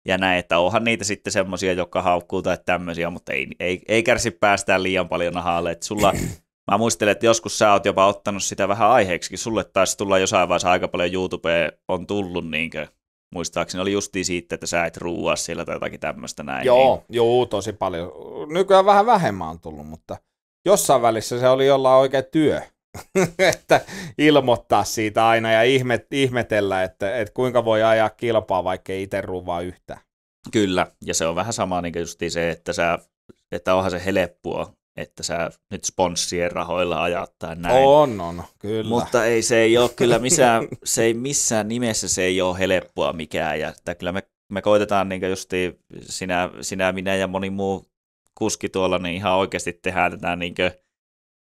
ja näin, että onhan niitä sitten semmoisia, jotka haukkuu tai tämmöisiä, mutta ei, ei, ei kärsi päästään liian paljon nahalle, että sulla (coughs) Mä muistelen, että joskus sä oot jopa ottanut sitä vähän aiheeksi. Sulle taisi tulla jossain vaiheessa aika paljon YouTubea on tullut, niinkö? Muistaakseni oli justi siitä, että sä et ruua siellä tai jotakin tämmöistä näin. Joo, niin. joo, tosi paljon. Nykyään vähän vähemmän on tullut, mutta jossain välissä se oli jollain oikea työ, (laughs) että ilmoittaa siitä aina ja ihmet, ihmetellä, että, että kuinka voi ajaa kilpaa, vaikka ei itse ruvaa yhtään. Kyllä, ja se on vähän sama niin justiin se, että, sä, että onhan se helppoa, että sä nyt sponssien rahoilla ajat tai näin. On, on, kyllä. Mutta ei se ei ole kyllä missään, se ei missään nimessä se ei ole helppoa mikään, ja että kyllä me, me koitetaan niin justiin sinä, sinä, minä ja moni muu kuski tuolla, niin ihan oikeasti tehdään tätä niin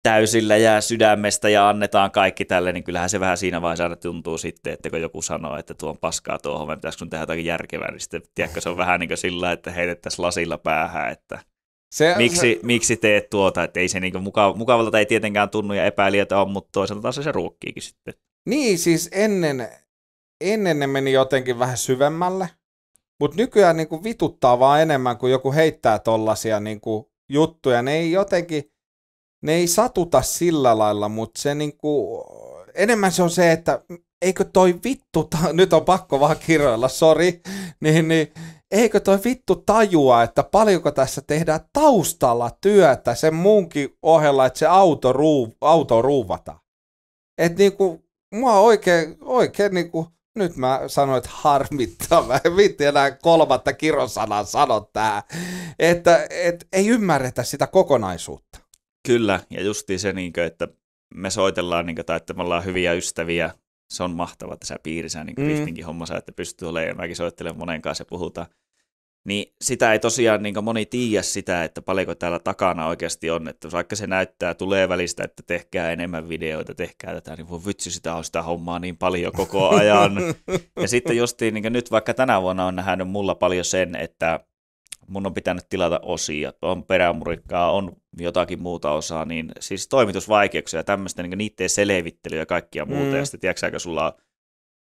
täysillä ja sydämestä ja annetaan kaikki tälle, niin kyllähän se vähän siinä vaiheessa aina tuntuu sitten, että kun joku sanoo, että tuo on paskaa tuo, homma, pitäisikö tehdä jotakin järkevää, niin sitten tiedätkö, se on vähän niin kuin sillä, että heitettäisiin lasilla päähän, että se, miksi, se... miksi teet tuota, että ei se niin mukav- mukavalta ei tietenkään tunnu ja epäilijöitä on, mutta toisaalta taas se ruokkiikin sitten. Niin, siis ennen, ennen ne meni jotenkin vähän syvemmälle, mutta nykyään niin kuin vituttaa vaan enemmän, kun joku heittää tollasia niin kuin juttuja. Ne ei jotenkin, ne ei satuta sillä lailla, mutta se niin kuin, enemmän se on se, että eikö toi vittu, ta- (laughs) nyt on pakko vaan kirjoilla, sori, (laughs) niin, niin eikö toi vittu tajua, että paljonko tässä tehdään taustalla työtä sen muunkin ohella, että se auto, ruu, auto Että niin niinku, mua oikein, oikein niinku, nyt mä sanoin, että harmittaa. Mä en vitti enää kolmatta kirosanaa sano tää, Että et, ei ymmärretä sitä kokonaisuutta. Kyllä, ja justiin se, niin kuin, että me soitellaan, niin kuin, tai että me ollaan hyviä ystäviä. Se on mahtavaa tässä piirissä, niin kuin mm. hommassa, että pystyy olemaan. Mäkin soittelen monen kanssa ja puhutaan niin sitä ei tosiaan niin moni tiedä sitä, että paljonko täällä takana oikeasti on, että vaikka se näyttää, tulee välistä, että tehkää enemmän videoita, tehkää tätä, niin voi vitsi, sitä on sitä hommaa niin paljon koko ajan. (laughs) ja sitten justiin niin nyt vaikka tänä vuonna on nähnyt mulla paljon sen, että mun on pitänyt tilata osia, on perämurikkaa, on jotakin muuta osaa, niin siis toimitusvaikeuksia ja tämmöistä niin niiden selvittelyä ja kaikkia muuta, mm. ja sitten tiedätkö sulla on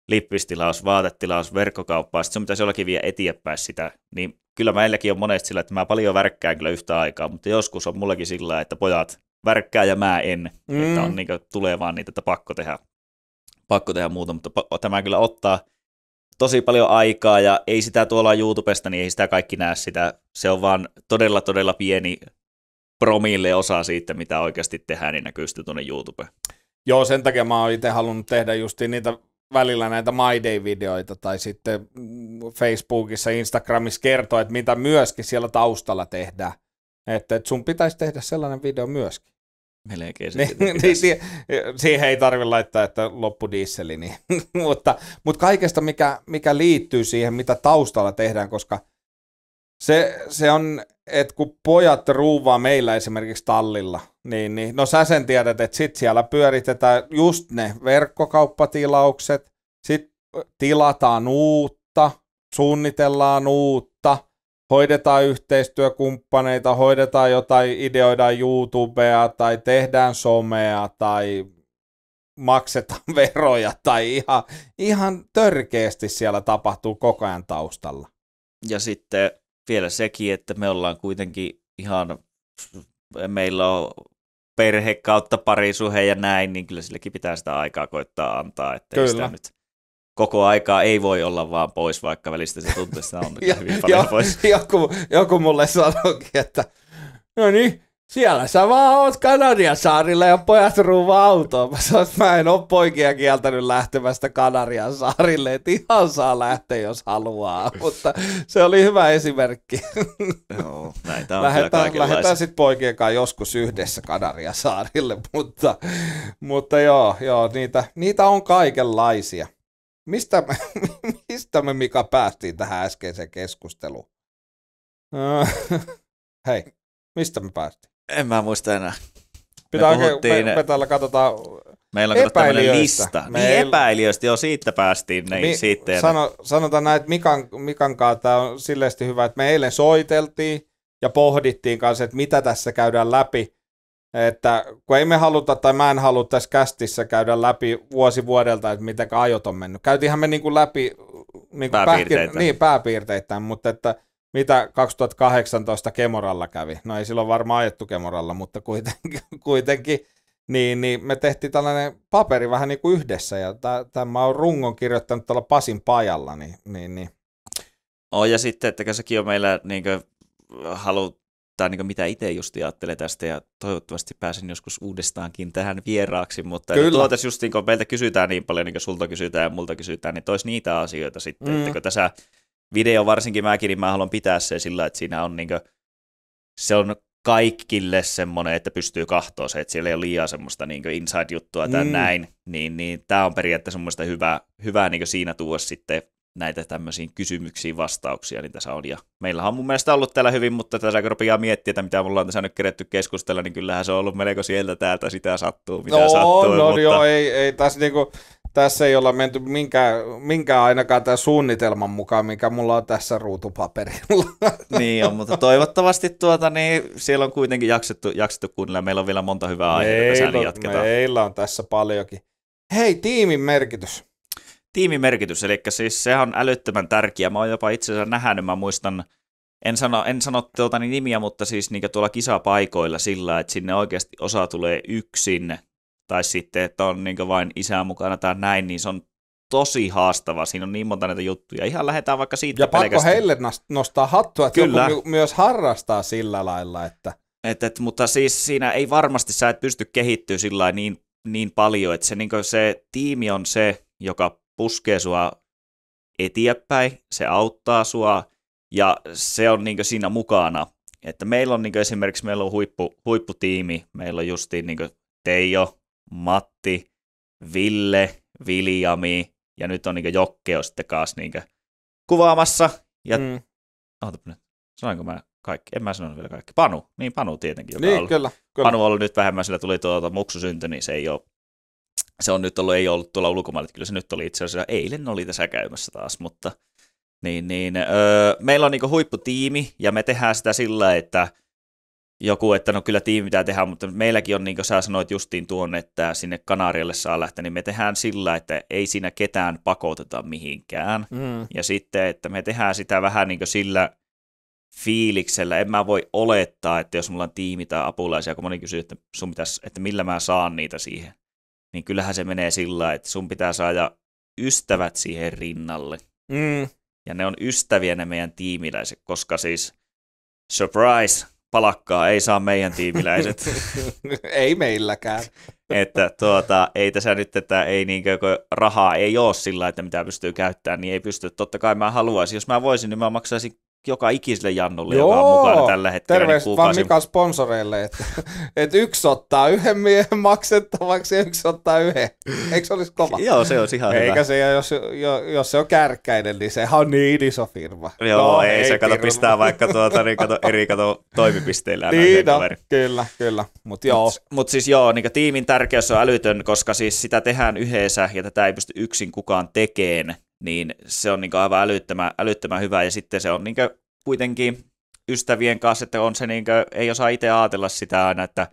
lippistilaus, vaatetilaus, verkkokauppa, sitten sun pitäisi jollakin vielä eteenpäin sitä, niin kyllä meilläkin on monesti sillä, että mä paljon värkkään kyllä yhtä aikaa, mutta joskus on mullakin sillä, että pojat värkkää ja mä en, mm. että on niin kuin, tulee vaan niitä, että pakko tehdä, pakko tehdä muuta, mutta tämä kyllä ottaa tosi paljon aikaa ja ei sitä tuolla YouTubesta, niin ei sitä kaikki näe sitä, se on vaan todella todella pieni promille osa siitä, mitä oikeasti tehdään, niin näkyy sitten tuonne YouTubeen. Joo, sen takia mä oon itse halunnut tehdä just niitä välillä näitä My Day-videoita tai sitten mm, Facebookissa, Instagramissa kertoo, että mitä myöskin siellä taustalla tehdään. Että, että sun pitäisi tehdä sellainen video myöskin. Melkein se niin, (laughs) niin si- Siihen ei tarvitse laittaa, että loppu diisseli. Niin. (laughs) mutta, mutta kaikesta, mikä, mikä liittyy siihen, mitä taustalla tehdään, koska se, se on et kun pojat ruuvaa meillä esimerkiksi tallilla, niin, niin no sä sen tiedät, että sit siellä pyöritetään just ne verkkokauppatilaukset, sit tilataan uutta, suunnitellaan uutta, hoidetaan yhteistyökumppaneita, hoidetaan jotain, ideoidaan YouTubea tai tehdään somea tai maksetaan (laughs) veroja tai ihan, ihan törkeästi siellä tapahtuu koko ajan taustalla. Ja sitten vielä sekin, että me ollaan kuitenkin ihan, meillä on perhe kautta parisuhe ja näin, niin kyllä silläkin pitää sitä aikaa koittaa antaa, että kyllä. sitä nyt koko aikaa ei voi olla vaan pois, vaikka välistä se tuntuu, että on ja, hyvin paljon jo, pois. Joku, joku mulle sanoikin, että no niin, siellä sä vaan oot Kanariasaarilla ja pojat ruuvaa autoon. Mä sanoin, että mä en oo poikia kieltänyt lähtemästä Kanariasaarille, että ihan saa lähteä, jos haluaa. (laughs) Mutta se oli hyvä esimerkki. (laughs) Joo, näitä on lähetään, lähetään sitten poikien kanssa joskus yhdessä Kanaria-saarille, (laughs) mutta, mutta joo, joo niitä, niitä on kaikenlaisia. Mistä me, mistä me Mika päästiin tähän äskeiseen keskusteluun? Äh, hei, mistä me päästiin? En mä muista enää. Pitää me, puhuttiin, me, me täällä katsotaan Meillä on tämmöinen lista. Meil... Niin epäilijöistä, joo, siitä päästiin Niin Mi- sitten. Sano, sanotaan näin, että Mikan, Mikan kanssa tämä on silleesti hyvä, että me eilen soiteltiin ja pohdittiin kanssa, että mitä tässä käydään läpi. Että kun ei me haluta, tai mä en halua tässä kästissä käydä läpi vuosi vuodelta, että miten ajot on mennyt. Käytiinhän me niin kuin läpi niin kuin pääpiirteitä. Pähkin, niin, pääpiirteitä, mutta että – mitä 2018 Kemoralla kävi. No ei silloin varmaan ajettu Kemoralla, mutta kuitenkin, (laughs) kuitenkin niin, niin me tehtiin tällainen paperi vähän niin kuin yhdessä, ja tämä on rungon kirjoittanut tuolla Pasin pajalla, niin, niin, niin. Oh, ja sitten, että sekin on meillä niin kuin, halu, tai niin kuin, mitä itse just ajattelen tästä, ja toivottavasti pääsen joskus uudestaankin tähän vieraaksi, mutta Kyllä. tuota just niin kun meiltä kysytään niin paljon, niin kuin sulta kysytään ja multa kysytään, niin tois niitä asioita sitten, mm. että kun tässä video varsinkin mäkin, niin mä haluan pitää se sillä, että siinä on niinkö, se on kaikille semmoinen, että pystyy kahtoa se, että siellä ei ole liian semmoista niinku inside-juttua tai mm. näin, niin, niin tämä on periaatteessa mun mielestä hyvä, hyvä niin siinä tuo sitten näitä tämmöisiin kysymyksiin vastauksia, niin tässä on. Ja meillähän on mun mielestä ollut täällä hyvin, mutta tässä kun rupeaa miettiä, että mitä mulla on tässä nyt keretty keskustella, niin kyllähän se on ollut melko sieltä täältä, sitä sattuu, mitä no, sattuu. No mutta... joo, ei, ei tässä niinku, tässä ei olla menty minkään, minkään ainakaan tämän suunnitelman mukaan, mikä mulla on tässä ruutupaperilla. (laughs) Niin on, mutta toivottavasti tuota, niin siellä on kuitenkin jaksettu, jaksettu kuunnella. Meillä on vielä monta hyvää aihetta, meillä, niin jatketaan. Meillä on tässä paljonkin. Hei, tiimin merkitys. Tiimin merkitys, eli siis se on älyttömän tärkeä. Mä oon jopa itse asiassa nähnyt, mä muistan, en sano, en sano tuota, niin nimiä, mutta siis niin tuolla kisapaikoilla sillä, että sinne oikeasti osa tulee yksin tai sitten, että on niin vain isää mukana tai näin, niin se on tosi haastava. Siinä on niin monta näitä juttuja. Ihan lähdetään vaikka siitä Ja pakko heille nostaa hattua, että Kyllä. joku myös harrastaa sillä lailla, että... Et, et, mutta siis siinä ei varmasti, sä et pysty kehittyä sillä niin, niin paljon, että se, niin se tiimi on se, joka puskee sua eteenpäin, se auttaa sua ja se on niin siinä mukana. Että meillä on niin esimerkiksi meillä on huippu, huipputiimi, meillä on justiin niin Teijo, Matti, Ville, Viljami ja nyt on niin Jokke on sitten kanssa niin kuvaamassa. Ja... Mm. Ootapä, sanoinko mä kaikki? En mä sanonut vielä kaikki. Panu, niin Panu tietenkin. Joka niin, ollut. Kyllä, kyllä. Panu on ollut nyt vähemmän, sillä tuli tuota muksu synty, niin se ei ole se on nyt ollut, ei ollut tuolla ulkomailla, kyllä se nyt oli itse asiassa, eilen oli tässä käymässä taas, mutta niin, niin, öö, meillä on niinku huipputiimi ja me tehdään sitä sillä, että joku, että no kyllä tiimi pitää tehdä, mutta meilläkin on, niin kuin sä sanoit justiin tuon, että sinne Kanarialle saa lähteä, niin me tehdään sillä, että ei siinä ketään pakoteta mihinkään. Mm. Ja sitten, että me tehdään sitä vähän niin kuin sillä fiiliksellä. En mä voi olettaa, että jos mulla on tiimi tai apulaisia, kun moni kysyy, että, sun pitäisi, että millä mä saan niitä siihen, niin kyllähän se menee sillä, että sun pitää saada ystävät siihen rinnalle. Mm. Ja ne on ystäviä ne meidän tiimiläiset, koska siis, surprise, palakkaa ei saa meidän tiimiläiset. (laughs) ei meilläkään. että tuota, ei tässä nyt, että ei niin kuin, rahaa ei ole sillä, että mitä pystyy käyttämään, niin ei pysty. Totta kai mä haluaisin, jos mä voisin, niin mä maksaisin joka ikiselle Jannulle, Joo, joka on mukana tällä hetkellä. Terveiset niin vaan Mika sponsoreille, että, (laughs) et yksi ottaa yhden miehen (laughs) maksettavaksi ja yksi ottaa yhden. Eikö se olisi kova? Joo, se on ihan Eikä hyvä. Eikä se, jos, jos se on kärkkäinen, niin sehän on niin iso firma. Joo, no, ei, ei se kato pistää vaikka tuota, niin kato, eri kato toimipisteillä. niin, no, kyllä, kyllä. Mutta joo. Mut, mut siis joo, niin tiimin tärkeys on älytön, koska siis sitä tehdään yhdessä ja tätä ei pysty yksin kukaan tekemään niin se on niin aivan älyttömän, älyttömän hyvä, ja sitten se on niin kuitenkin ystävien kanssa, että on se niin kuin, ei osaa itse ajatella sitä aina, että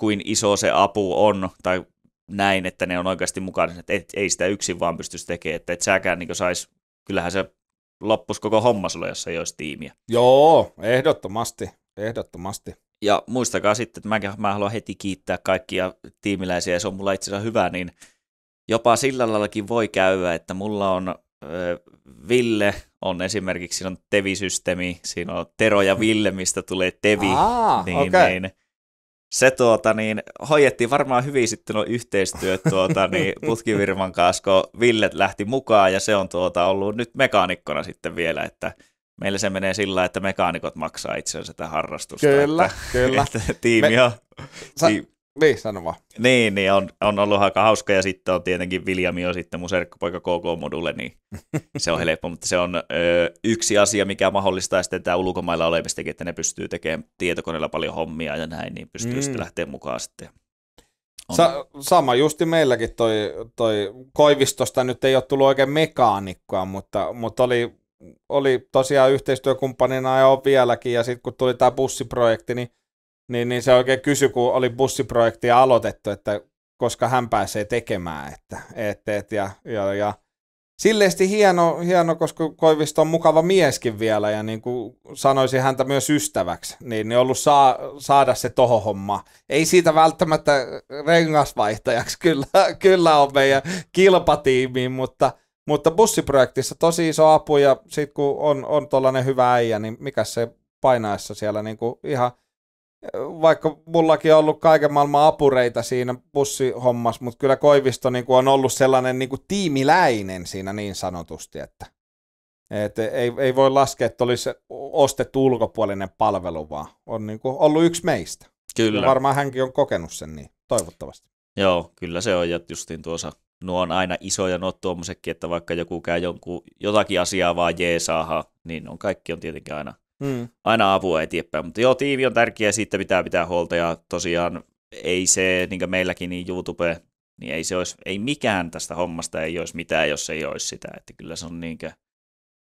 kuin iso se apu on, tai näin, että ne on oikeasti mukana, että et, ei sitä yksin vaan pystyisi tekemään, että et säkään niin saisi, kyllähän se loppus koko homma sulle, jos ei olisi tiimiä. Joo, ehdottomasti, ehdottomasti. Ja muistakaa sitten, että mä mä haluan heti kiittää kaikkia tiimiläisiä, ja se on mulla itse asiassa hyvä, niin jopa sillä laillakin voi käydä, että mulla on Ville on esimerkiksi, siinä on Tevi-systeemi, siinä on Tero ja Ville, mistä tulee Tevi. Aa, niin, okay. niin, se tuota, niin, hoidettiin varmaan hyvin sitten on yhteistyöt tuota, niin, (laughs) putkivirman kanssa, kun Ville lähti mukaan ja se on tuota, ollut nyt mekaanikkona sitten vielä, että meillä se menee sillä että mekaanikot maksaa itsensä tätä harrastusta. Kyllä, että, kyllä. (laughs) Että tiimi on, Me, tiimi, niin, sano vaan. Niin, niin on, on ollut aika hauska ja sitten on tietenkin Viljami on sitten mun serkkupoika KK-modulle, niin se on helppo, mutta se on ö, yksi asia, mikä mahdollistaa sitten tämä ulkomailla olemistakin, että ne pystyy tekemään tietokoneella paljon hommia ja näin, niin pystyy mm. sitten lähteä mukaan sitten. Sa- sama justi meilläkin toi, toi Koivistosta nyt ei ole tullut oikein mekaanikkoa, mutta, mutta oli, oli tosiaan yhteistyökumppanina ja on vieläkin ja sitten kun tuli tämä bussiprojekti, niin niin, niin se oikein kysyi, kun oli bussiprojektia aloitettu, että koska hän pääsee tekemään. Että, et, et, ja, ja, ja silleesti hieno, hieno, koska Koivisto on mukava mieskin vielä ja niin kuin sanoisin häntä myös ystäväksi, niin, niin ollut saa, saada se toho homma. Ei siitä välttämättä rengasvaihtajaksi kyllä, kyllä on meidän kilpatiimiin, mutta, mutta bussiprojektissa tosi iso apu ja sitten kun on, on tuollainen hyvä äijä, niin mikä se painaessa siellä niin kuin ihan vaikka mullakin on ollut kaiken maailman apureita siinä bussihommassa, mutta kyllä Koivisto niin kuin on ollut sellainen niin kuin tiimiläinen siinä niin sanotusti, että että ei, ei voi laskea, että olisi ostettu ulkopuolinen palvelu, vaan on niin kuin ollut yksi meistä. Kyllä. Ja varmaan hänkin on kokenut sen niin, toivottavasti. Joo, kyllä se on, ja justiin tuossa nuo on aina isoja nuo tuommoisetkin, että vaikka joku käy jonkun, jotakin asiaa vaan jeesaaha, niin on, kaikki on tietenkin aina mm. aina apua eteenpäin. Mutta joo, tiivi on tärkeä, siitä pitää pitää huolta ja tosiaan ei se, niin kuin meilläkin niin YouTube, niin ei, se olisi, ei mikään tästä hommasta ei olisi mitään, jos ei olisi sitä. Että kyllä se on niin kuin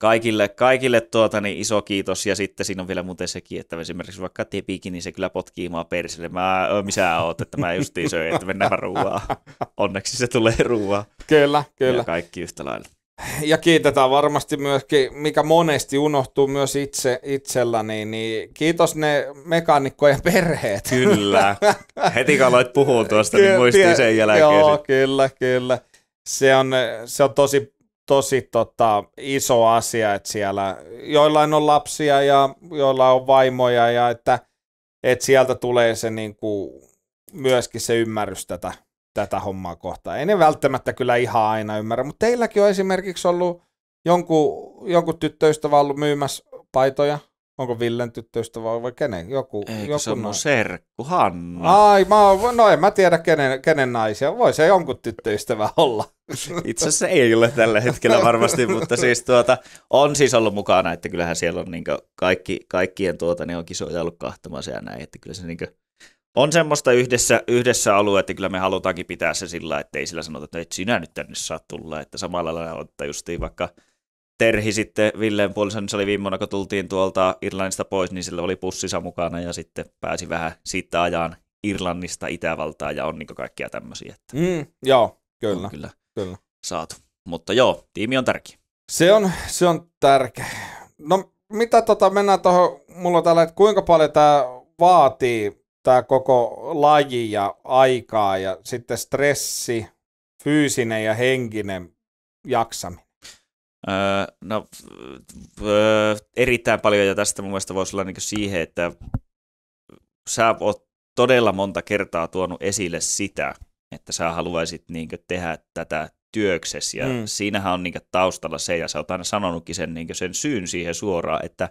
kaikille, kaikille tuota, niin iso kiitos. Ja sitten siinä on vielä muuten sekin, että esimerkiksi vaikka tepikin, niin se kyllä potkii mua persille. Mä, missä oot, että mä justiin söin, että mennään ruuaa, (laughs) Onneksi se tulee ruuaa. Kyllä, kyllä. Ja kaikki yhtä lailla ja kiitetään varmasti myöskin, mikä monesti unohtuu myös itse, itselläni, niin kiitos ne mekaanikkojen perheet. Kyllä. (laughs) Heti kun aloit puhua tuosta, Ky- niin muistin sen jälkeen. Joo, sit. kyllä, kyllä. Se on, se on tosi, tosi tota, iso asia, että siellä joillain on lapsia ja joilla on vaimoja ja että, että sieltä tulee se niin kuin, myöskin se ymmärrys tätä tätä hommaa kohtaan. Ei ne välttämättä kyllä ihan aina ymmärrä, mutta teilläkin on esimerkiksi ollut jonkun, jonkun tyttöystävä ollut myymässä paitoja. Onko Villen tyttöystävä vai, kenen? Joku, Eikö joku se on mun serkku, Hanna? Ai, mä oon, no en mä tiedä kenen, kenen naisia. Voi se jonkun tyttöystävä olla. (laughs) Itse asiassa ei ole tällä hetkellä varmasti, mutta siis tuota, on siis ollut mukana, että kyllähän siellä on niin kaikki, kaikkien tuota, ne niin on kisoja ollut kahtamassa ja näin, että kyllä se niin kuin, on semmoista yhdessä, yhdessä alue, että kyllä me halutaankin pitää se sillä, että ei sillä sanota, että et sinä nyt tänne saa tulla, että samalla lailla että justiin vaikka Terhi sitten Villeen niin se oli viime vuonna, kun tultiin tuolta Irlannista pois, niin sillä oli pussissa mukana ja sitten pääsi vähän siitä ajan Irlannista Itävaltaa ja on niin kaikkia tämmöisiä. Että mm, joo, kyllä, kyllä, kyllä. Saatu. Mutta joo, tiimi on tärkeä. Se on, se on tärkeä. No mitä tota, mennään tuohon, mulla on täällä, että kuinka paljon tämä vaatii tämä koko laji ja aikaa ja sitten stressi, fyysinen ja henkinen jaksaminen? Öö, no, öö, erittäin paljon ja tästä mun mielestä voisi olla niin siihen, että sä oot todella monta kertaa tuonut esille sitä, että sä haluaisit niin tehdä tätä työksessä ja mm. siinähän on niin taustalla se ja sä oot aina sanonutkin sen, niin sen syyn siihen suoraan, että,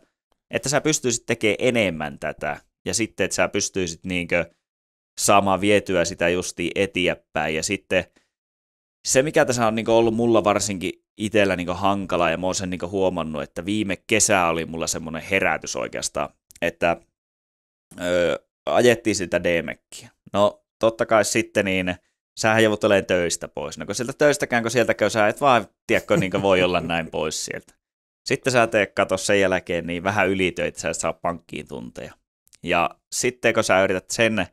että sä pystyisit tekemään enemmän tätä ja sitten, että sä pystyisit niinkö saamaan vietyä sitä justi eteenpäin. Ja sitten se, mikä tässä on niinkö ollut mulla varsinkin itsellä niinkö hankala, ja mä oon sen niinkö huomannut, että viime kesä oli mulla semmoinen herätys oikeastaan, että öö, ajettiin sitä D-mekkiä. No, totta kai sitten niin, sähän joudut olemaan töistä pois. No kun sieltä töistäkään, kun käy, sä et vaan, tiedä, niin voi olla (laughs) näin pois sieltä. Sitten sä teet kato sen jälkeen, niin vähän ylitöitä, sä et saa pankkiin tunteja. Ja sitten kun sä yrität sen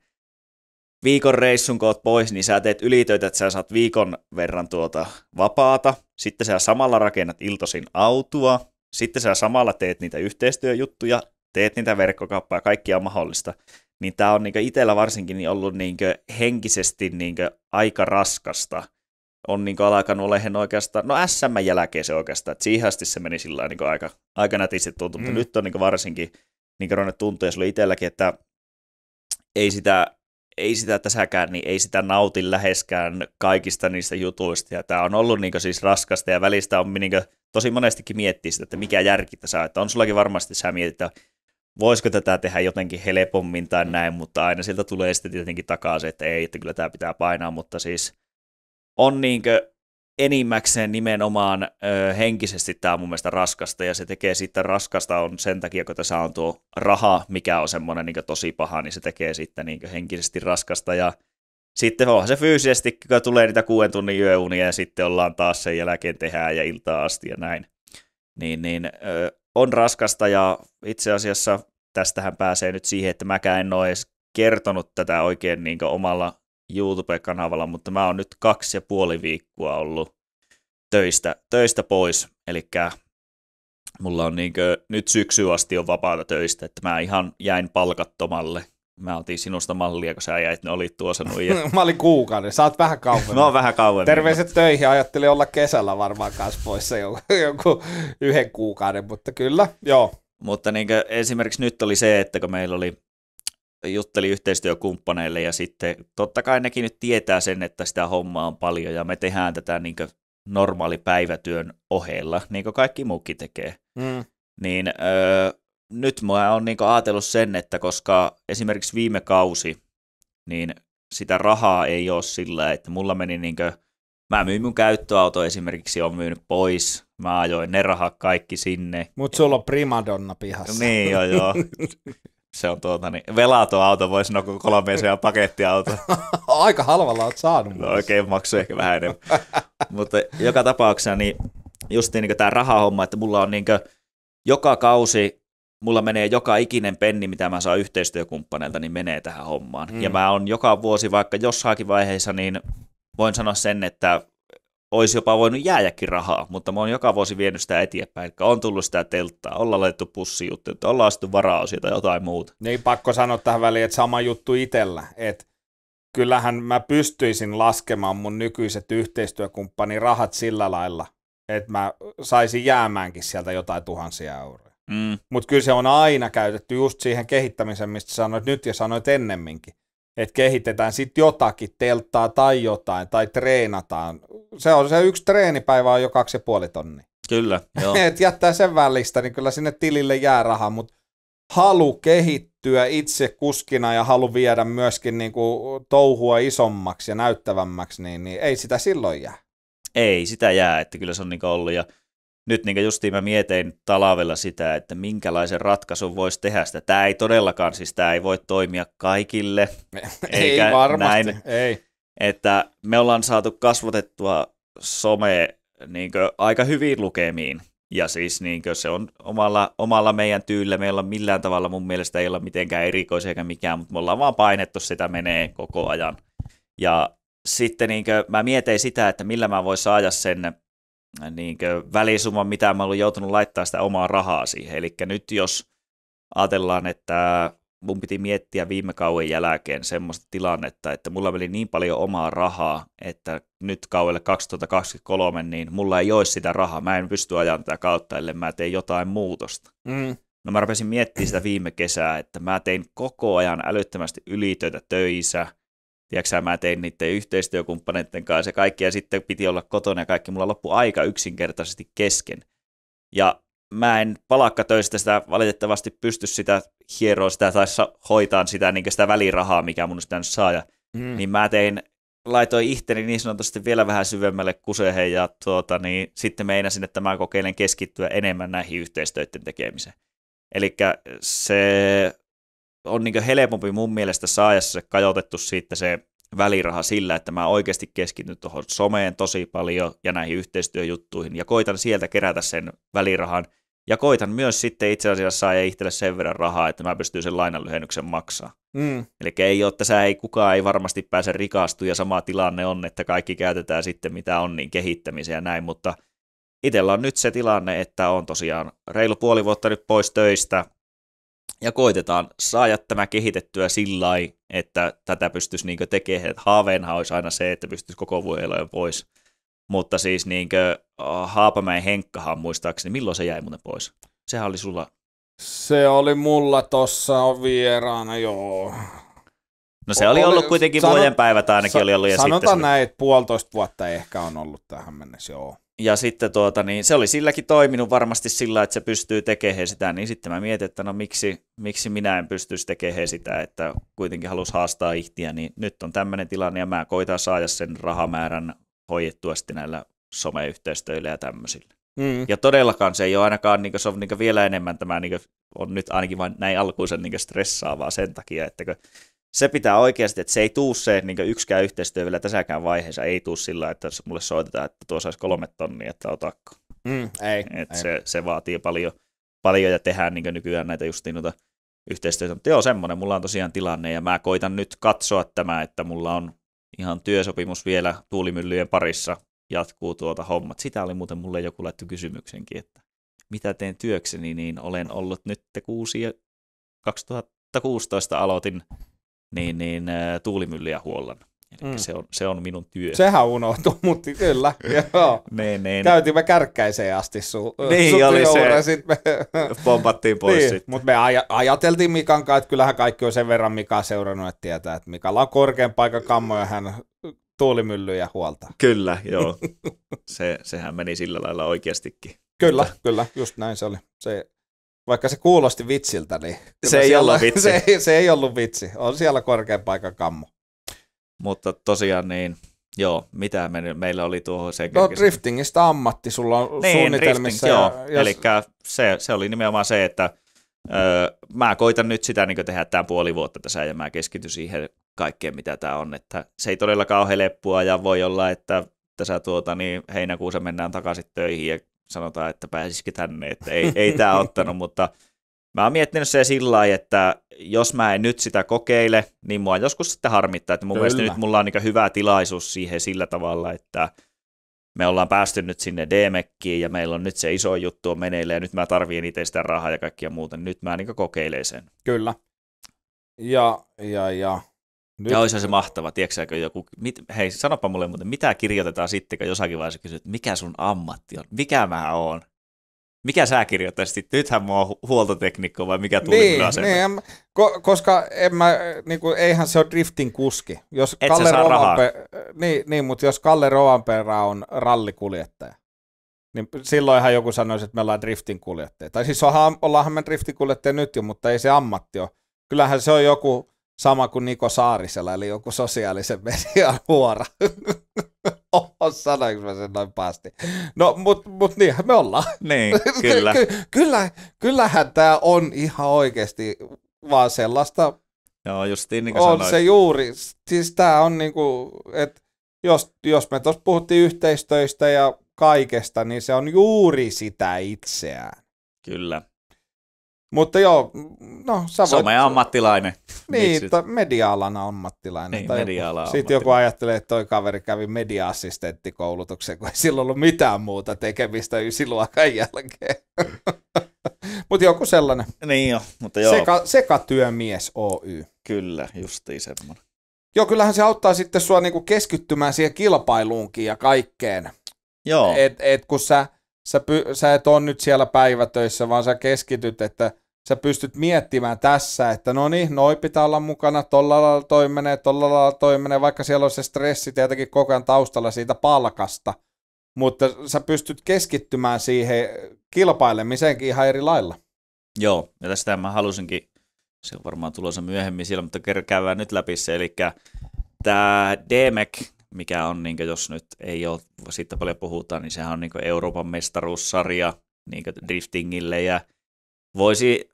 viikon reissun, kun oot pois, niin sä teet ylitöitä, että sä saat viikon verran tuota vapaata. Sitten sä samalla rakennat iltosin autua. Sitten sä samalla teet niitä yhteistyöjuttuja, teet niitä verkkokauppaa, kaikkia on mahdollista. Niin tämä on niinku itsellä varsinkin niin ollut niinku henkisesti niinku aika raskasta. On niinku alkanut olemaan oikeastaan, no SM jälkeen se oikeastaan, että siihen asti se meni sillä niinku aika, aika nätisti tuntuu, mm. mutta nyt on niinku varsinkin – niin kerron, että tuntuu, ja itselläkin, että ei sitä, ei sitä tässäkään, niin ei sitä nauti läheskään kaikista niistä jutuista. Ja tämä on ollut niin siis raskasta ja välistä on niin kuin, tosi monestikin miettiä sitä, että mikä järki tässä on. Että on sullakin varmasti, sä mietit, että voisiko tätä tehdä jotenkin helpommin tai mm. näin, mutta aina siltä tulee sitten tietenkin takaisin, että ei, että kyllä tämä pitää painaa, mutta siis on niinkö enimmäkseen nimenomaan ö, henkisesti tämä on mun mielestä raskasta, ja se tekee sitten raskasta on sen takia, kun tässä on tuo raha, mikä on semmoinen niin tosi paha, niin se tekee sitten niin henkisesti raskasta, ja sitten onhan se fyysisesti, kun tulee niitä kuuden tunnin yöunia, ja sitten ollaan taas sen jälkeen tehdään ja iltaa asti ja näin. Niin, niin ö, on raskasta, ja itse asiassa tästähän pääsee nyt siihen, että mäkään en ole edes kertonut tätä oikein niin omalla YouTube-kanavalla, mutta mä oon nyt kaksi ja puoli viikkoa ollut töistä, töistä pois, eli mulla on niinkö, nyt syksy asti on vapaata töistä, että mä ihan jäin palkattomalle. Mä otin sinusta mallia, kun sä jäit, ne olit tuossa noin. (laughs) mä olin kuukauden, sä oot vähän kauemmin. mä oon vähän kauemmin. Terveiset töihin, ajattelin olla kesällä varmaan kanssa poissa (laughs) joku, yhden kuukauden, mutta kyllä, joo. Mutta niin esimerkiksi nyt oli se, että kun meillä oli jutteli yhteistyökumppaneille ja sitten totta kai nekin nyt tietää sen, että sitä hommaa on paljon ja me tehdään tätä niin normaali päivätyön ohella, niin kuin kaikki muukin tekee. Mm. Niin öö, nyt mä oon niin ajatellut sen, että koska esimerkiksi viime kausi, niin sitä rahaa ei ole sillä, että mulla meni niin kuin, mä myin mun käyttöauto esimerkiksi, on myynyt pois, mä ajoin ne rahat kaikki sinne. Mut sulla on primadonna pihassa. Niin joo joo. (laughs) se on tuota, niin velaton auto, voisi sanoa, kun kolmeisia pakettiauto. (laughs) Aika halvalla olet saanut. No oikein maksu ehkä vähän enemmän. (laughs) Mutta joka tapauksessa niin just niin, niin tämä rahahomma, että mulla on niin kuin, joka kausi, mulla menee joka ikinen penni, mitä mä saan yhteistyökumppaneilta, niin menee tähän hommaan. Mm. Ja mä on joka vuosi, vaikka jossakin vaiheessa, niin voin sanoa sen, että olisi jopa voinut jääjäkin rahaa, mutta mä oon joka vuosi vienyt sitä eteenpäin. Eli on tullut sitä telttaa, ollaan laitettu että ollaan varaa varaosia tai jotain muuta. Niin pakko sanoa tähän väliin, että sama juttu itsellä, että kyllähän mä pystyisin laskemaan mun nykyiset yhteistyökumppani rahat sillä lailla, että mä saisin jäämäänkin sieltä jotain tuhansia euroja. Mm. Mutta kyllä se on aina käytetty just siihen kehittämiseen, mistä sanoit nyt ja sanoit ennemminkin että kehitetään sitten jotakin, telttaa tai jotain, tai treenataan se on se yksi treenipäivä on jo kaksi ja puoli tonni. Kyllä, (laughs) joo. Et jättää sen välistä, niin kyllä sinne tilille jää rahaa, mutta halu kehittyä itse kuskina ja halu viedä myöskin niin kuin touhua isommaksi ja näyttävämmäksi, niin, niin ei sitä silloin jää. Ei sitä jää, että kyllä se on niin ollut ja nyt niin justiin mä mietin talavella sitä, että minkälaisen ratkaisun voisi tehdä sitä. Tämä ei todellakaan, siis tämä ei voi toimia kaikille. (laughs) ei varmasti, näin. ei että me ollaan saatu kasvatettua some niin kuin, aika hyvin lukemiin. Ja siis niin kuin, se on omalla, omalla meidän tyyllä, meillä on millään tavalla mun mielestä ei olla mitenkään erikoisia eikä mikään, mutta me ollaan vaan painettu sitä menee koko ajan. Ja sitten niin kuin, mä mietin sitä, että millä mä voin saada sen niin kuin, välisumman, mitä mä oon joutunut laittaa sitä omaa rahaa siihen. Eli nyt jos ajatellaan, että mun piti miettiä viime kauden jälkeen semmoista tilannetta, että mulla meni niin paljon omaa rahaa, että nyt kauelle 2023, niin mulla ei olisi sitä rahaa. Mä en pysty ajan tätä kautta, ellei mä teen jotain muutosta. Mm. No mä rupesin miettimään sitä viime kesää, että mä tein koko ajan älyttömästi ylitöitä töissä. Tiedätkö mä tein niiden yhteistyökumppaneiden kanssa ja kaikki, ja sitten piti olla kotona ja kaikki. Mulla loppu aika yksinkertaisesti kesken. Ja mä en töistä sitä valitettavasti pysty sitä hieroa sitä tai hoitaa sitä, niin sitä välirahaa, mikä mun sitä nyt saa. Ja, mm. Niin mä tein, laitoin itteni niin sanotusti vielä vähän syvemmälle kuseen ja tuota, niin sitten meinasin, että mä kokeilen keskittyä enemmän näihin yhteistöiden tekemiseen. Eli se on niin helpompi mun mielestä saajassa se kajotettu siitä se väliraha sillä, että mä oikeasti keskityn tuohon someen tosi paljon ja näihin yhteistyöjuttuihin ja koitan sieltä kerätä sen välirahan – ja koitan myös sitten itse asiassa saa itselle sen verran rahaa, että mä pystyn sen lainanlyhennyksen maksaa. Mm. Eli ei ole sä ei kukaan ei varmasti pääse ja sama tilanne on, että kaikki käytetään sitten mitä on niin kehittämiseen ja näin, mutta itsellä on nyt se tilanne, että on tosiaan reilu puoli vuotta nyt pois töistä, ja koitetaan saada tämä kehitettyä sillä että tätä pystyisi niin tekemään. Haaveenhan olisi aina se, että pystyisi koko vuoden pois mutta siis niin, niinkö Haapamäen Henkkahan muistaakseni, milloin se jäi muuten pois? Sehän oli sulla... Se oli mulla tossa vieraana, joo. No se oli, oli ollut kuitenkin sano, vuoden päivät ainakin sa, oli ollut. Ja sanotaan sitten näin, että puolitoista vuotta ehkä on ollut tähän mennessä, joo. Ja sitten tuota, niin se oli silläkin toiminut varmasti sillä, että se pystyy tekemään sitä, niin sitten mä mietin, että no miksi, miksi minä en pystyisi tekemään sitä, että kuitenkin halus haastaa ihtiä, niin nyt on tämmöinen tilanne ja mä koitan saada sen rahamäärän hoidettua sitten näillä someyhteistöillä ja tämmöisillä. Mm. Ja todellakaan se ei ole ainakaan, niin kuin, se on niin kuin vielä enemmän tämä, niin kuin, on nyt ainakin vain näin alkuisen niin stressaavaa sen takia, että kun se pitää oikeasti, että se ei tuu se, niin yksikään yhteistyö vielä tässäkään vaiheessa ei tuu sillä, että mulle soitetaan, että tuo olisi kolme tonnia, että otakko. Mm, ei, Et ei. Se, se, vaatii paljon, paljon ja tehdään niin nykyään näitä just niin noita yhteistyötä. Mutta joo, semmoinen, mulla on tosiaan tilanne ja mä koitan nyt katsoa tämä, että mulla on ihan työsopimus vielä tuulimyllyjen parissa jatkuu tuota hommat. Sitä oli muuten mulle joku laittu kysymyksenkin, että mitä teen työkseni, niin olen ollut nyt kuusi ja 2016 aloitin niin, niin, äh, tuulimyllyjä huollan. Eli mm. se, on, se on minun työ. Sehän unohtuu, mutta kyllä. (laughs) Joo. niin, niin. Käytiin me kärkkäiseen asti sun (laughs) Niin sun oli se. me... (laughs) Pompattiin pois niin, sitten. Mutta me aj- ajateltiin Mikan kanssa, että kyllähän kaikki on sen verran Mikaa seurannut, että tietää, että Mikalla on korkean paikan kammo ja hän tuulimyllyjä huolta. Kyllä, joo. se, sehän meni sillä lailla oikeastikin. Kyllä, mutta... kyllä, just näin se oli. Se, vaikka se kuulosti vitsiltä, niin... Se ei ollut vitsi. Se, se ei ollut vitsi. On siellä korkean paikan kammo. Mutta tosiaan niin, joo, mitä me, meillä oli tuohon sen No driftingistä ammatti sulla on niin, suunnitelmissa. Drifting, ja, joo, eli se, se oli nimenomaan se, että öö, mä koitan nyt sitä niin tehdä tämän puoli vuotta tässä ja mä keskityn siihen kaikkeen, mitä tämä on. Että se ei todellakaan ole helppoa ja voi olla, että tässä tuota, niin heinäkuussa mennään takaisin töihin ja sanotaan, että pääsisikin tänne, että ei, ei tämä ottanut, (laughs) mutta mä oon miettinyt se sillä että jos mä en nyt sitä kokeile, niin mua joskus sitten harmittaa, että mun Kyllä. mielestä nyt mulla on niin hyvä tilaisuus siihen sillä tavalla, että me ollaan päästy nyt sinne d e ja meillä on nyt se iso juttu on meneillä ja nyt mä tarviin itse sitä rahaa ja kaikkia muuta, niin nyt mä niin kokeilen sen. Kyllä. Ja, ja, ja. Nyt... Ja olisi se mahtava, tiedätkö joku, mit, hei sanopa mulle muuten, mitä kirjoitetaan sitten, kun jossakin vaiheessa kysyt, mikä sun ammatti on, mikä mä oon? mikä sä kirjoittaisit? Nythän mua on huoltoteknikko vai mikä tuli niin, niin, ko- koska en mä, niin kuin, eihän se ole driftin kuski. Jos Et Kalle Rovanpe- niin, niin, mutta jos Kalle Rovanperä on rallikuljettaja, niin silloinhan joku sanoisi, että me ollaan driftin kuljettaja. Tai siis onhan, ollaanhan me driftin kuljettaja nyt jo, mutta ei se ammatti ole. Kyllähän se on joku sama kuin Niko Saarisella, eli joku sosiaalisen median huora. (laughs) Sanoinko mä sen noin päästi? No, mut, mut niinhän me ollaan. Niin, (laughs) kyllä. Ky- kyllä. Kyllähän tämä on ihan oikeasti vaan sellaista. Joo, just niin kuin On sanoit. se juuri. Siis tämä on niin kuin, että jos, jos me tuossa puhuttiin yhteistöistä ja kaikesta, niin se on juuri sitä itseään. Kyllä. Mutta joo, no sä voit... Some-ammattilainen. Niin, to, media-alan ammattilainen. Niin, media niin, Sitten joku ajattelee, että toi kaveri kävi media-assistenttikoulutuksen, kun ei sillä ollut mitään muuta tekemistä ysiluokan jälkeen. (laughs) mutta joku sellainen. Niin jo, mutta joo. Seka, sekatyömies Oy. Kyllä, justiin semmoinen. Joo, kyllähän se auttaa sitten sua niinku keskittymään siihen kilpailuunkin ja kaikkeen. Joo. Et, et kun sä sä, py- sä et ole nyt siellä päivätöissä, vaan sä keskityt, että sä pystyt miettimään tässä, että no niin, noi pitää olla mukana, tolla lailla toi menee, tolla lailla toi menee, vaikka siellä on se stressi tietenkin koko ajan taustalla siitä palkasta, mutta sä pystyt keskittymään siihen kilpailemiseenkin ihan eri lailla. Joo, ja tästä mä halusinkin, se on varmaan tulossa myöhemmin siellä, mutta käydään nyt läpi se, eli tämä DMEC, mikä on, niin kuin, jos nyt ei ole, siitä paljon puhutaan, niin sehän on niin kuin Euroopan mestaruussarja niin kuin driftingille ja voisi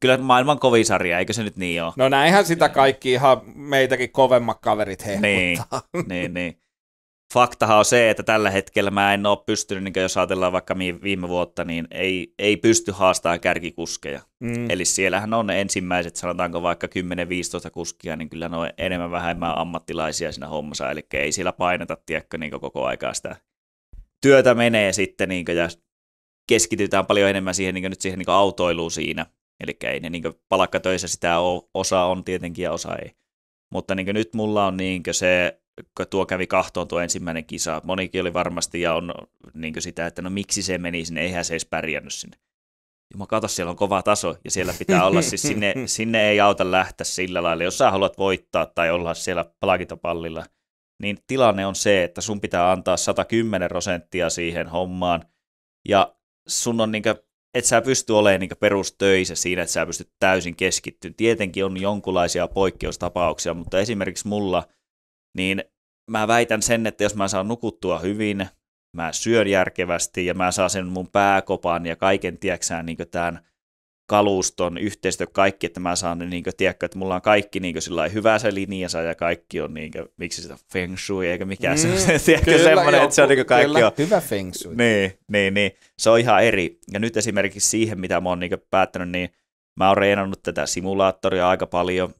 Kyllä maailman kovisarja, eikö se nyt niin ole? No näinhän sitä kaikki ihan meitäkin kovemmat kaverit niin, heiluttaa. Niin, niin, niin faktahan on se, että tällä hetkellä mä en ole pystynyt, niin jos ajatellaan vaikka viime vuotta, niin ei, ei pysty haastamaan kärkikuskeja. Mm. Eli siellähän on ne ensimmäiset, sanotaanko vaikka 10-15 kuskia, niin kyllä ne on enemmän vähemmän ammattilaisia siinä hommassa, eli ei siellä paineta, tiedätkö, niin koko aikaa sitä työtä menee sitten, niin kuin, ja keskitytään paljon enemmän siihen, niin nyt siihen niin autoiluun siinä. Eli ei ne niin palkkatöissä sitä osa on tietenkin ja osa ei. Mutta niin nyt mulla on niin se tuo kävi kahtoon tuo ensimmäinen kisa. Monikin oli varmasti ja on niin sitä, että no miksi se meni sinne, eihän se edes pärjännyt sinne. Jumala, siellä on kova taso ja siellä pitää olla, (laughs) siis sinne, sinne ei auta lähteä sillä lailla. Jos sä haluat voittaa tai olla siellä palkintopallilla, niin tilanne on se, että sun pitää antaa 110 prosenttia siihen hommaan ja sun on niinkö, et sä pysty olemaan niinkö perustöissä siinä, että sä pystyt täysin keskittyä. Tietenkin on jonkunlaisia poikkeustapauksia, mutta esimerkiksi mulla – niin mä väitän sen, että jos mä saan nukuttua hyvin, mä syön järkevästi ja mä saan sen mun pääkopan ja kaiken, tieksään niin tämän kaluston, yhteistyö, kaikki, että mä saan, niin kuin, tiedätkö, että mulla on kaikki niin sillä hyvä se linjansa ja kaikki on, niin kuin, miksi sitä feng shui eikä mikään mm, se, (laughs) tiedätkö, kyllä, semmoinen, että se on niin kuin, kaikki kyllä, on. Hyvä feng shui. Niin, niin, niin, se on ihan eri. Ja nyt esimerkiksi siihen, mitä mä oon niin kuin, päättänyt, niin mä oon reenannut tätä simulaattoria aika paljon,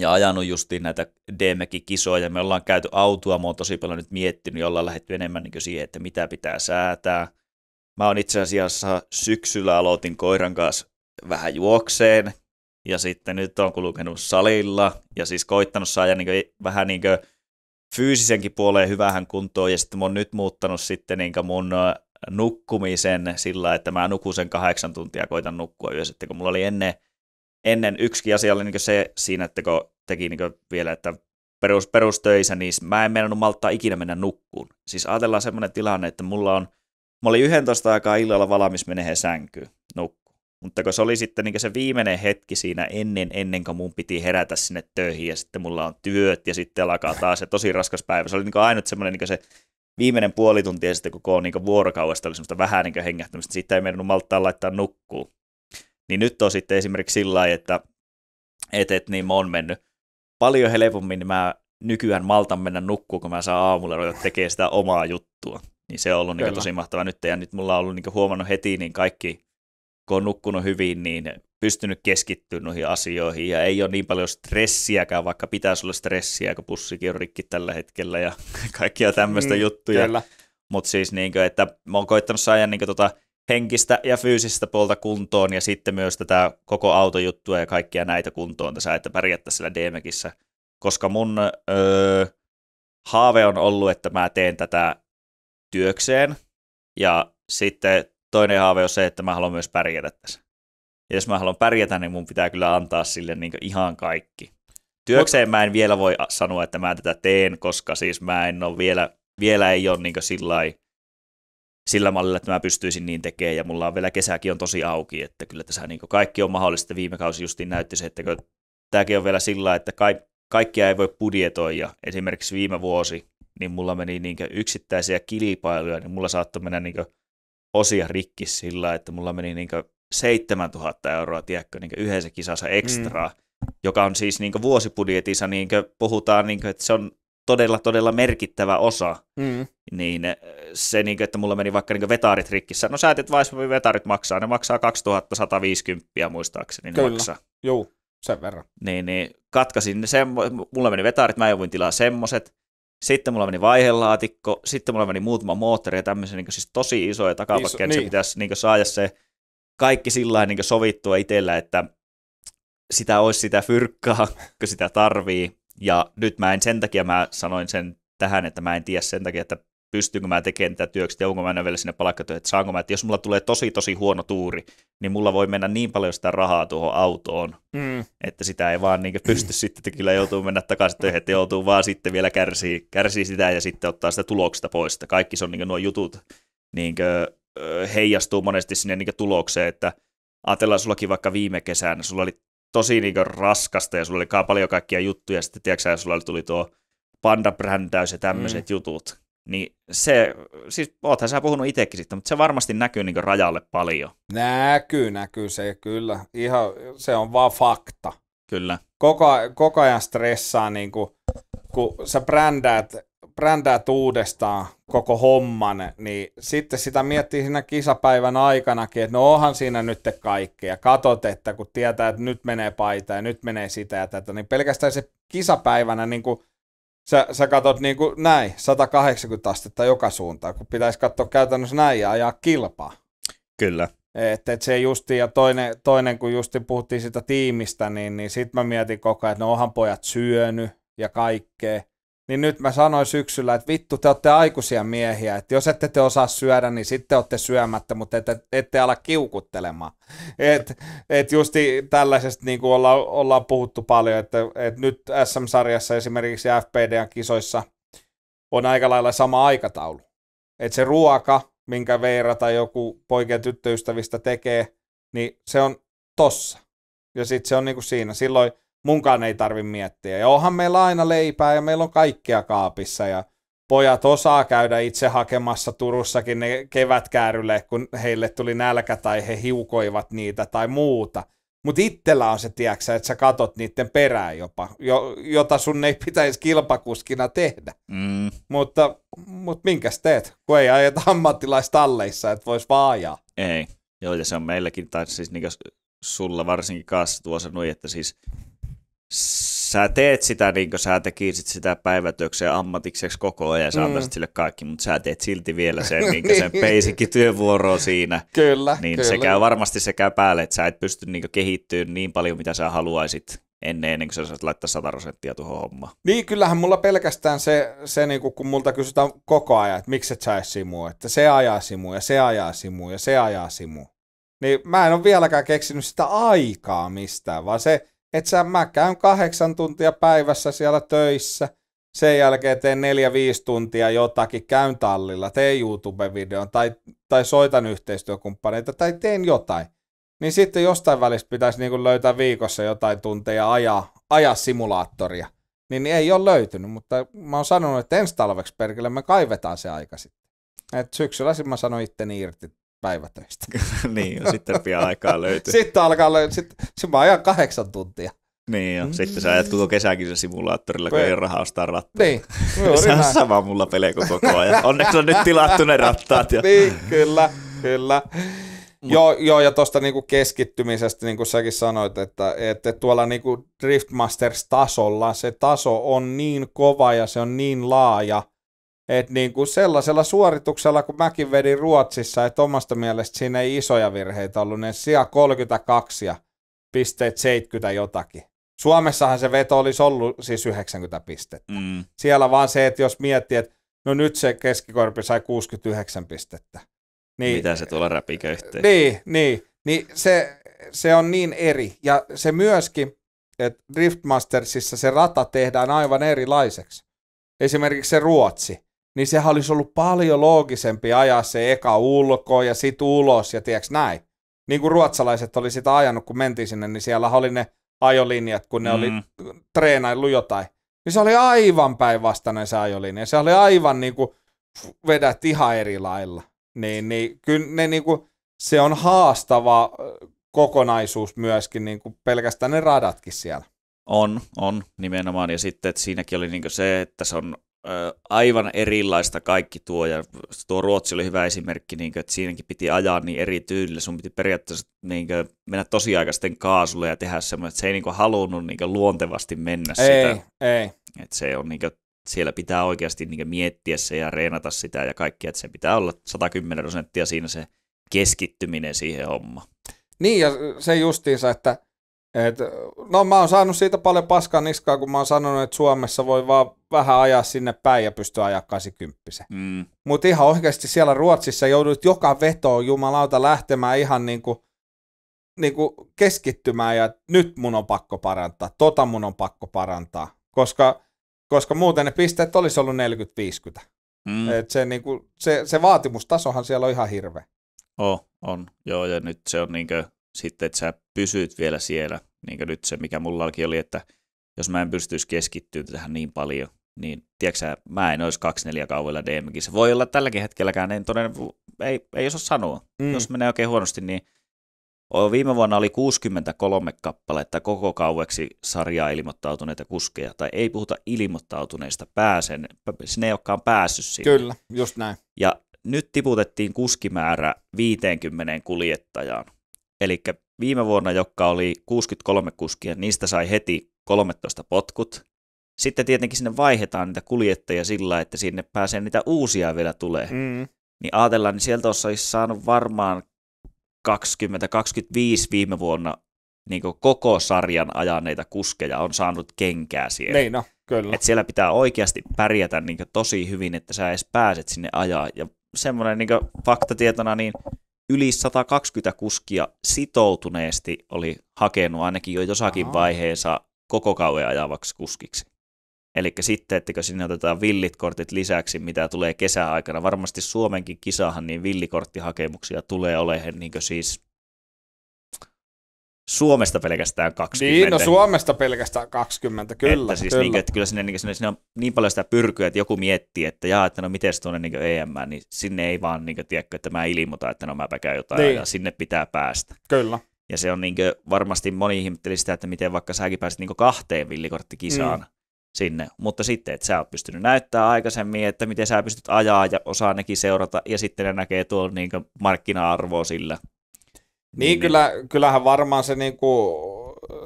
ja ajanut justiin näitä DMEC-kisoja. Me ollaan käyty autua mä oon tosi paljon nyt miettinyt ja ollaan lähdetty enemmän niin siihen, että mitä pitää säätää. Mä oon itse asiassa syksyllä aloitin koiran kanssa vähän juokseen ja sitten nyt on kulkenut salilla ja siis koittanut saada niin vähän niin kuin fyysisenkin puoleen hyvähän kuntoon ja sitten mä oon nyt muuttanut sitten niin mun äh, nukkumisen sillä, että mä nukun sen kahdeksan tuntia koitan nukkua yössä, kun mulla oli ennen ennen yksi asia oli niin se siinä, että kun teki niin vielä, että perus, perustöissä, niin mä en meinannut malttaa ikinä mennä nukkuun. Siis ajatellaan semmoinen tilanne, että mulla on, mä olin 11 aikaa illalla valmis menee sänkyyn nukkuun. Mutta kun se oli sitten niin se viimeinen hetki siinä ennen, ennen kuin mun piti herätä sinne töihin ja sitten mulla on työt ja sitten alkaa taas se tosi raskas päivä. Se oli niin ainut semmoinen niin se viimeinen puoli tuntia sitten koko niin vuorokaudesta oli semmoista vähän niin hengähtämistä. sitten ei mennyt malttaa laittaa nukkuun. Niin nyt on sitten esimerkiksi sillä lailla, että et, et, niin mä oon mennyt paljon helpommin, niin mä nykyään maltan mennä nukkuun, kun mä saan aamulla ruveta tekemään sitä omaa juttua. Niin se on ollut niin tosi mahtava nyt, ja nyt mulla on ollut niin huomannut heti niin kaikki, kun on nukkunut hyvin, niin pystynyt keskittyä noihin asioihin, ja ei ole niin paljon stressiäkään, vaikka pitäisi olla stressiä, kun pussikin on rikki tällä hetkellä, ja (laughs) kaikkia tämmöistä mm, juttuja. Mutta siis, niin kuin, että mä oon koittanut saada niin kuin, tota, henkistä ja fyysistä puolta kuntoon ja sitten myös tätä koko autojuttua ja kaikkia näitä kuntoon tässä, että pärjättäisiin sillä DMEkissä. Koska mun öö, haave on ollut, että mä teen tätä työkseen ja sitten toinen haave on se, että mä haluan myös pärjätä tässä. Ja jos mä haluan pärjätä, niin mun pitää kyllä antaa sille niin ihan kaikki. Työkseen mä en vielä voi sanoa, että mä tätä teen, koska siis mä en ole vielä, vielä ei ole niin sillä lailla sillä mallilla, että mä pystyisin niin tekemään, ja mulla on vielä kesäkin on tosi auki, että kyllä tässä niin kaikki on mahdollista. Viime kausi justiin näytti se, että tämäkin on vielä sillä, että ka- kaikkia ei voi budjetoida. Esimerkiksi viime vuosi, niin mulla meni niin yksittäisiä kilpailuja, niin mulla saattoi mennä niin osia rikki sillä, että mulla meni niin 7000 euroa, tiedätkö, niin yhdessä kisassa mm. ekstraa, mm. joka on siis niin vuosipudjetissa, niin puhutaan, niin kuin, että se on todella, todella merkittävä osa, mm. niin äh, se, niin kuin, että mulla meni vaikka niin vetaarit rikkissä, no sä et, vetarit vetaarit maksaa, ne maksaa 2150 muistaakseni, ne Kyllä. maksaa. Joo, sen verran. Niin, niin katkasin ne, semmo- mulla meni vetaarit, mä jouduin tilaa semmoset, sitten mulla meni vaihelaatikko, sitten mulla meni muutama moottori ja tämmöisiä niin siis tosi isoja takapakkeja, Iso, että se pitäisi niin saada se kaikki sillä niin sovittua itsellä, että sitä olisi sitä fyrkkaa, (laughs) kun sitä tarvii, ja nyt mä en sen takia, mä sanoin sen tähän, että mä en tiedä sen takia, että pystynkö mä tekemään tätä työksi, ja onko mä vielä sinne palkkatyö, että saanko mä, että jos mulla tulee tosi tosi huono tuuri, niin mulla voi mennä niin paljon sitä rahaa tuohon autoon, mm. että sitä ei vaan niin pysty (clears throat) sitten, että kyllä joutuu mennä takaisin töihin, että joutuu vaan sitten vielä kärsii, kärsii sitä ja sitten ottaa sitä tuloksesta pois, että kaikki se on niin nuo jutut niin kuin, heijastuu monesti sinne niin tulokseen, että ajatellaan sullakin vaikka viime kesänä, sulla oli tosi niin kuin, raskasta ja sulla oli paljon kaikkia juttuja. Sitten tiedätkö, sulla tuli tuo panda panda-brändäys ja tämmöiset mm. jutut. Niin se, siis oothan sä puhunut itsekin sitten, mutta se varmasti näkyy niin rajalle paljon. Näkyy, näkyy se kyllä. Ihan, se on vaan fakta. Kyllä. Koko, koko ajan stressaa, niin kuin, kun sä brändäät brändäät uudestaan koko homman, niin sitten sitä miettii siinä kisapäivän aikanakin, että no onhan siinä nyt kaikkea. Katot, että kun tietää, että nyt menee paita ja nyt menee sitä ja tätä, niin pelkästään se kisapäivänä niin kuin sä, sä katot niin kuin näin, 180 astetta joka suuntaan, kun pitäisi katsoa käytännössä näin ja ajaa kilpaa. Kyllä. Että et se justi ja toinen, toinen, kun justi puhuttiin sitä tiimistä, niin, niin sitten mä mietin koko ajan, että no onhan pojat syönyt ja kaikkea niin nyt mä sanoin syksyllä, että vittu, te olette aikuisia miehiä, että jos ette te osaa syödä, niin sitten olette syömättä, mutta ette, ette ala kiukuttelemaan. Että et justi tällaisesta niin kuin olla, ollaan puhuttu paljon, että et nyt SM-sarjassa esimerkiksi FPD-kisoissa on aika lailla sama aikataulu. Että se ruoka, minkä Veera tai joku poikien tyttöystävistä tekee, niin se on tossa. Ja sitten se on niin kuin siinä. Silloin munkaan ei tarvi miettiä. Ja onhan meillä aina leipää ja meillä on kaikkea kaapissa ja pojat osaa käydä itse hakemassa Turussakin ne kevätkäärylle, kun heille tuli nälkä tai he hiukoivat niitä tai muuta. Mutta itsellä on se, tiedäksä, että sä katot niiden perää jopa, jo, jota sun ei pitäisi kilpakuskina tehdä. Mm. Mutta, mutta minkäs teet, kun ei ajeta ammattilaistalleissa, että vois vaajaa. Ei, joo ja se on meilläkin, tai siis niin sulla varsinkin kanssa tuossa että siis sä teet sitä niin kuin sä tekisit sitä päivätyökseen ammatikseksi koko ajan, sä mm. sille kaikki, mutta sä teet silti vielä sen, (laughs) niin sen peisikin työvuoroa siinä. Kyllä, niin kyllä. Se käy varmasti sekä päälle, että sä et pysty niin kehittymään niin paljon, mitä sä haluaisit ennen, ennen kuin sä saat laittaa 100 prosenttia tuohon hommaan. Niin, kyllähän mulla pelkästään se, se niin kun multa kysytään koko ajan, että miksi et sä simua, että se ajaa simua ja se ajaa simua ja se ajaa simua. Niin mä en ole vieläkään keksinyt sitä aikaa mistään, vaan se, että sä, mä käyn kahdeksan tuntia päivässä siellä töissä, sen jälkeen teen neljä, viisi tuntia jotakin, käyn tallilla, teen YouTube-videon tai, tai soitan yhteistyökumppaneita tai teen jotain. Niin sitten jostain välistä pitäisi niin löytää viikossa jotain tunteja ajaa, ajaa simulaattoria. Niin ei ole löytynyt, mutta mä oon sanonut, että ensi talveksi perkele me kaivetaan se aika sitten. Et syksyllä mä sanoin itteni irti päivätöistä. (laughs) niin, ja sitten pian aikaa löytyy. sitten alkaa löytyä, sitten, sit mä ajan kahdeksan tuntia. Niin jo. Mm. sitten sä ajat koko kesänkin se simulaattorilla, kun Pe- ei ole rahaa ostaa rattaa. Niin, (laughs) Se on sama mulla peleko koko ajan. Onneksi on nyt tilattu ne rattaat. Ja... niin, kyllä, kyllä. Mut. Joo, joo, ja tuosta niinku keskittymisestä, niin kuin säkin sanoit, että, että tuolla niinku Driftmasters-tasolla se taso on niin kova ja se on niin laaja, et niin kuin sellaisella suorituksella, kun mäkin vedin Ruotsissa, että omasta mielestä siinä ei isoja virheitä ollut, niin sija 32 ja pisteet 70 jotakin. Suomessahan se veto olisi ollut siis 90 pistettä. Mm. Siellä vaan se, että jos miettii, että no nyt se keskikorpi sai 69 pistettä. Niin, Mitä se tuolla räpikä yhteen? Niin, niin, niin se, se on niin eri. Ja se myöskin, että Driftmastersissa se rata tehdään aivan erilaiseksi. Esimerkiksi se Ruotsi niin sehän olisi ollut paljon loogisempi ajaa se eka ulkoa ja sit ulos ja tiedäks näin. Niin kuin ruotsalaiset oli sitä ajanut, kun mentiin sinne, niin siellä oli ne ajolinjat, kun ne mm. oli treenailu jotain. Niin se oli aivan päinvastainen se ajolinja. Se oli aivan niin kuin vedät ihan eri lailla. Niin, niin kyllä ne niin kuin, se on haastava kokonaisuus myöskin, niin kuin pelkästään ne radatkin siellä. On, on nimenomaan. Ja sitten, että siinäkin oli niin se, että se on aivan erilaista kaikki tuo, ja tuo Ruotsi oli hyvä esimerkki, niin kuin, että siinäkin piti ajaa niin eri tyylillä, sun piti periaatteessa niin kuin, mennä tosiaikaisten kaasulle ja tehdä semmoinen, että se ei niin kuin, halunnut niin kuin, luontevasti mennä ei, sitä. Ei. Että se on niin kuin, siellä pitää oikeasti niin kuin, miettiä se ja reenata sitä ja kaikkea, että se pitää olla 110 prosenttia siinä se keskittyminen siihen hommaan. Niin, ja se justiinsa, että et, no mä oon saanut siitä paljon paskaa, niskaa, kun mä oon sanonut, että Suomessa voi vaan vähän ajaa sinne päin ja pystyä ajaa 80. Mm. Mutta ihan oikeasti siellä Ruotsissa joudut joka vetoon jumalauta lähtemään ihan niin kuin niinku keskittymään ja nyt mun on pakko parantaa, tota mun on pakko parantaa, koska, koska muuten ne pisteet olisi ollut 40-50. Mm. Et se, niin kuin, se, se vaatimustasohan siellä on ihan hirveä. Oh, on, joo, ja nyt se on niinkö kuin sitten, että sä pysyt vielä siellä, niin kuin nyt se, mikä mullakin oli, että jos mä en pystyisi keskittyä tähän niin paljon, niin tiedätkö mä en olisi 24 kaudella DMissä. Voi olla tälläkin hetkelläkään, en toden, ei, ei osaa sanoa. Mm. Jos menee oikein huonosti, niin viime vuonna oli 63 kappaletta koko kaueksi sarjaa ilmoittautuneita kuskeja, tai ei puhuta ilmoittautuneista pääsen, sinne ei olekaan päässyt sinne. Kyllä, just näin. Ja nyt tiputettiin kuskimäärä 50 kuljettajaan. Eli viime vuonna, joka oli 63 kuskia, niistä sai heti 13 potkut. Sitten tietenkin sinne vaihdetaan niitä kuljettajia sillä, että sinne pääsee niitä uusia vielä tulee. Mm. Niin ajatellaan, niin sieltä olisi saanut varmaan 20-25 viime vuonna niin koko sarjan ajaneita kuskeja on saanut kenkää siellä. Niin, no, kyllä. Et siellä pitää oikeasti pärjätä niin tosi hyvin, että sä edes pääset sinne ajaa. Ja semmoinen niin faktatietona, niin yli 120 kuskia sitoutuneesti oli hakenut ainakin jo jossakin vaiheessa koko kauan ajavaksi kuskiksi. Eli sitten, että sinne otetaan villit kortit lisäksi, mitä tulee kesäaikana. Varmasti Suomenkin kisahan, niin villikorttihakemuksia tulee olemaan niin siis Suomesta pelkästään 20. Niin, no Suomesta pelkästään 20, kyllä. Että siis niinku, kyllä. Niin, että kyllä sinne, niin, sinne, sinne on niin paljon sitä pyrkyä, että joku miettii, että jaa, että no miten se tuonne niin EM, niin sinne ei vaan, niin, tiedä, että mä ilmoitan, että no mäpä käyn jotain niin. ja sinne pitää päästä. Kyllä. Ja se on niin kuin, varmasti moni ihmetteli sitä, että miten vaikka säkin pääsit niin kahteen villikorttikisaan mm. sinne, mutta sitten, että sä oot pystynyt näyttämään aikaisemmin, että miten sä pystyt ajaa ja osaa nekin seurata, ja sitten ne näkee tuolla niin markkina-arvoa sillä, niin, niin, niin kyllä, kyllähän varmaan se, niin kuin,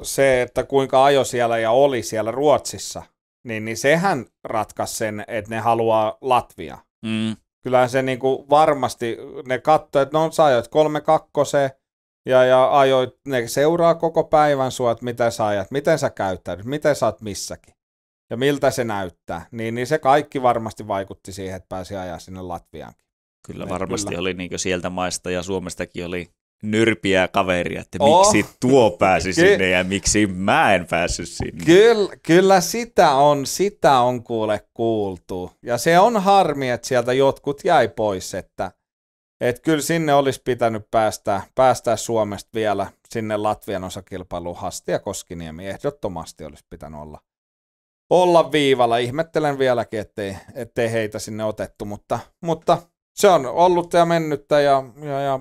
se, että kuinka ajo siellä ja oli siellä Ruotsissa, niin, niin sehän ratkaisi sen, että ne haluaa Latvia. Mm. Kyllähän se niin kuin varmasti, ne katsoi, että no sä ajoit kolme kakkose ja, ja ajoit, ne seuraa koko päivän sua, että miten sä ajat, miten sä käyttäydyt, miten sä oot missäkin ja miltä se näyttää. Niin, niin se kaikki varmasti vaikutti siihen, että pääsi ajaa sinne Latviaan. Kyllä niin, varmasti kyllä. oli niin sieltä maista ja Suomestakin oli nyrpiä kaveria, että miksi oh. tuo pääsi sinne Ky- ja miksi mä en päässyt sinne. Kyllä, kyllä sitä on, sitä on kuule kuultu. Ja se on harmi, että sieltä jotkut jäi pois, että et kyllä sinne olisi pitänyt päästä, päästä Suomesta vielä sinne Latvian osakilpailuun Hasti ja Koskiniemi ehdottomasti olisi pitänyt olla, olla viivalla. Ihmettelen vieläkin, ettei, ettei heitä sinne otettu, mutta, mutta se on ollut ja mennyttä ja, ja, ja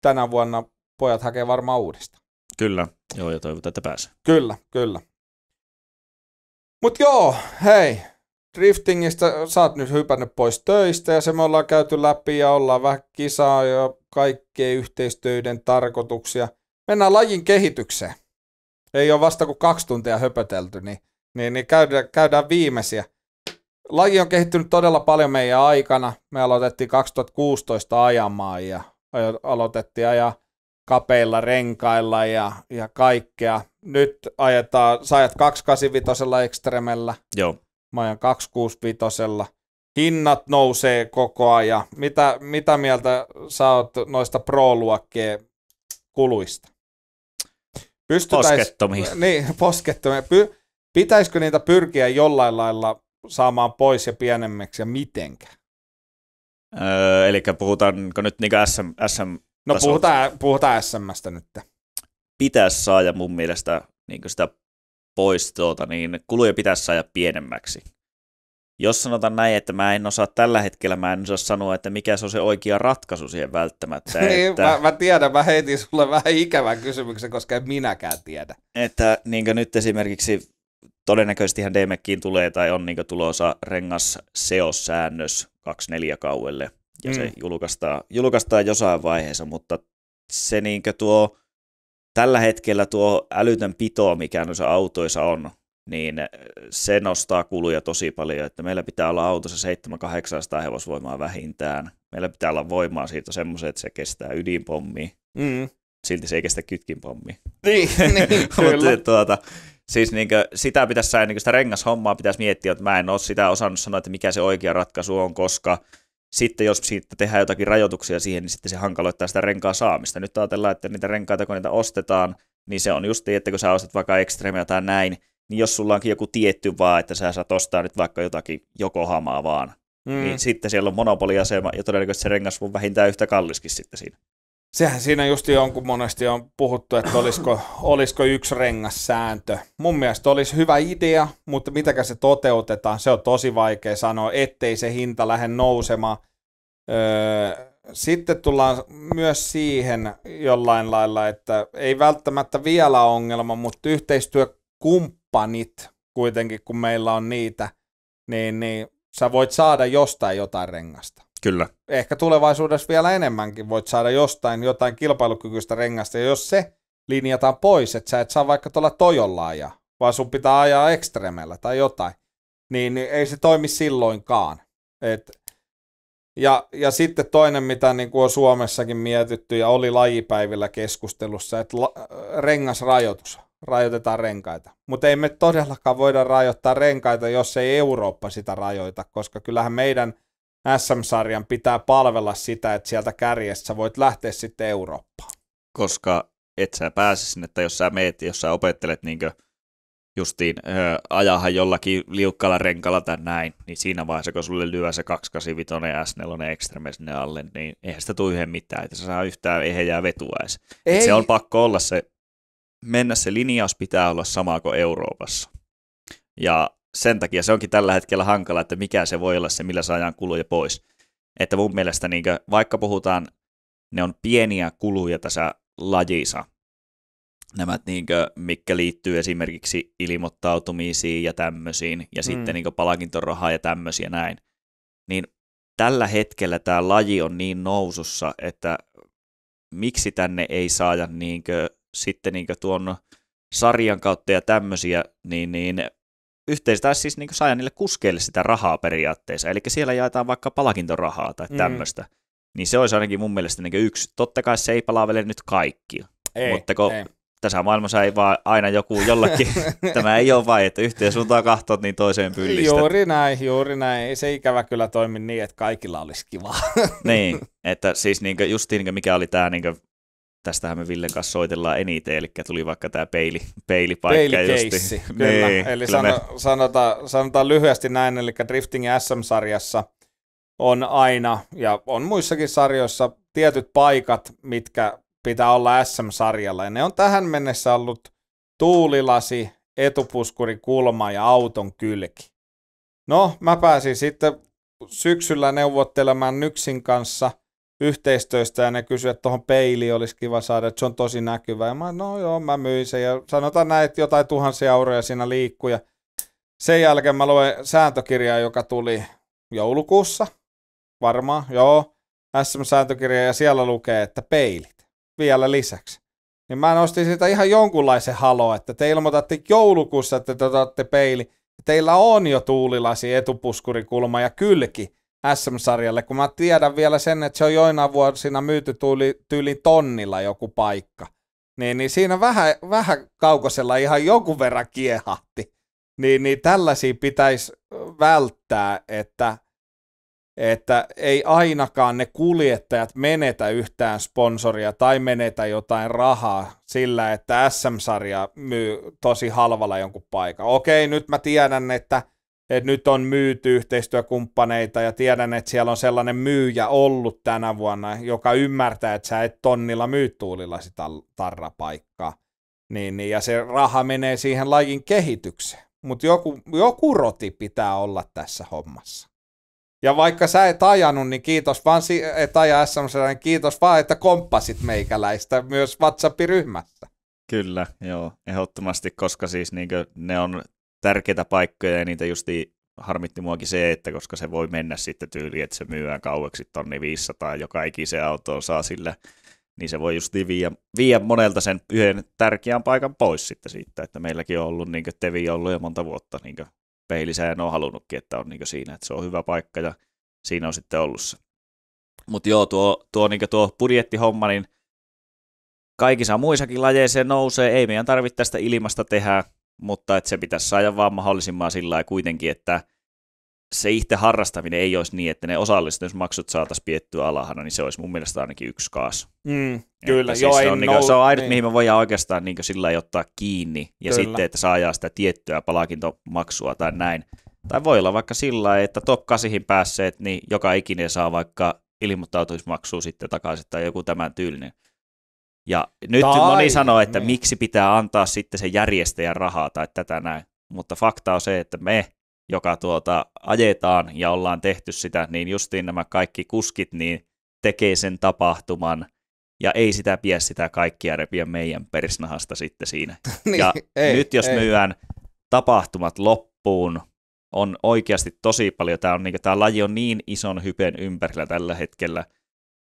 tänä vuonna pojat hakee varmaan uudesta. Kyllä, joo, ja toivotaan, että pääsee. Kyllä, kyllä. Mutta joo, hei, driftingistä sä oot nyt hypännyt pois töistä ja se me ollaan käyty läpi ja ollaan vähän kisaa ja kaikkea yhteistyöiden tarkoituksia. Mennään lajin kehitykseen. Ei ole vasta kuin kaksi tuntia höpötelty, niin, niin, niin käydään, käydään viimeisiä. Laji on kehittynyt todella paljon meidän aikana. Me aloitettiin 2016 ajamaan ja aloitettiin ja kapeilla renkailla ja, ja kaikkea. Nyt ajetaan, sä ajat 285 ekstremellä. Joo. Mä ajan 265 hinnat nousee koko ajan. Mitä, mitä mieltä sä oot noista pro-luokkien kuluista? Pystytäis, poskettomia. (laughs) Niin, poskettomia. Py, pitäisikö niitä pyrkiä jollain lailla saamaan pois ja pienemmiksi ja mitenkään? Öö, eli puhutaanko nyt niin SM, SM No puhutaan, puhutaan SMstä nyt. Pitäisi saada mun mielestä niin sitä pois, tuota, niin kuluja pitäisi saada pienemmäksi. Jos sanotaan näin, että mä en osaa tällä hetkellä, mä en osaa sanoa, että mikä se on se oikea ratkaisu siihen välttämättä. (laughs) Niin, että, mä, mä tiedän, mä heitin sulle vähän ikävän kysymyksen, koska en minäkään tiedä. Että niin nyt esimerkiksi todennäköisesti hän DMEKkiin tulee tai on niin tulossa rengas seossäännös 24 kauelle ja mm. se julkaistaan, julkaistaan jossain vaiheessa, mutta se niin tuo tällä hetkellä tuo älytön pito, mikä noissa autoissa on, niin äh, se nostaa kuluja tosi paljon, että meillä pitää olla autossa 700-800 hevosvoimaa vähintään. Meillä pitää olla voimaa siitä semmoiset, että se kestää ydinpommi. Mm. Silti se ei kestä kytkinpommi. Niin, (laughs) niin (laughs) kyllä. Mutta, tuota, Siis niin kuin, sitä pitäisi niin kuin sitä rengashommaa pitäisi miettiä, että mä en ole sitä osannut sanoa, että mikä se oikea ratkaisu on, koska sitten jos siitä tehdään jotakin rajoituksia siihen, niin sitten se hankaloittaa sitä renkaa saamista. Nyt ajatellaan, että niitä renkaita, kun niitä ostetaan, niin se on just niin, että kun sä ostat vaikka ekstremia tai näin, niin jos sulla onkin joku tietty vaan, että sä saat ostaa nyt vaikka jotakin joko hamaa vaan, niin mm. niin sitten siellä on monopoliasema ja todennäköisesti se rengas on vähintään yhtä kalliskin sitten siinä. Sehän siinä just on, monesti on puhuttu, että olisiko, olisiko yksi rengassääntö. Mun mielestä olisi hyvä idea, mutta mitäkä se toteutetaan, se on tosi vaikea sanoa, ettei se hinta lähde nousemaan. Öö, sitten tullaan myös siihen jollain lailla, että ei välttämättä vielä ongelma, mutta yhteistyökumppanit kuitenkin, kun meillä on niitä, niin, niin sä voit saada jostain jotain rengasta. Kyllä. Ehkä tulevaisuudessa vielä enemmänkin voit saada jostain jotain kilpailukykyistä rengasta, ja jos se linjataan pois, että sä et saa vaikka tuolla Tojolla ajaa, vaan sun pitää ajaa ekstremellä tai jotain, niin ei se toimi silloinkaan. Et, ja, ja sitten toinen, mitä niin kuin on Suomessakin mietitty ja oli lajipäivillä keskustelussa, että la, rengasrajoitus, rajoitetaan renkaita. Mutta ei me todellakaan voida rajoittaa renkaita, jos ei Eurooppa sitä rajoita, koska kyllähän meidän – SM-sarjan pitää palvella sitä, että sieltä kärjestä voit lähteä sitten Eurooppaan. Koska et sä pääse sinne, että jos sä meet, jos sä opettelet niinkö justiin ö, ajahan jollakin liukkalla renkalla tai näin, niin siinä vaiheessa, kun sulle lyö se 285 S4 Extreme sinne alle, niin eihän sitä tule yhden mitään, että sä saa yhtään ehejää vetua edes. Ei. se on pakko olla se, mennä se linjaus pitää olla sama kuin Euroopassa. Ja sen takia se onkin tällä hetkellä hankala, että mikä se voi olla se, millä saadaan kuluja pois. Että mun mielestä niin kuin, vaikka puhutaan, ne on pieniä kuluja tässä lajissa, nämä, niin kuin, mikä liittyy esimerkiksi ilmoittautumisiin ja tämmöisiin, ja mm. sitten niin palakintorahaa ja tämmöisiä näin, niin tällä hetkellä tämä laji on niin nousussa, että miksi tänne ei saada niin kuin, sitten niin kuin, tuon sarjan kautta ja tämmöisiä, niin, niin yhteistä siis niin saa niille kuskeille sitä rahaa periaatteessa. Eli siellä jaetaan vaikka palkintorahaa tai tämmöistä. Mm. Niin se olisi ainakin mun mielestä niin yksi. Totta kai se ei vielä nyt kaikki, Ei, mutta kun ei. tässä maailmassa ei vaan aina joku jollakin, (laughs) tämä ei ole vain, että yhteen suuntaan kahtot, niin toiseen pyllistä. Juuri näin, juuri näin. Ei se ikävä kyllä toimi niin, että kaikilla olisi kivaa. niin, että siis niin just niin mikä oli tämä niin tästähän me Villen kanssa soitellaan eniten, eli tuli vaikka tämä peili, peilipaikka. Peilikeissi, justi. (laughs) kyllä. niin, eli kyllä sano, me... sanotaan, sanotaan lyhyesti näin, eli Drifting SM-sarjassa on aina, ja on muissakin sarjoissa, tietyt paikat, mitkä pitää olla SM-sarjalla, ja ne on tähän mennessä ollut tuulilasi, etupuskuri, kulma ja auton kylki. No, mä pääsin sitten syksyllä neuvottelemaan Nyksin kanssa – yhteistyöstä ja ne kysyivät, että tuohon peili olisi kiva saada, että se on tosi näkyvä. Ja mä, no joo, mä myin sen ja sanotaan näin, että jotain tuhansia euroja siinä liikkuu ja sen jälkeen mä luen sääntökirjaa, joka tuli joulukuussa, varmaan, joo, SM-sääntökirja ja siellä lukee, että peilit vielä lisäksi. Niin mä nostin siitä ihan jonkunlaisen haloa, että te ilmoitatte joulukuussa, että te otatte peili. Teillä on jo tuulilasi, etupuskurikulma ja kylki SM-sarjalle, kun mä tiedän vielä sen, että se on joina vuosina myyty tyyli, tyyli tonnilla joku paikka. Niin, niin siinä vähän, vähän kaukosella ihan joku verran kiehahti. Niin, niin tällaisia pitäisi välttää, että, että ei ainakaan ne kuljettajat menetä yhtään sponsoria tai menetä jotain rahaa sillä, että SM-sarja myy tosi halvalla jonkun paikan. Okei, nyt mä tiedän, että – että nyt on myyty yhteistyökumppaneita ja tiedän, että siellä on sellainen myyjä ollut tänä vuonna, joka ymmärtää, että sä et tonnilla myy tuulilla sitä tarrapaikkaa. Niin, niin, ja se raha menee siihen lajin kehitykseen. Mutta joku, joku roti pitää olla tässä hommassa. Ja vaikka sä et ajanut, niin kiitos vaan, si- et aja sms niin kiitos vaan, että komppasit meikäläistä myös WhatsApp-ryhmässä. Kyllä, joo, ehdottomasti, koska siis niinkö ne on tärkeitä paikkoja ja niitä justi harmitti muakin se, että koska se voi mennä sitten tyyliin, että se myyään kaueksi tonni 500, joka se auto saa sillä, niin se voi just viiä, viiä monelta sen yhden tärkeän paikan pois sitten siitä, että meilläkin on ollut niin Tevi ollut jo monta vuotta niin peilisään on halunnutkin, että on niin siinä, että se on hyvä paikka ja siinä on sitten ollut se. Mutta joo, tuo, tuo, niin tuo budjettihomma, niin kaikissa muissakin lajeissa nousee, ei meidän tarvitse tästä ilmasta tehdä mutta että se pitäisi saada vaan mahdollisimman sillä lailla kuitenkin, että se itse harrastaminen ei olisi niin, että ne osallistumismaksut saataisiin piettyä alahana, niin se olisi mun mielestä ainakin yksi kaas. Mm, kyllä, siis joo, se, on, niin kuin, se on ainut, niin. mihin me voidaan oikeastaan niin sillä ottaa kiinni, ja kyllä. sitten, että saa ajaa sitä tiettyä palakintomaksua tai näin. Tai voi olla vaikka sillä lailla, että top 8 päässeet, niin joka ikinen saa vaikka ilmoittautumismaksua sitten takaisin tai joku tämän tyylinen. Ja nyt tai, moni sanoo, että niin. miksi pitää antaa sitten se järjestäjän rahaa tai tätä näin. Mutta fakta on se, että me, joka tuota ajetaan ja ollaan tehty sitä, niin justiin nämä kaikki kuskit niin tekee sen tapahtuman – ja ei sitä pidä sitä kaikkia repiä meidän persnahasta sitten siinä. (laughs) niin, ja ei, nyt jos ei. myydään tapahtumat loppuun, on oikeasti tosi paljon, tämä, on, niin, tämä laji on niin ison hypen ympärillä tällä hetkellä,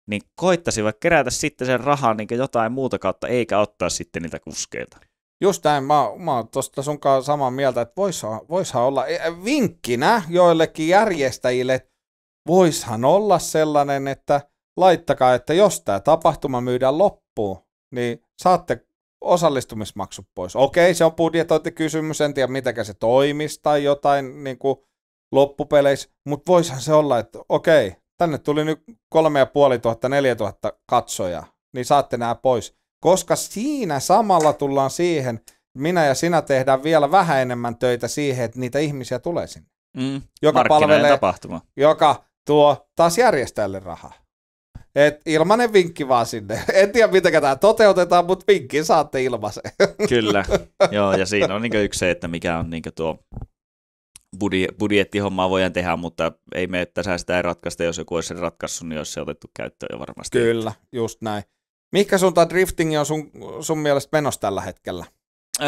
niin koittaisi vaikka kerätä sitten sen rahaa niin jotain muuta kautta, eikä ottaa sitten niitä kuskeilta. Just näin, mä, mä oon tuosta sunkaan samaa mieltä, että voishan, voishan olla e, vinkkinä joillekin järjestäjille, voishan olla sellainen, että laittakaa, että jos tämä tapahtuma myydään loppuun, niin saatte osallistumismaksu pois. Okei, se on budjetointikysymys, en tiedä mitäkä se toimisi tai jotain niin kuin loppupeleissä, mutta voishan se olla, että okei, tänne tuli nyt 3500 tuhatta katsojaa, niin saatte nämä pois. Koska siinä samalla tullaan siihen, minä ja sinä tehdään vielä vähän enemmän töitä siihen, että niitä ihmisiä tulee sinne. Mm, joka palvelee, tapahtuma. joka tuo taas järjestäjälle rahaa. Et ilmanen vinkki vaan sinne. (laughs) En tiedä, miten tämä toteutetaan, mutta vinkki saatte ilmaisen. Kyllä. (laughs) Joo, ja siinä on niin yksi se, että mikä on niin tuo budjettihommaa voidaan tehdä, mutta ei me tässä sitä ei ratkaista, jos joku olisi sen ratkaissut, niin olisi se otettu käyttöön jo varmasti. Kyllä, just näin. Mikä suuntaan drifting on sun, sun mielestä menossa tällä hetkellä? Öö,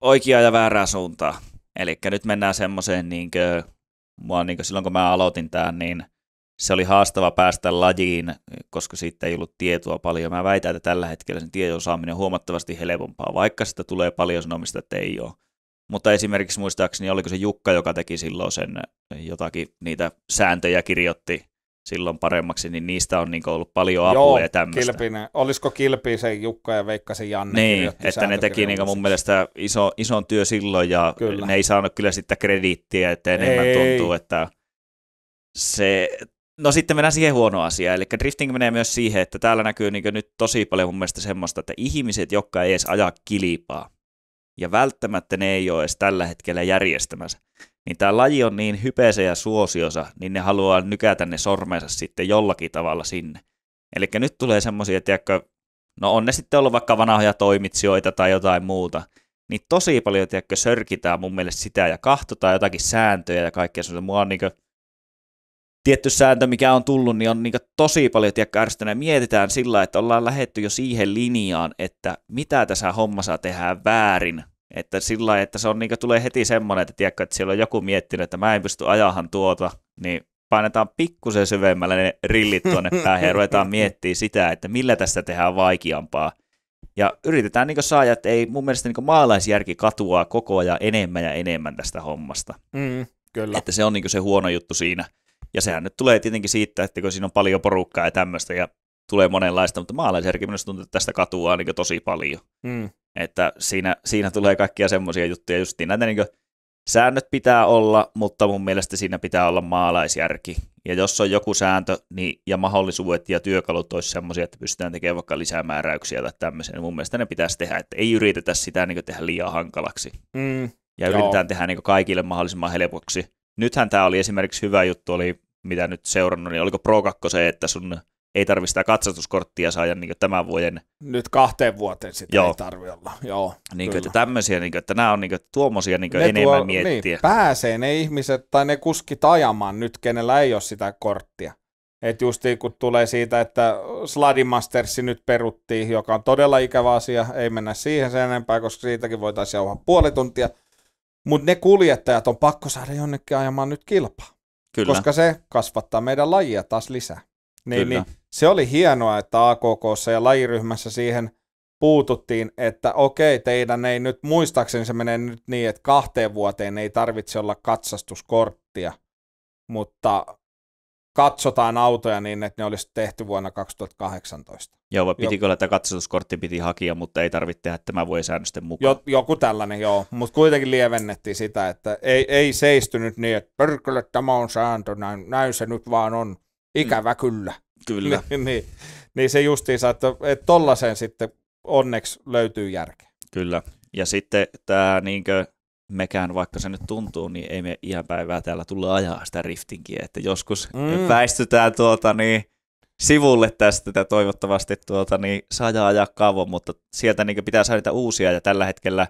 oikea ja väärää suuntaa. Eli nyt mennään semmoiseen, niin kuin, mua, niin kuin silloin kun mä aloitin tämän, niin se oli haastava päästä lajiin, koska siitä ei ollut tietoa paljon. Mä väitän, että tällä hetkellä sen tiedon saaminen on huomattavasti helpompaa, vaikka sitä tulee paljon sanomista, että ei ole mutta esimerkiksi muistaakseni, oliko se Jukka, joka teki silloin sen eh, jotakin niitä sääntöjä kirjoitti silloin paremmaksi, niin niistä on niin ollut paljon apua Joo, ja tämmöistä. Kilpinen. Olisiko Kilpi se Jukka ja Veikka se Janne Niin, että ne teki niin mun mielestä iso, ison työ silloin ja kyllä. ne ei saanut kyllä sitä krediittiä, että enemmän ei. tuntuu, että se... No sitten mennään siihen huono asia, eli drifting menee myös siihen, että täällä näkyy niin nyt tosi paljon mun mielestä semmoista, että ihmiset, jotka ei edes ajaa kilpaa, ja välttämättä ne ei ole edes tällä hetkellä järjestämässä, niin tämä laji on niin hypeä ja suosiosa, niin ne haluaa nykätä ne sormensa sitten jollakin tavalla sinne. Eli nyt tulee semmoisia, tiedätkö, no on ne sitten ollut vaikka vanhoja toimitsijoita tai jotain muuta, niin tosi paljon, tiedätkö, sörkitään mun mielestä sitä ja kahtotaan jotakin sääntöjä ja kaikkea semmoista. Mua on niin kuin, tietty sääntö, mikä on tullut, niin on niin tosi paljon tiedä, Mietitään sillä, että ollaan lähetty jo siihen linjaan, että mitä tässä hommassa tehdään väärin, että sillä että se on, niin tulee heti semmoinen, että, tiedätkö, että siellä on joku miettinyt, että mä en pysty ajahan tuota, niin painetaan pikkusen syvemmälle ne rillit tuonne (laughs) päähän ja ruvetaan miettimään sitä, että millä tästä tehdään vaikeampaa. Ja yritetään niin saada, että ei mun mielestä niin maalaisjärki katuaa koko ajan enemmän ja enemmän tästä hommasta. Mm, kyllä. Että se on niin se huono juttu siinä. Ja sehän nyt tulee tietenkin siitä, että kun siinä on paljon porukkaa ja tämmöistä ja tulee monenlaista, mutta maalaisjärki minusta tuntuu, että tästä katuaa niin tosi paljon. Mm. Että siinä, siinä tulee kaikkia semmoisia juttuja, just näitä niin säännöt pitää olla, mutta mun mielestä siinä pitää olla maalaisjärki. Ja jos on joku sääntö niin, ja mahdollisuudet ja työkalut olisi semmoisia, että pystytään tekemään vaikka lisää määräyksiä tai tämmöisiä, niin mun mielestä ne pitäisi tehdä, että ei yritetä sitä niin tehdä liian hankalaksi. Mm, ja joo. yritetään tehdä niin kaikille mahdollisimman helpoksi nythän tämä oli esimerkiksi hyvä juttu, oli mitä nyt seurannut, niin oliko Pro 2 se, että sun ei tarvitse sitä katsastuskorttia saada niin tämän vuoden. Nyt kahteen vuoteen sitä Joo. ei tarvitse olla. Joo, niin kuin, että tämmöisiä, niin kuin, että nämä on niin kuin, tuommoisia niin kuin ne enemmän tuo, niin, miettiä. Niin, pääsee ne ihmiset tai ne kuskit ajamaan nyt, kenellä ei ole sitä korttia. Että justiin kun tulee siitä, että Sladimastersi nyt peruttiin, joka on todella ikävä asia, ei mennä siihen sen enempää, koska siitäkin voitaisiin jauhaa puoli tuntia – mutta ne kuljettajat on pakko saada jonnekin ajamaan nyt kilpaa. Kyllä. Koska se kasvattaa meidän lajia taas lisää. Niin, niin se oli hienoa, että akk ja lajiryhmässä siihen puututtiin, että okei, teidän ei nyt, muistaakseni se menee nyt niin, että kahteen vuoteen ei tarvitse olla katsastuskorttia, mutta katsotaan autoja niin, että ne olisi tehty vuonna 2018. Joo, vai pitikö olla, että katsotuskortti piti hakia, mutta ei tarvitse tehdä tämän vuoden säännösten mukaan? Jo, joku tällainen, joo. Mutta kuitenkin lievennettiin sitä, että ei, ei seistynyt niin, että perkele, tämä on sääntö, näin, näin se nyt vaan on. Ikävä mm. kyllä. Kyllä. (laughs) niin, niin, niin se justiinsa, että, että tollaiseen sitten onneksi löytyy järkeä. Kyllä. Ja sitten tämä niinkö mekään, vaikka se nyt tuntuu, niin ei me ihan päivää täällä tulla ajaa sitä riftinkiä, että joskus mm. väistytään tuota niin, sivulle tästä, ja toivottavasti tuota, niin saa ajaa kauan, mutta sieltä niin pitää saada niitä uusia ja tällä hetkellä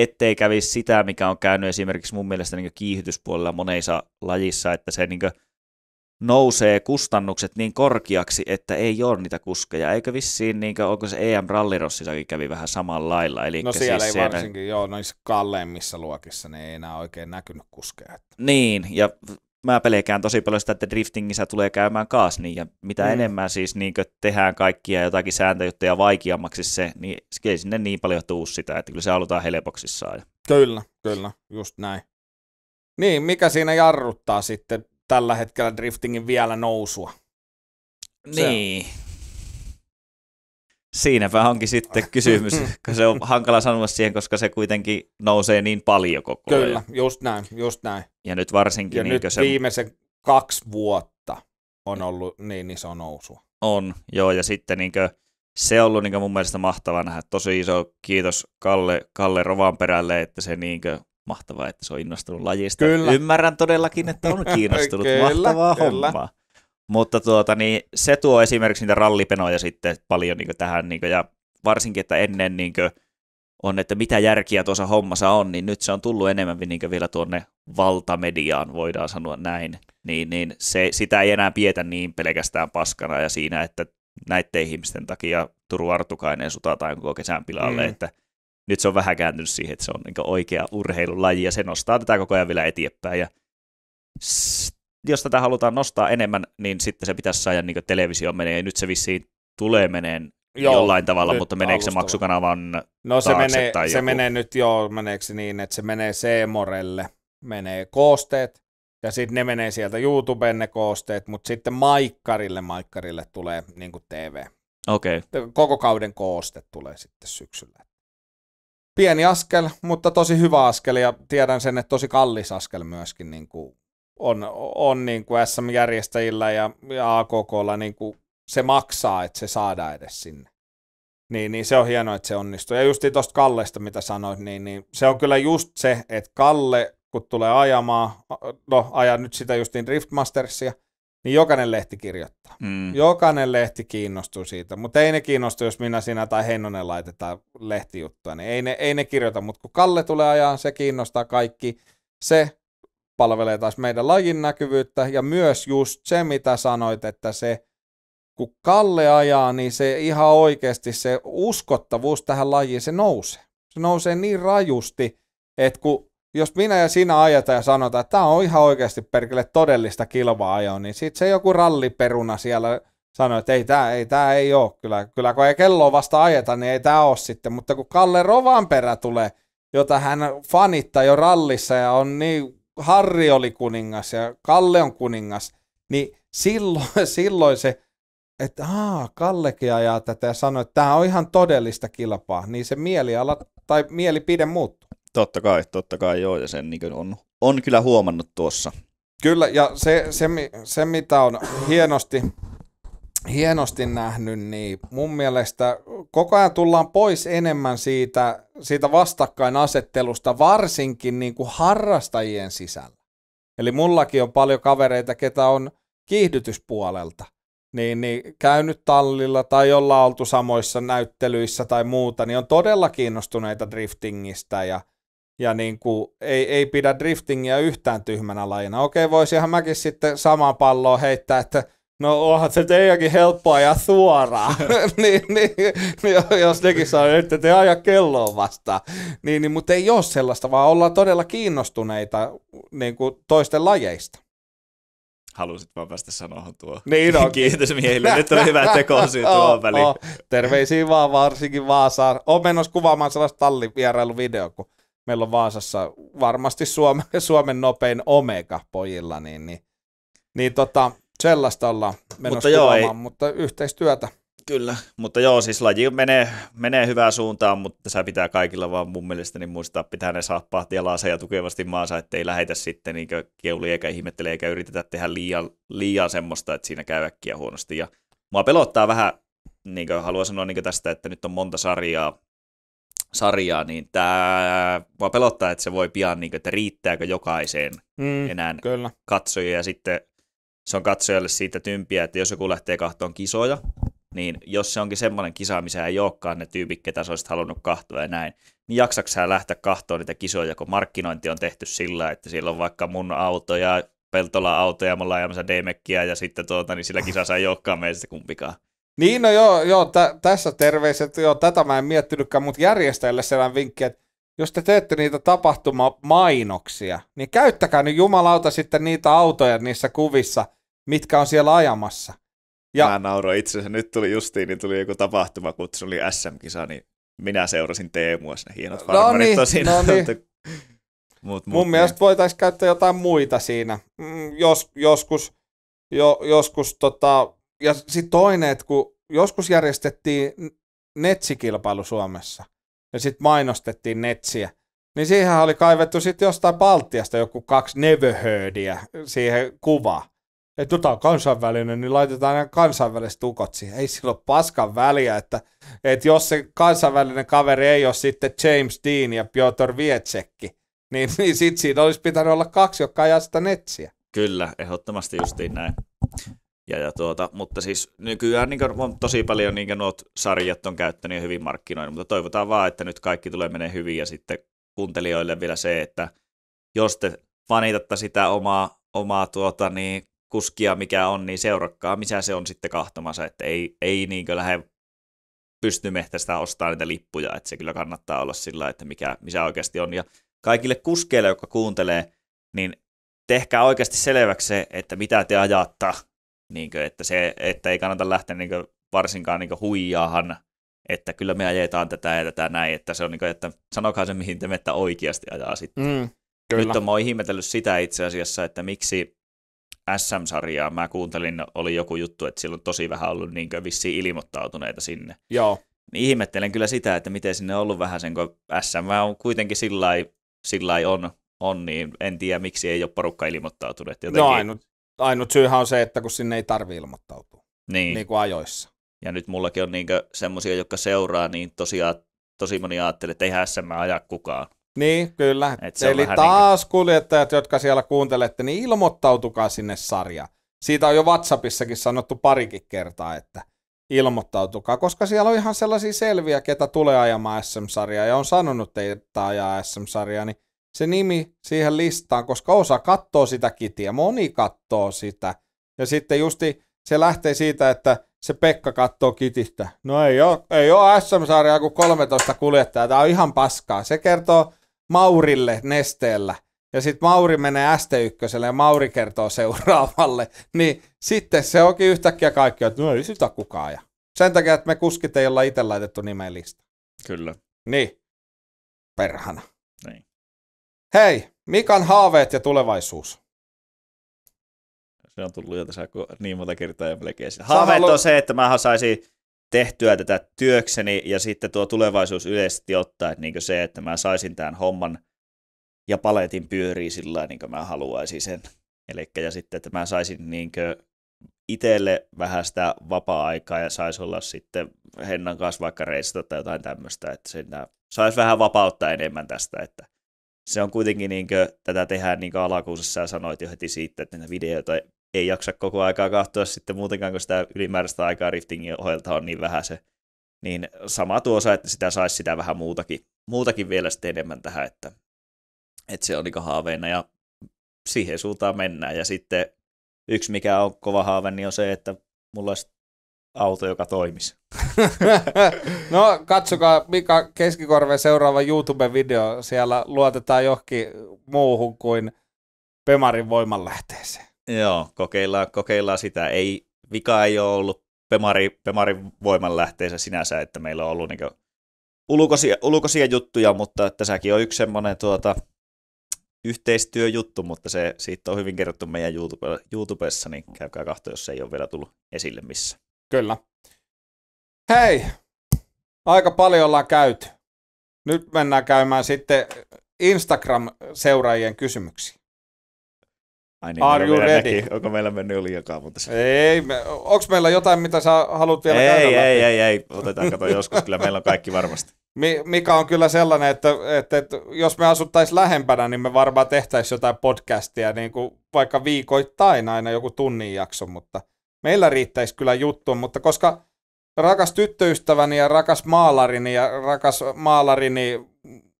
ettei kävisi sitä, mikä on käynyt esimerkiksi mun mielestä niin kiihdytyspuolella monessa lajissa, että se niin nousee kustannukset niin korkeaksi, että ei ole niitä kuskeja. Eikö vissiin, niin kuin, onko se EM Rallirossissakin kävi vähän samalla lailla? Eli no siis siellä siis ei siellä... varsinkin, joo, noissa kalleimmissa luokissa ne niin ei enää oikein näkynyt kuskeja. Niin, ja mä pelkään tosi paljon sitä, että driftingissä tulee käymään kaas niin, ja mitä mm. enemmän siis niin tehdään kaikkia jotakin sääntöjuttuja vaikeammaksi se, niin ei sinne niin paljon tuu sitä, että kyllä se halutaan helpoksissaan. Kyllä, kyllä, just näin. Niin, mikä siinä jarruttaa sitten tällä hetkellä driftingin vielä nousua. Se niin. On. Siinäpä onkin sitten (laughs) kysymys, kun se on hankala sanoa siihen, koska se kuitenkin nousee niin paljon koko ajan. Kyllä, just näin, just näin. Ja nyt varsinkin... Ja niin, nyt se... viimeisen kaksi vuotta on ollut niin iso nousu. On, joo, ja sitten niin kuin, se on ollut niin kuin mun mielestä mahtavaa nähdä. Tosi iso kiitos Kalle, Kalle Rovanperälle, että se niin kuin, mahtavaa, että se on innostunut lajista. Kyllä. Ymmärrän todellakin, että on (laughs) kiinnostunut. kyllä, mahtavaa kyllä. hommaa. Mutta tuota, niin se tuo esimerkiksi niitä rallipenoja sitten paljon niin tähän, niin kuin, ja varsinkin, että ennen niin kuin, on, että mitä järkiä tuossa hommassa on, niin nyt se on tullut enemmän niin vielä tuonne valtamediaan, voidaan sanoa näin. Niin, niin se, sitä ei enää pietä niin pelkästään paskana ja siinä, että näiden ihmisten takia Turun Artukainen sutataan koko kesän pilalle, mm. että – nyt se on vähän kääntynyt siihen, että se on niin oikea urheilulaji ja se nostaa tätä koko ajan vielä eteenpäin. Ja jos tätä halutaan nostaa enemmän, niin sitten se pitäisi saada niin televisio menee. Ja nyt se vissiin tulee meneen joo, jollain tavalla, mutta meneekö alustava. se maksukanavan No se, menee, tai se menee nyt jo meneekö niin, että se menee Seemorelle, menee koosteet, ja sitten ne menee sieltä YouTubeen ne koosteet, mutta sitten Maikkarille, Maikkarille tulee niin TV. Okei. Okay. Koko kauden kooste tulee sitten syksyllä pieni askel, mutta tosi hyvä askel ja tiedän sen, että tosi kallis askel myöskin niin kuin on, on niin kuin SM-järjestäjillä ja, ja AKKlla niin kuin se maksaa, että se saadaan edes sinne. Niin, niin se on hienoa, että se onnistuu. Ja just tuosta Kallesta, mitä sanoit, niin, niin se on kyllä just se, että Kalle, kun tulee ajamaan, no aja nyt sitä justin Driftmastersia – niin jokainen lehti kirjoittaa. Mm. Jokainen lehti kiinnostuu siitä, mutta ei ne kiinnostu, jos minä sinä tai Hennonen laitetaan lehtijuttua, niin ei ne, ei ne kirjoita, mutta kun Kalle tulee ajaan, se kiinnostaa kaikki, se palvelee taas meidän lajin näkyvyyttä ja myös just se, mitä sanoit, että se kun Kalle ajaa, niin se ihan oikeasti se uskottavuus tähän lajiin, se nousee. Se nousee niin rajusti, että kun jos minä ja sinä ajetaan ja sanotaan, että tämä on ihan oikeasti perkele todellista kilpaa ajoa niin sitten se joku ralliperuna siellä sanoi, että ei tämä ei, tää ei ole. Kyllä, kyllä kun ei kelloa vasta ajeta, niin ei tämä ole sitten. Mutta kun Kalle Rovanperä tulee, jota hän fanittaa jo rallissa ja on niin, Harri oli kuningas ja Kalle on kuningas, niin silloin, (laughs) silloin se, että aa, Kallekin ajaa tätä ja sanoi, että tämä on ihan todellista kilpaa, niin se mieliala tai mielipide muuttuu. Totta kai, totta kai joo, ja sen niin on, on kyllä huomannut tuossa. Kyllä, ja se, se, se mitä on hienosti, hienosti nähnyt, niin mun mielestä koko ajan tullaan pois enemmän siitä, siitä vastakkainasettelusta, varsinkin niin kuin harrastajien sisällä. Eli mullakin on paljon kavereita, ketä on kiihdytyspuolelta, niin, niin käynyt tallilla tai ollaan oltu samoissa näyttelyissä tai muuta, niin on todella kiinnostuneita driftingistä ja – ja niin kuin ei, ei pidä driftingia yhtään tyhmänä lajina. Okei, voisihan mäkin sitten samaan palloon heittää, että no onhan se teidänkin helppo ja suoraan, (laughs) (laughs) niin, niin, niin, jos nekin saa että te aja kelloa vastaan. Niin, niin, mutta ei ole sellaista, vaan ollaan todella kiinnostuneita niin kuin toisten lajeista. Halusit vaan päästä sanoa tuo. Niin on. (laughs) Kiitos miehille, nyt on hyvä tekosyy tuohon oh, väliin. Oh, terveisiä vaan varsinkin Vaasaan. Olen menossa kuvaamaan sellaista tallivierailuvideoa, kun meillä on Vaasassa varmasti Suomen, (laughs) Suomen nopein omega pojilla, niin, niin, niin tota, sellaista ollaan menossa mutta, joo, ei, mutta yhteistyötä. Kyllä, mutta joo, siis laji menee, menee hyvään suuntaan, mutta se pitää kaikilla vaan mun mielestä niin muistaa pitää ne saappaat ja laaseja tukevasti maansa, ettei lähetä sitten niin keuli eikä ihmettele eikä yritetä tehdä liian, liian semmoista, että siinä käy äkkiä huonosti. Ja mua pelottaa vähän, niin kuin haluan sanoa niin kuin tästä, että nyt on monta sarjaa, sarjaa, niin tämä vaan pelottaa, että se voi pian, niin kuin, että riittääkö jokaiseen mm, enää kyllä. katsojia. Ja sitten se on katsojalle siitä tympiä, että jos joku lähtee kahtoon kisoja, niin jos se onkin semmoinen kisa, missä ei olekaan ne tyypit, ketä sä olisit halunnut kahtoa ja näin, niin jaksaks sä lähteä kahtoon niitä kisoja, kun markkinointi on tehty sillä, että siellä on vaikka mun auto ja Peltola autoja, mulla on ajamassa d ja sitten tuota, niin sillä kisassa ei olekaan meistä kumpikaan. Niin, no joo, joo tä, tässä terveiset, joo, tätä mä en miettinytkään, mutta järjestäjille sellainen vinkki, että jos te teette niitä tapahtumamainoksia, niin käyttäkää nyt jumalauta sitten niitä autoja niissä kuvissa, mitkä on siellä ajamassa. Ja... Mä nauroin itse asiassa, nyt tuli justiin, niin tuli joku se oli SM-kisa, niin minä seurasin Teemua siinä, hienot no niin, on siinä. No niin. mut, mut, Mun niin. mielestä voitaisiin käyttää jotain muita siinä. Mm, jos, joskus jo, joskus tota, ja sitten toinen, että kun joskus järjestettiin netsikilpailu Suomessa, ja sitten mainostettiin netsiä, niin siihen oli kaivettu sitten jostain Baltiasta joku kaksi nevöhöödiä siihen kuvaan että tota on kansainvälinen, niin laitetaan nämä kansainväliset ukot siihen. Ei sillä ole paskan väliä, että, että jos se kansainvälinen kaveri ei ole sitten James Dean ja Piotr Vietsekki, niin, niin sitten siinä olisi pitänyt olla kaksi, jotka ajaa sitä netsiä. Kyllä, ehdottomasti justiin näin. Ja, ja tuota, mutta siis nykyään niin on tosi paljon niin nuo sarjat on käyttänyt ja hyvin markkinoinut, mutta toivotaan vaan, että nyt kaikki tulee menee hyvin ja sitten kuuntelijoille vielä se, että jos te fanitatte sitä omaa, omaa tuota, niin kuskia, mikä on, niin seurakkaa, missä se on sitten kahtomassa, että ei, ei niin lähde sitä ostaa niitä lippuja, että se kyllä kannattaa olla sillä, että mikä, missä oikeasti on. Ja kaikille kuskeille, jotka kuuntelee, niin tehkää oikeasti selväksi se, että mitä te ajatta niin kuin, että, se, että ei kannata lähteä niin kuin, varsinkaan niin kuin huijaahan, että kyllä me ajetaan tätä ja tätä näin, että se on niin kuin, että sanokaa se, mihin te mettä oikeasti ajaa sitten. Mm, kyllä. Nyt on, mä oon ihmetellyt sitä itse asiassa, että miksi SM-sarjaa mä kuuntelin, oli joku juttu, että silloin tosi vähän ollut niin kuin, vissiin ilmoittautuneita sinne. Joo. Niin ihmettelen kyllä sitä, että miten sinne on ollut vähän sen, kun SM on kuitenkin sillä on, on, niin en tiedä miksi ei ole porukka ilmoittautunut. Jotenkin... No ainut Ainut syyhän on se, että kun sinne ei tarvi ilmoittautua. Niin. niin kuin ajoissa. Ja nyt mullakin on niinkö semmoisia, jotka seuraa, niin tosiaan tosi moni ajattelee, että eihän SM aja kukaan. Niin, kyllä. Et Eli taas niin... kuljettajat, jotka siellä kuuntelette, niin ilmoittautukaa sinne sarja. Siitä on jo WhatsAppissakin sanottu parikin kertaa, että ilmoittautukaa, koska siellä on ihan sellaisia selviä, ketä tulee ajamaan SM-sarjaa ja on sanonut, että ajaa SM-sarjaa, niin se nimi siihen listaan, koska osa katsoo sitä kitiä, moni katsoo sitä. Ja sitten justi se lähtee siitä, että se Pekka katsoo kitistä. No ei ole, ei ole SM-sarjaa kuin 13 kuljettajaa, tämä on ihan paskaa. Se kertoo Maurille nesteellä. Ja sitten Mauri menee ST1 ja Mauri kertoo seuraavalle. (laughs) Niin sitten se onkin yhtäkkiä kaikki, että no ei sitä kukaan. Ja sen takia, että me kuskit ei olla itse laitettu nimeen lista. Kyllä. Niin. Perhana. Hei, Mikan haaveet ja tulevaisuus. Se on tullut jo tässä niin monta kertaa ja melkein. Haaveet halu... on se, että mä saisin tehtyä tätä työkseni ja sitten tuo tulevaisuus yleisesti ottaa, että niin se, että mä saisin tämän homman ja paletin pyörii sillä niin kuin mä haluaisin sen. Elikkä, ja sitten, että mä saisin niin itselle vähän sitä vapaa-aikaa ja saisi olla sitten Hennan kanssa vaikka reissata tai jotain tämmöistä, että saisi vähän vapautta enemmän tästä, että se on kuitenkin niin kuin, tätä tehdään niin alakuusessa ja sanoit jo heti siitä, että näitä videoita ei jaksa koko aikaa katsoa sitten muutenkaan, kun sitä ylimääräistä aikaa riftingin ohjelta on niin vähän se. Niin sama tuossa, että sitä saisi sitä vähän muutakin, muutakin vielä sitten enemmän tähän, että, että se on niin haaveena ja siihen suuntaan mennään. Ja sitten yksi, mikä on kova haave, niin on se, että mulla olisi auto, joka toimisi. (laughs) no katsokaa Mika Keskikorven seuraava YouTube-video. Siellä luotetaan johonkin muuhun kuin Pemarin voimanlähteeseen. Joo, kokeillaan, kokeillaan sitä. Ei, vika ei ole ollut Pemari, Pemarin voimanlähteessä sinänsä, että meillä on ollut niin ulkoisia, ulkoisia juttuja, mutta tässäkin on yksi semmoinen tuota, yhteistyöjuttu, mutta se, siitä on hyvin kerrottu meidän YouTube, YouTubessa, niin käykää kahto, jos se ei ole vielä tullut esille missä. Kyllä. Hei, aika paljon ollaan käyty. Nyt mennään käymään sitten Instagram-seuraajien kysymyksiä. Ai niin, Are you ready? Näki. Onko meillä mennyt jo liikaa? Mutta se... Ei, me, onko meillä jotain, mitä sä haluat vielä ei, käydä? Ei, ei, ei, ei, otetaan kato joskus, kyllä meillä on kaikki varmasti. Mika mikä on kyllä sellainen, että, että, että jos me asuttaisiin lähempänä, niin me varmaan tehtäisiin jotain podcastia, niin kuin vaikka viikoittain aina joku tunnin jakso, mutta – meillä riittäisi kyllä juttu, mutta koska rakas tyttöystäväni ja rakas maalarini ja rakas maalarini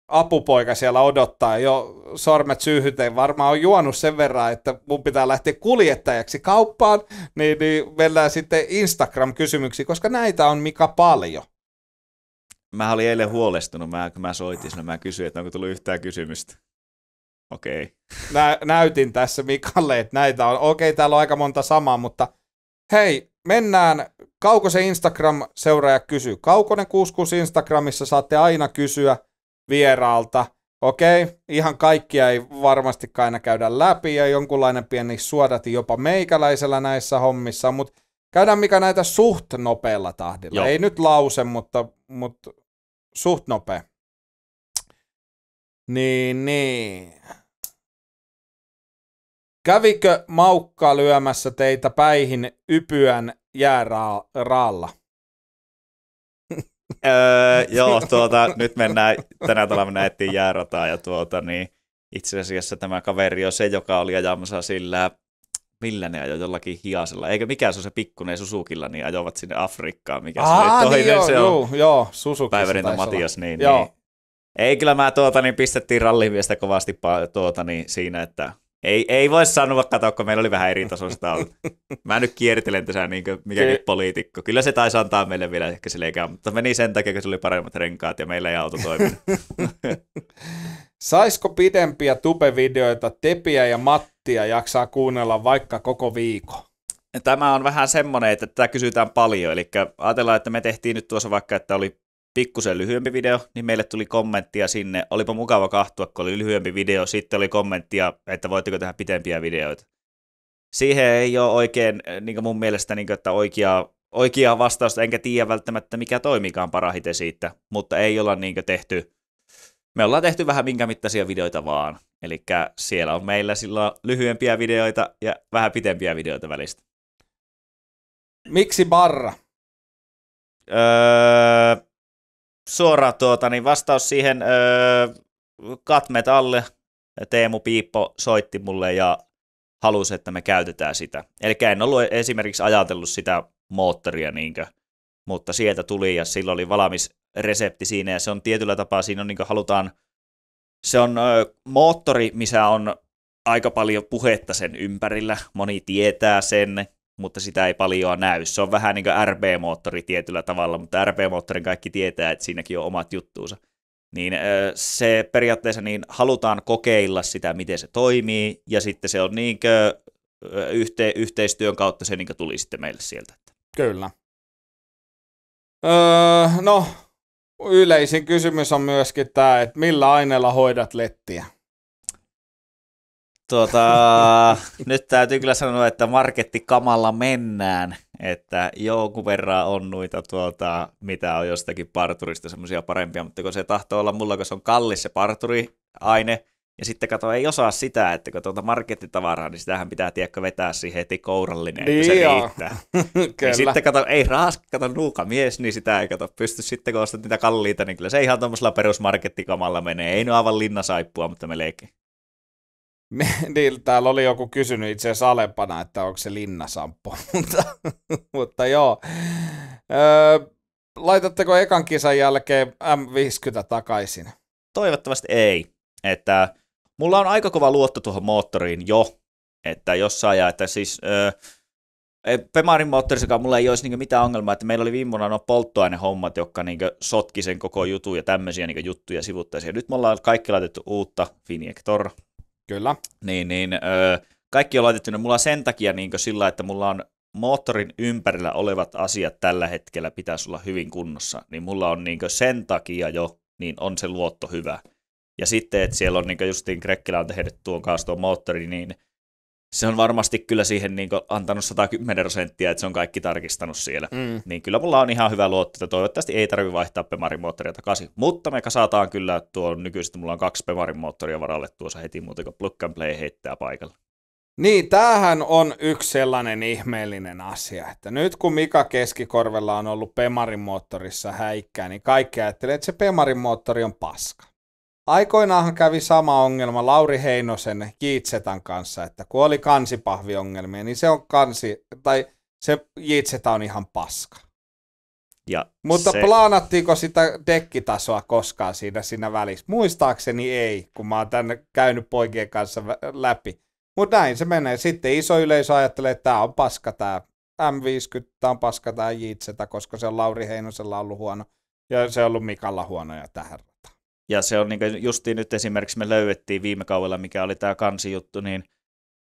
apupoika siellä odottaa jo sormet syyhyteen. Varmaan on juonut sen verran, että mun pitää lähteä kuljettajaksi kauppaan, niin, niin mennään sitten Instagram-kysymyksiin, koska näitä on mikä paljon. Mä olin eilen huolestunut, mä, kun mä soitin sinne, mä kysyin, että onko tullut yhtään kysymystä. Okei. Okay. Nä, näytin tässä Mikalle, että näitä on. Okei, okay, täällä on aika monta samaa, mutta Hei, mennään. se Instagram-seuraaja kysyy. Kaukonen 66 Instagramissa saatte aina kysyä vieraalta. Okei, okay, ihan kaikkia ei varmastikaan aina käydä läpi ja jonkunlainen pieni suodati jopa meikäläisellä näissä hommissa, mutta käydään mikä näitä suht nopealla tahdilla. Joo. Ei nyt lause, mutta, mutta suht nopea. Niin, niin. Kävikö Maukka lyömässä teitä päihin ypyän jääraalla? öö, (laughs) joo, tuota, nyt mennään, tänä talvena etsiin jäärataa ja tuota, niin itse asiassa tämä kaveri on se, joka oli ajamassa sillä, millä ne ajoi jollakin hiasella. Eikö mikään se on se pikkuinen Susukilla, niin ajoivat sinne Afrikkaan, mikä Aa, se oli niin toinen, niin joo, se on joo, joo, Susuki Matias, niin, joo. niin, ei kyllä mä tuota, niin pistettiin rallimiestä kovasti tuota, niin, siinä, että ei, ei voi sanoa, katoa, kun meillä oli vähän eri tasosta ollut. (laughs) Mä nyt kiertelen tässä niin mikäkin poliitikko. Kyllä se taisi antaa meille vielä ehkä selkeä, mutta meni sen takia, kun se oli paremmat renkaat ja meillä ei auto toiminut. (laughs) Saisiko pidempiä tubevideoita Tepiä ja Mattia jaksaa kuunnella vaikka koko viikon? Tämä on vähän semmoinen, että tätä kysytään paljon. Eli ajatellaan, että me tehtiin nyt tuossa vaikka, että oli pikkusen lyhyempi video, niin meille tuli kommenttia sinne. Olipa mukava kahtua, kun oli lyhyempi video. Sitten oli kommenttia, että voitteko tehdä pitempiä videoita. Siihen ei ole oikein niin mun mielestä niin kuin, että oikeaa, oikeaa vastausta, enkä tiedä välttämättä mikä toimikaan parahite siitä, mutta ei olla niin tehty. Me ollaan tehty vähän minkä mittaisia videoita vaan. Eli siellä on meillä silloin lyhyempiä videoita ja vähän pitempiä videoita välistä. Miksi barra? Öö, suora tuota, niin vastaus siihen öö, katmet alle. Teemu Piippo soitti mulle ja halusi, että me käytetään sitä. Eli en ollut esimerkiksi ajatellut sitä moottoria niinkö, mutta sieltä tuli ja sillä oli valmis resepti siinä ja se on tietyllä tapaa, siinä on niin halutaan, se on öö, moottori, missä on aika paljon puhetta sen ympärillä, moni tietää sen, mutta sitä ei paljoa näy. Se on vähän niin kuin RB-moottori tietyllä tavalla, mutta RB-moottorin kaikki tietää, että siinäkin on omat juttuunsa. Niin se periaatteessa niin halutaan kokeilla sitä, miten se toimii, ja sitten se on niin kuin yhte, yhteistyön kautta se niin kuin tuli sitten meille sieltä. Kyllä. Öö, no, yleisin kysymys on myöskin tämä, että millä aineella hoidat lettiä? Tuota, (laughs) nyt täytyy kyllä sanoa, että marketti kamalla mennään, että jonkun verran on noita, tuota, mitä on jostakin parturista semmoisia parempia, mutta kun se tahtoo olla mulla, kun se on kallis se parturiaine, ja sitten kato, ei osaa sitä, että kun tuota markettitavaraa, niin sitähän pitää tiedä, vetää siihen heti kourallinen, niin se joo. riittää. (laughs) Niin kyllä. Ja sitten kato, ei raaska, kato nuuka mies, niin sitä ei kato pysty sitten, kun ostat niitä kalliita, niin kyllä se ihan tuommoisella perusmarkettikamalla menee. Ei nyt aivan linnasaippua, mutta me leikin. Niin, täällä oli joku kysynyt itse asiassa alempana, että onko se linnasampo, (laughs) mutta, mutta joo. Öö, laitatteko ekan kisan jälkeen M50 takaisin? Toivottavasti ei. Että mulla on aika kova luotto tuohon moottoriin jo, että jos saa ja että siis... Öö, Pemarin moottorissakaan mulla ei olisi niinku mitään ongelmaa, että meillä oli viime vuonna no polttoainehommat, jotka niinku sotki sen koko jutun ja tämmöisiä niinku juttuja sivuttaisiin. Nyt me ollaan kaikki laitettu uutta Finiector Kyllä. Niin, niin öö, kaikki on ne no mulla sen takia niin sillä, että mulla on moottorin ympärillä olevat asiat tällä hetkellä pitäisi olla hyvin kunnossa, niin mulla on niin sen takia jo, niin on se luotto hyvä. Ja sitten, että siellä on niin justiin Krekkilä on tehnyt tuon kanssa tuon moottori, niin se on varmasti kyllä siihen niin kuin, antanut 110 prosenttia, että se on kaikki tarkistanut siellä. Mm. Niin kyllä mulla on ihan hyvä luotto, että toivottavasti ei tarvitse vaihtaa Pemarin moottoria takaisin. Mutta me kasataan kyllä, että tuo nykyisin mulla on kaksi Pemarin moottoria varalle tuossa heti muuten, kun plug and play heittää paikalla. Niin, tämähän on yksi sellainen ihmeellinen asia, että nyt kun Mika Keskikorvella on ollut Pemarin moottorissa häikkää, niin kaikki ajattelee, että se Pemarin moottori on paska. Aikoinaanhan kävi sama ongelma Lauri Heinosen Jiitsetan kanssa, että kun oli kansipahviongelmia, niin se on kansi, tai se Jiitseta on ihan paska. Ja Mutta se... plaanattiinko sitä dekkitasoa koskaan siinä, siinä välissä? Muistaakseni ei, kun mä oon tänne käynyt poikien kanssa läpi. Mutta näin se menee. Sitten iso yleisö ajattelee, että tämä on paska tämä M50, tämä on paska tämä Jitseta, koska se on Lauri Heinosella ollut huono ja se on ollut Mikalla huono ja tähän ja se on niin justiin nyt esimerkiksi me löydettiin viime kaudella, mikä oli tämä kansijuttu, niin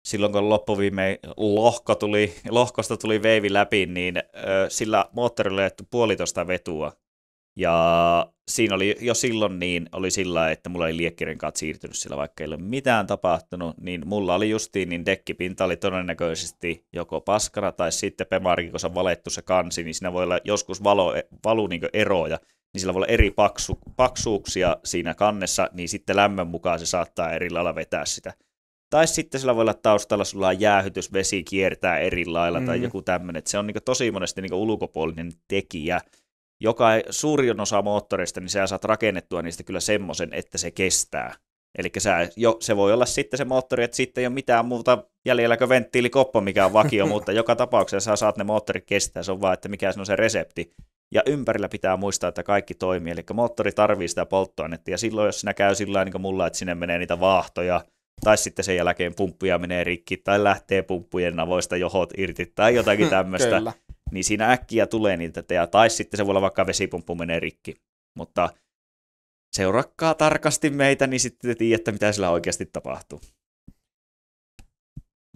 silloin kun loppuviime lohko tuli, lohkosta tuli veivi läpi, niin ö, sillä moottorilla jätty puolitoista vetua. Ja siinä oli jo silloin niin, oli sillä, että mulla ei liekkirenkaat siirtynyt sillä, vaikka ei ole mitään tapahtunut, niin mulla oli justiin, niin dekkipinta oli todennäköisesti joko paskana tai sitten pemarikin, kun on valettu se kansi, niin siinä voi olla joskus valo, valu niin eroja niin sillä voi olla eri paksu, paksuuksia siinä kannessa, niin sitten lämmön mukaan se saattaa eri lailla vetää sitä. Tai sitten sillä voi olla taustalla sulla on jäähytys, vesi kiertää eri lailla mm. tai joku tämmöinen. Se on niin tosi monesti niin ulkopuolinen tekijä. Joka suurin osa moottoreista, niin sä saat rakennettua niistä kyllä semmoisen, että se kestää. Eli se voi olla sitten se moottori, että sitten ei ole mitään muuta jäljelläkö kuin venttiilikoppa, mikä on vakio, (laughs) mutta joka tapauksessa sä saat ne moottorit kestää. Se on vaan, että mikä se on se resepti ja ympärillä pitää muistaa, että kaikki toimii, eli moottori tarvii sitä polttoainetta, ja silloin jos sinä käy sillä niin kuin mulla, että sinne menee niitä vaahtoja, tai sitten sen jälkeen pumppuja menee rikki, tai lähtee pumppujen navoista johot irti, tai jotakin (laughs) tämmöistä, niin siinä äkkiä tulee niitä, ja tai sitten se voi olla vaikka vesipumppu menee rikki, mutta seurakkaa tarkasti meitä, niin sitten te tiedätte, mitä sillä oikeasti tapahtuu.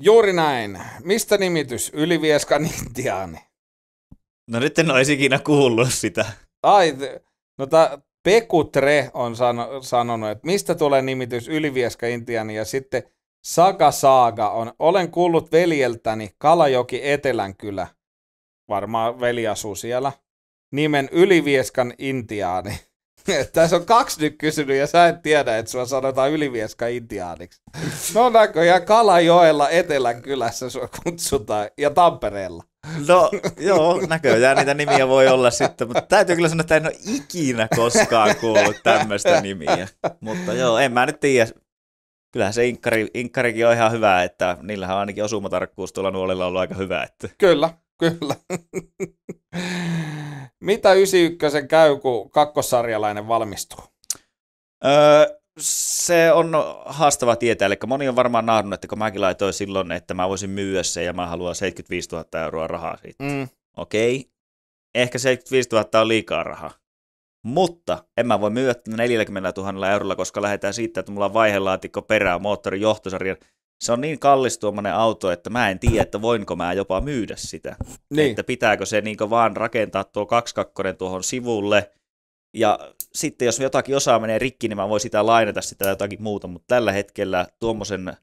Juuri näin. Mistä nimitys? Ylivieskan intiaani. No nyt en olisi ikinä kuullut sitä. Ai, no ta, Peku Tre on sano, sanonut, että mistä tulee nimitys Ylivieska Intiani ja sitten Saga Saaga on, olen kuullut veljeltäni Kalajoki Etelänkylä, varmaan veli asuu siellä, nimen Ylivieskan Intiaani. (laughs) Tässä on kaksi nyt kysynyt ja sä et tiedä, että sua sanotaan Ylivieska Intiaaniksi. No näköjään Kalajoella Etelänkylässä sua kutsutaan ja Tampereella. No joo, näköjään niitä nimiä voi olla sitten, mutta täytyy kyllä sanoa, että en ole ikinä koskaan kuullut tämmöistä nimiä. Mutta joo, en mä nyt tiedä. Kyllähän se inkkari, inkkarikin on ihan hyvä, että niillähän on ainakin osumatarkkuus tuolla nuolilla ollut aika hyvä. Että. Kyllä, kyllä. Mitä 91 käy, kun kakkossarjalainen valmistuu? Öö, se on haastava tietää, eli moni on varmaan nahdunut, että kun mäkin laitoin silloin, että mä voisin myyä sen ja mä haluan 75 000 euroa rahaa siitä. Mm. Okei, okay. ehkä 75 000 on liikaa rahaa. Mutta en mä voi myyä 40 000 eurolla, koska lähdetään siitä, että mulla on vaihelaatikko perää, moottori, johtosarja. Se on niin kallis tuommoinen auto, että mä en tiedä, että voinko mä jopa myydä sitä. Niin. Että pitääkö se niin vaan rakentaa tuo 22 tuohon sivulle, ja sitten jos jotakin osaa menee rikki, niin mä voin sitä lainata sitä jotakin muuta, mutta tällä hetkellä tuommoisen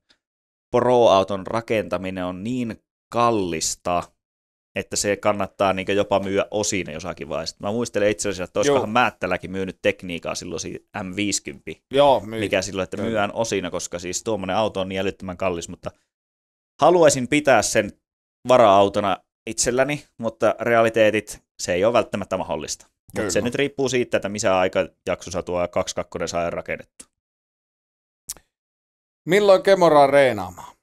Pro-auton rakentaminen on niin kallista, että se kannattaa niin jopa myyä osiin, jossakin vaiheessa. Mä muistelen itse asiassa, että olisikohan Määttäläkin myynyt tekniikkaa silloin M50, Joo, myy. mikä silloin, että myyään osina, koska siis tuommoinen auto on niin älyttömän kallis, mutta haluaisin pitää sen vara-autona itselläni, mutta realiteetit se ei ole välttämättä mahdollista. Mutta se nyt riippuu siitä, että missä aikajaksossa tuo 2-2 saa rakennettu. Milloin Kemora reenaamaan?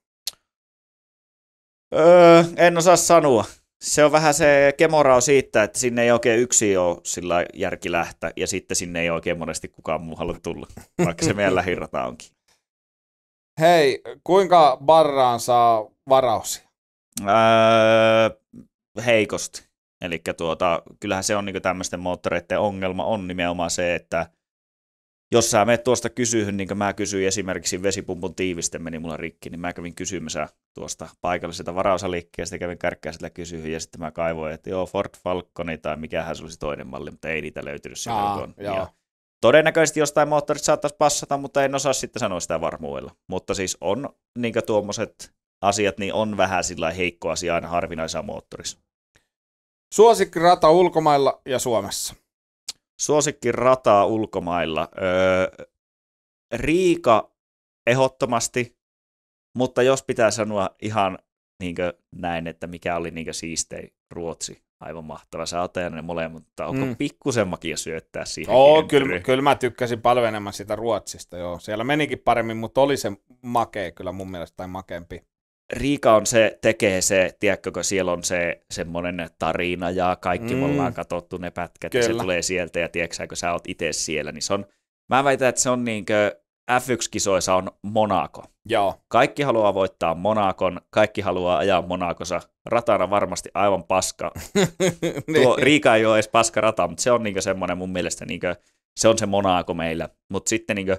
Öö, en osaa sanoa. Se on vähän se kemora on siitä, että sinne ei oikein yksi ole sillä järki lähtä, ja sitten sinne ei oikein monesti kukaan muu halua tulla, vaikka se meidän (laughs) lähirata onkin. Hei, kuinka barraan saa varausia? Öö, heikosti. Eli tuota, kyllähän se on niin tämmöisten moottoreiden ongelma on nimenomaan se, että jos sä menet tuosta kysyyn, niin kuin mä kysyin esimerkiksi vesipumpun tiiviste meni niin mulla rikki, niin mä kävin kysymässä tuosta paikalliselta varausaliikkeestä, kävin kärkkäiseltä kysyyn ja sitten mä kaivoin, että joo, Ford Falconi tai mikähän se olisi toinen malli, mutta ei niitä löytynyt silloin. Todennäköisesti jostain moottorit saattaisi passata, mutta en osaa sitten sanoa sitä varmuudella. Mutta siis on niin tuommoiset asiat, niin on vähän sillä heikko asia aina harvinaisessa moottorissa. Suosikkirata ulkomailla ja Suomessa. rataa ulkomailla. Öö, Riika ehdottomasti, mutta jos pitää sanoa ihan niinkö näin, että mikä oli niinkö siistei Ruotsi, aivan mahtava. Sä oot ne molemmat, mutta onko mm. pikkusen makia syöttää siihen? Joo, kyllä, kyllä mä tykkäsin paljon enemmän sitä Ruotsista, joo. Siellä menikin paremmin, mutta oli se makea kyllä mun mielestä tai makeampi. Riika on se, tekee se, tiedätkö, siellä on se semmoinen tarina ja kaikki mm. me ollaan katsottu ne pätkät Kyllä. ja se tulee sieltä ja tiedätkö, kun sä oot itse siellä, niin se on, mä väitän, että se on niinkö F1-kisoissa on Monaco. Joo. Kaikki haluaa voittaa Monakon, kaikki haluaa ajaa Monakossa. Ratana varmasti aivan paska. (laughs) niin. Tuo Riika ei ole edes paska rata, mutta se on niin semmoinen mun mielestä, kuin, se on se Monaco meillä. Mutta sitten kuin,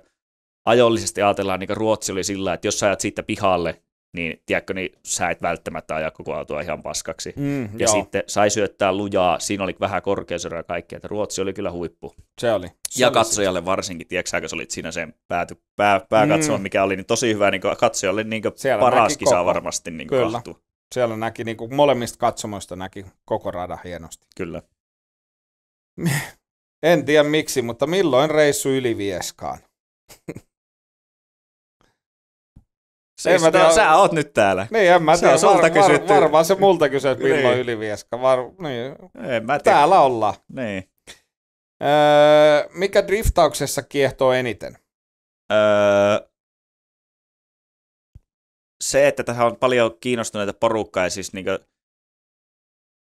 ajollisesti ajatellaan, niin Ruotsi oli sillä, että jos sä ajat siitä pihalle, niin tiedätkö, niin sä et välttämättä aja koko autoa ihan paskaksi. Mm, ja joo. sitten sai syöttää lujaa, siinä oli vähän korkeusero ja kaikkea, että Ruotsi oli kyllä huippu. Se oli. Se ja oli siis- katsojalle se. varsinkin, tiedätkö sä, olit siinä sen pääty, pää, pääkatsoma, mm. mikä oli niin tosi hyvä, niin katsojalle niin paras kisa varmasti niin kyllä. Kahtu. Siellä näki, niin kuin molemmista katsomoista näki koko radan hienosti. Kyllä. (laughs) en tiedä miksi, mutta milloin reissu yli Vieskaan? (laughs) Siis en mä tiedä. sä oot nyt täällä. Niin, en mä se tiedä. Var, var, varmaan se multa että milloin niin. Ylivieska. Var, niin. En mä tiedä. Täällä ollaan. Niin. Öö, mikä driftauksessa kiehtoo eniten? Öö, se, että tähän on paljon kiinnostuneita porukkaa ja siis niinku,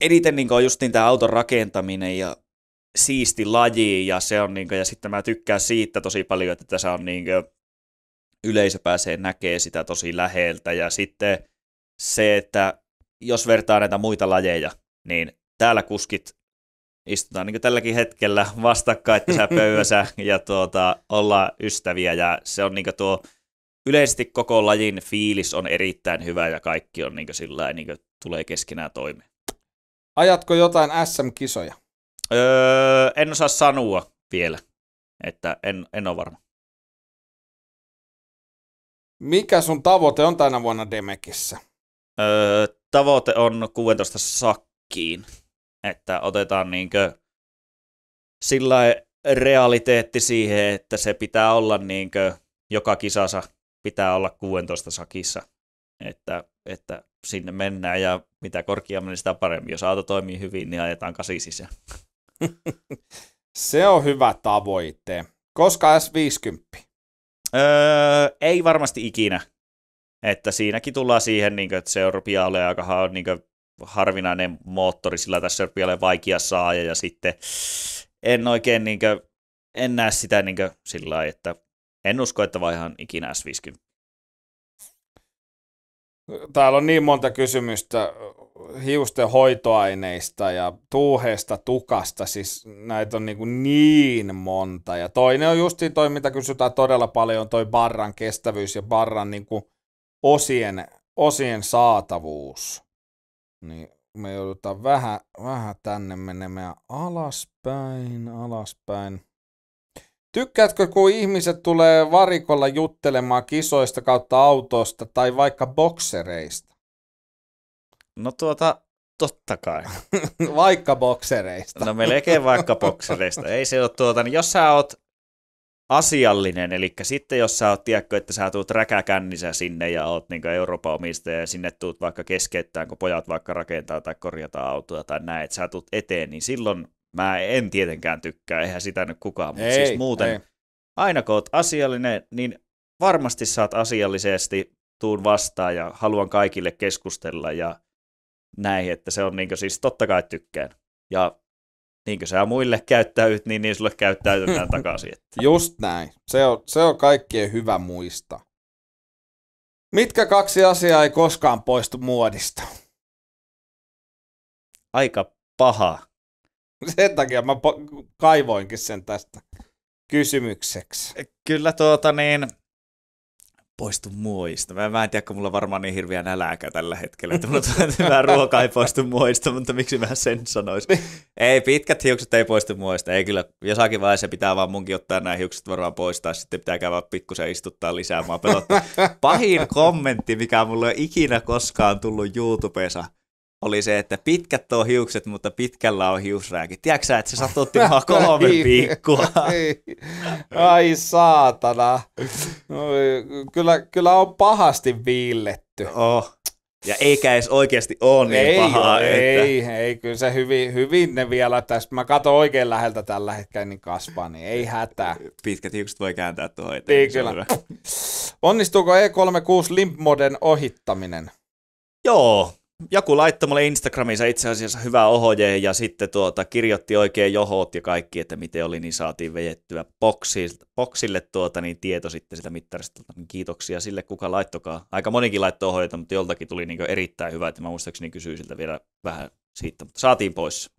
eniten niinku on just niin tämä auton rakentaminen ja siisti laji ja se on niinku, ja sitten mä tykkään siitä tosi paljon, että tässä on niinku, yleisö pääsee näkemään sitä tosi läheltä. Ja sitten se, että jos vertaa näitä muita lajeja, niin täällä kuskit istutaan niin tälläkin hetkellä vastakkain tässä pöydässä (laughs) ja tuota, ollaan ystäviä ja se on niin tuo yleisesti koko lajin fiilis on erittäin hyvä ja kaikki on niin sillä niin tulee keskenään toimeen. Ajatko jotain SM-kisoja? Öö, en osaa sanoa vielä, että en, en ole varma. Mikä sun tavoite on tänä vuonna Demekissä? Öö, tavoite on 16 sakkiin, että otetaan niinkö sillä realiteetti siihen, että se pitää olla niinkö joka kisassa pitää olla 16 sakissa, että, että sinne mennään ja mitä korkeammin niin sitä paremmin. Jos auto toimii hyvin, niin ajetaan kasi sisään. (laughs) se on hyvä tavoite. Koska S50? Öö, ei varmasti ikinä. Että siinäkin tullaan siihen, niin kuin, että se rupeaa olemaan aika niin kuin, harvinainen moottori, sillä tässä rupeaa olemaan vaikea saaja ja sitten en oikein niin kuin, en näe sitä niin kuin, sillä lailla, että en usko, että vaihan ikinä S50 Täällä on niin monta kysymystä hiusten hoitoaineista ja tuuheesta tukasta, siis näitä on niin, niin monta. Ja toinen on just toi, mitä kysytään todella paljon, toi barran kestävyys ja barran niin kuin osien, osien saatavuus. Niin me joudutaan vähän, vähän tänne menemään alaspäin, alaspäin. Tykkäätkö, kun ihmiset tulee varikolla juttelemaan kisoista kautta autosta tai vaikka boksereista? No tuota, totta kai. (laughs) vaikka boksereista. No melkein vaikka boksereista. Ei se ole tuota, niin jos sä oot asiallinen, eli sitten jos sä oot, tiedätkö, että sä tuut räkäkännissä sinne ja oot niin Euroopan omistaja ja sinne tuut vaikka keskeyttään, kun pojat vaikka rakentaa tai korjataan autoa tai näin, että sä tuut eteen, niin silloin mä en tietenkään tykkää, eihän sitä nyt kukaan, mutta siis ei, siis muuten, ei. aina kun oot asiallinen, niin varmasti saat asiallisesti tuun vastaan ja haluan kaikille keskustella ja näin, että se on niin siis totta kai tykkään. Ja niin kuin sä muille käyttäyt, niin, niin sulle käyttäytetään (laughs) takaisin. Että. Just näin. Se on, se on kaikkien hyvä muista. Mitkä kaksi asiaa ei koskaan poistu muodista? Aika paha (laughs) Sen takia mä kaivoinkin sen tästä kysymykseksi. Kyllä tuota niin, poistu muista. Mä, mä en tiedä, kun mulla varmaan niin hirveän nälääkä tällä hetkellä, että mulla tulee hyvää ruoka ei poistu muista, mutta miksi mä sen sanoisin. (laughs) ei, pitkät hiukset ei poistu muista. Ei kyllä, jossakin vaiheessa pitää vaan munkin ottaa nämä hiukset varmaan poistaa, sitten pitää käydä pikkusen istuttaa lisää. Mä Pahin kommentti, mikä mulle on ikinä koskaan tullut YouTubeensa – oli se, että pitkät on hiukset, mutta pitkällä on hiusrääki. Tiedätkö sä, että se satutti vaan kolme viikkoa? Ai saatana. No, kyllä, kyllä on pahasti viilletty. Oh. Ja eikä edes oikeasti ole niin ei, pahaa. Ei, että... ei, kyllä se hyvin, hyvin ne vielä tästä. Mä katson oikein läheltä tällä hetkellä, niin kasvaa, niin ei hätää. Pitkät hiukset voi kääntää tuohon eteen. Niin, niin kyllä. Onnistuuko E36 Limpmoden ohittaminen? Joo, joku laittoi mulle Instagramissa itse asiassa hyvää ohoje ja sitten tuota, kirjoitti oikein johot ja kaikki, että miten oli, niin saatiin vejettyä boksille, boksille tuota, niin tieto sitten sitä mittarista. Niin kiitoksia sille, kuka laittokaa. Aika monikin laittoi ohjeita, mutta joltakin tuli niin erittäin hyvä, että mä muistaakseni kysyin siltä vielä vähän siitä, mutta saatiin pois.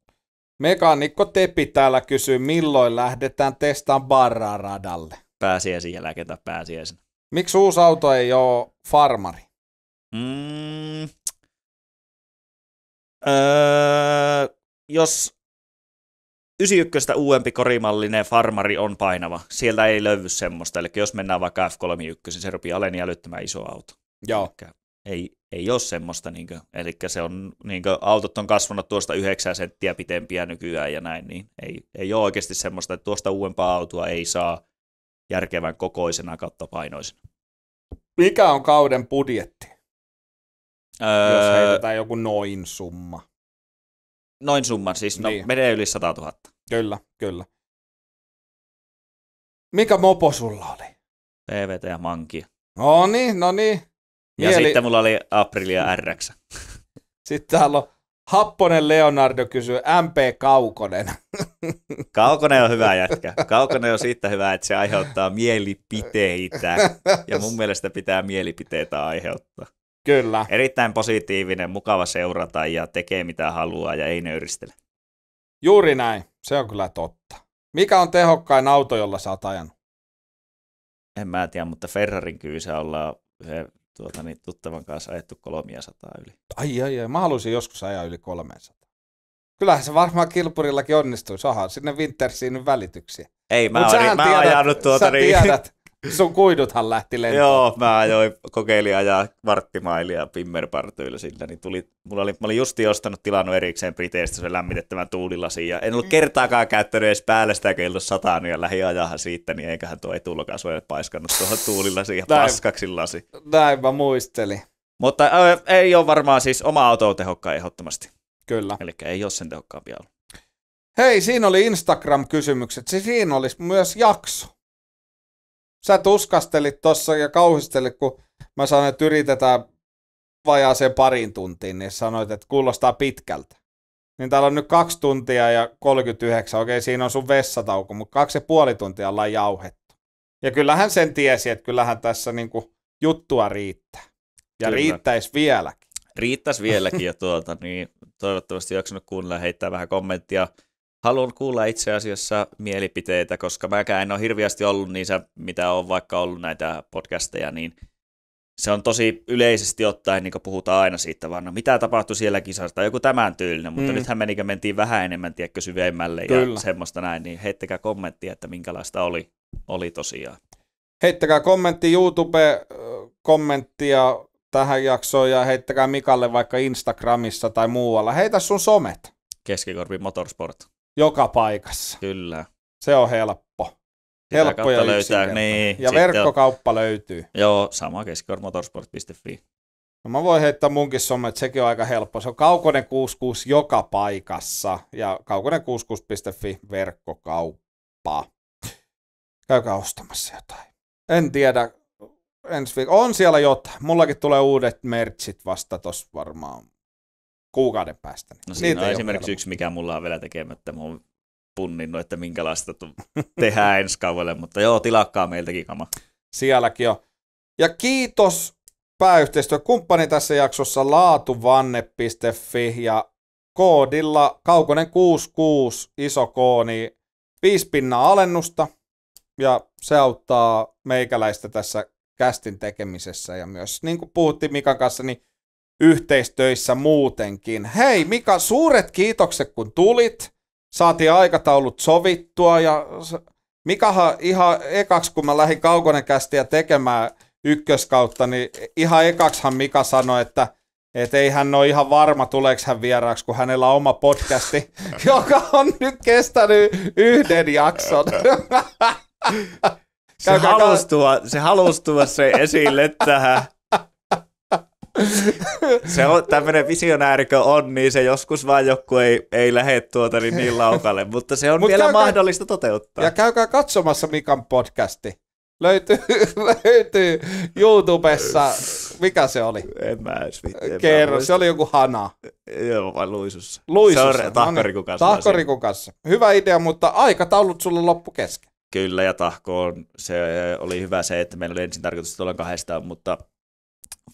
Mekaanikko Tepi täällä kysyy, milloin lähdetään testaan barraa radalle? Pääsiäisen jälkeen tai pääsiäisenä. Miksi uusi auto ei ole farmari? Mm, Öö, jos 91 uudempi korimallinen farmari on painava, sieltä ei löydy semmoista. Eli jos mennään vaikka F31, niin se rupeaa olemaan älyttömän iso auto. Joo. ei, ei ole semmoista. Niin eli se on, niin kuin, autot on kasvanut tuosta 9 senttiä pitempiä nykyään ja näin, niin ei, ei ole oikeasti semmoista, että tuosta uudempaa autoa ei saa järkevän kokoisena kautta painoisena. Mikä on kauden budjetti? Öö, jos heitetään joku noin summa. Noin summa, siis no, niin. menee yli 100 000. Kyllä, kyllä. Mikä mopo sulla oli? PVT ja Manki. No niin, no niin. Mieli... Ja sitten mulla oli Aprilia RX. (laughs) Sitten täällä on Happonen Leonardo kysyy, MP Kaukonen. (laughs) Kaukonen on hyvä jätkä. Kaukonen on siitä hyvä, että se aiheuttaa mielipiteitä. Ja mun mielestä pitää mielipiteitä aiheuttaa. Kyllä. Erittäin positiivinen, mukava seurata ja tekee mitä haluaa ja ei nöyristele. Juuri näin, se on kyllä totta. Mikä on tehokkain auto, jolla sä oot ajanut? En mä tiedä, mutta Ferrarin kyysä ollaan yhden tuota, niin, tuttavan kanssa ajettu 300 yli. Ai ai ai, mä haluaisin joskus ajaa yli 300. Kyllähän se varmaan kilpurillakin onnistui, sahan sinne Wintersiin välityksiä. Ei, mä, Mut olin, mä ajanut tuota sä niin... tiedät, (laughs) Sun kuiduthan lähti lentoon. Joo, mä ajoin kokeilin ajaa varttimailia pimmerpartoilla sillä, niin tuli, mulla oli, mä olin justi ostanut tilannut erikseen Briteistä sen lämmitettävän tuulilasin, ja en ollut mm. kertaakaan käyttänyt edes päälle sitä, kun ei ollut satanut, niin ja lähiajahan siitä, niin eiköhän tuo etulokas ole paiskannut tuohon tuulilasiin ja näin, paskaksi lasi. Näin mä muistelin. Mutta ä, ei ole varmaan siis oma auto tehokkaan ehdottomasti. Kyllä. Eli ei ole sen tehokkaampi ollut. Hei, siinä oli Instagram-kysymykset. Siinä olisi myös jakso sä tuskastelit tuossa ja kauhistelit, kun mä sanoin, että yritetään sen parin tuntiin, niin sanoit, että kuulostaa pitkältä. Niin täällä on nyt kaksi tuntia ja 39, okei siinä on sun vessatauko, mutta kaksi ja puoli tuntia ollaan jauhettu. Ja kyllähän sen tiesi, että kyllähän tässä niinku juttua riittää. Ja Kyllä. riittäisi vieläkin. Riittäisi vieläkin ja tuota, niin toivottavasti jaksanut kuunnella heittää vähän kommenttia haluan kuulla itse asiassa mielipiteitä, koska mäkään en ole hirveästi ollut niissä, mitä on vaikka ollut näitä podcasteja, niin se on tosi yleisesti ottaen, niin puhutaan aina siitä vaan, no mitä tapahtui siellä kisassa tai joku tämän tyylinen, mutta mm. nythän menikö mentiin vähän enemmän, tiedätkö, syvemmälle Kyllä. ja semmoista näin, niin heittäkää kommenttia, että minkälaista oli, oli tosiaan. Heittäkää kommentti YouTube-kommenttia tähän jaksoon ja heittäkää Mikalle vaikka Instagramissa tai muualla. Heitä sun somet. Keskikorvi Motorsport joka paikassa. Kyllä. Se on helppo. Sitä helppo ja löytää. Niin, ja verkkokauppa on... löytyy. Joo, sama keskikormotorsport.fi. No mä voin heittää munkin somme, että sekin on aika helppo. Se on Kaukonen 66 joka paikassa ja kaukonen66.fi verkkokauppa. Käykää ostamassa jotain. En tiedä, ensi viikolla. On siellä jotain. Mullakin tulee uudet merchit vasta tossa varmaan kuukauden päästä. Niin no siinä Niitä on esimerkiksi yksi, mikä mulla on vielä tekemättä. Mä oon punninnut, että minkälaista tehdään ensi kaudelle, mutta joo, tilakkaa meiltäkin kama. Sielläkin on. Ja kiitos pääyhteistyökumppani tässä jaksossa laatuvanne.fi ja koodilla kaukonen 66 iso kooni niin viisi pinnaa alennusta ja se auttaa meikäläistä tässä kästin tekemisessä ja myös niin kuin puhuttiin Mikan kanssa, niin yhteistöissä muutenkin. Hei Mika, suuret kiitokset kun tulit. Saatiin aikataulut sovittua ja Mikahan ihan ekaksi, kun mä lähdin kaukonenkästiä tekemään ykköskautta, niin ihan ekaksihan Mika sanoi, että et ei hän ole ihan varma, tuleeko hän vieraaksi, kun hänellä on oma podcasti, (laughs) joka on nyt kestänyt yhden jakson. se halusi tuoda se, halusi tuoda se esille tähän. (laughs) se on tämmöinen visionäärikö on, niin se joskus vaan joku ei, ei lähde tuota niin, niin laukalle, mutta se on Mut vielä käykää, mahdollista toteuttaa. Ja käykää katsomassa Mikan podcasti. Löytyy, (laughs) löytyy YouTubessa, mikä se oli? En mä edes Kerro, se oli joku hana. Joo, vai luisussa. Luisussa. Se on no niin. tahkorikukassa. Tahkorikukassa. Hyvä idea, mutta aikataulut sulla loppu kesken. Kyllä, ja tahko on, se oli hyvä se, että meillä oli ensin tarkoitus olla kahdestaan, mutta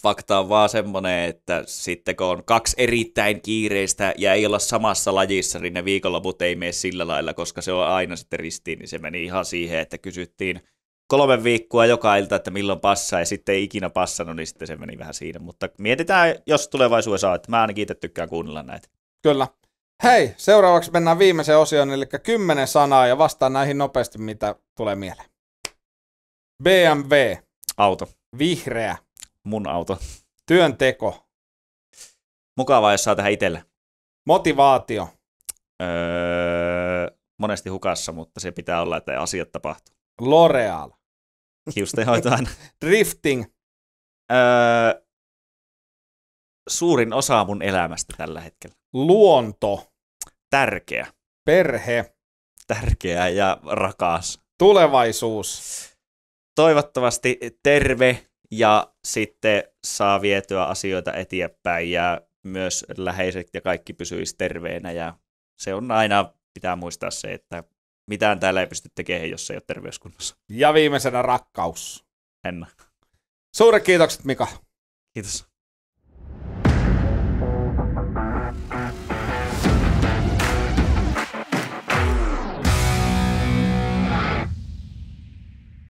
fakta on vaan semmoinen, että sitten kun on kaksi erittäin kiireistä ja ei olla samassa lajissa, niin ne viikonloput ei mene sillä lailla, koska se on aina sitten ristiin, niin se meni ihan siihen, että kysyttiin kolme viikkoa joka ilta, että milloin passaa, ja sitten ei ikinä passannut, niin sitten se meni vähän siinä. Mutta mietitään, jos tulevaisuudessa on, että mä ainakin itse tykkään kuunnella näitä. Kyllä. Hei, seuraavaksi mennään viimeiseen osioon, eli kymmenen sanaa, ja vastaan näihin nopeasti, mitä tulee mieleen. BMW. Auto. Vihreä mun auto. Työnteko. Mukavaa, jos saa tehdä itselle. Motivaatio. Öö, monesti hukassa, mutta se pitää olla, että asiat tapahtuu. L'Oreal. Hiustenhoitoaine. (laughs) Drifting. Öö, suurin osa mun elämästä tällä hetkellä. Luonto. Tärkeä. Perhe. Tärkeä ja rakas. Tulevaisuus. Toivottavasti terve ja sitten saa vietyä asioita eteenpäin ja myös läheiset ja kaikki pysyisi terveenä ja se on aina, pitää muistaa se, että mitään täällä ei pysty tekemään, jos ei ole terveyskunnossa. Ja viimeisenä rakkaus. Henna. Suuret kiitokset Mika. Kiitos.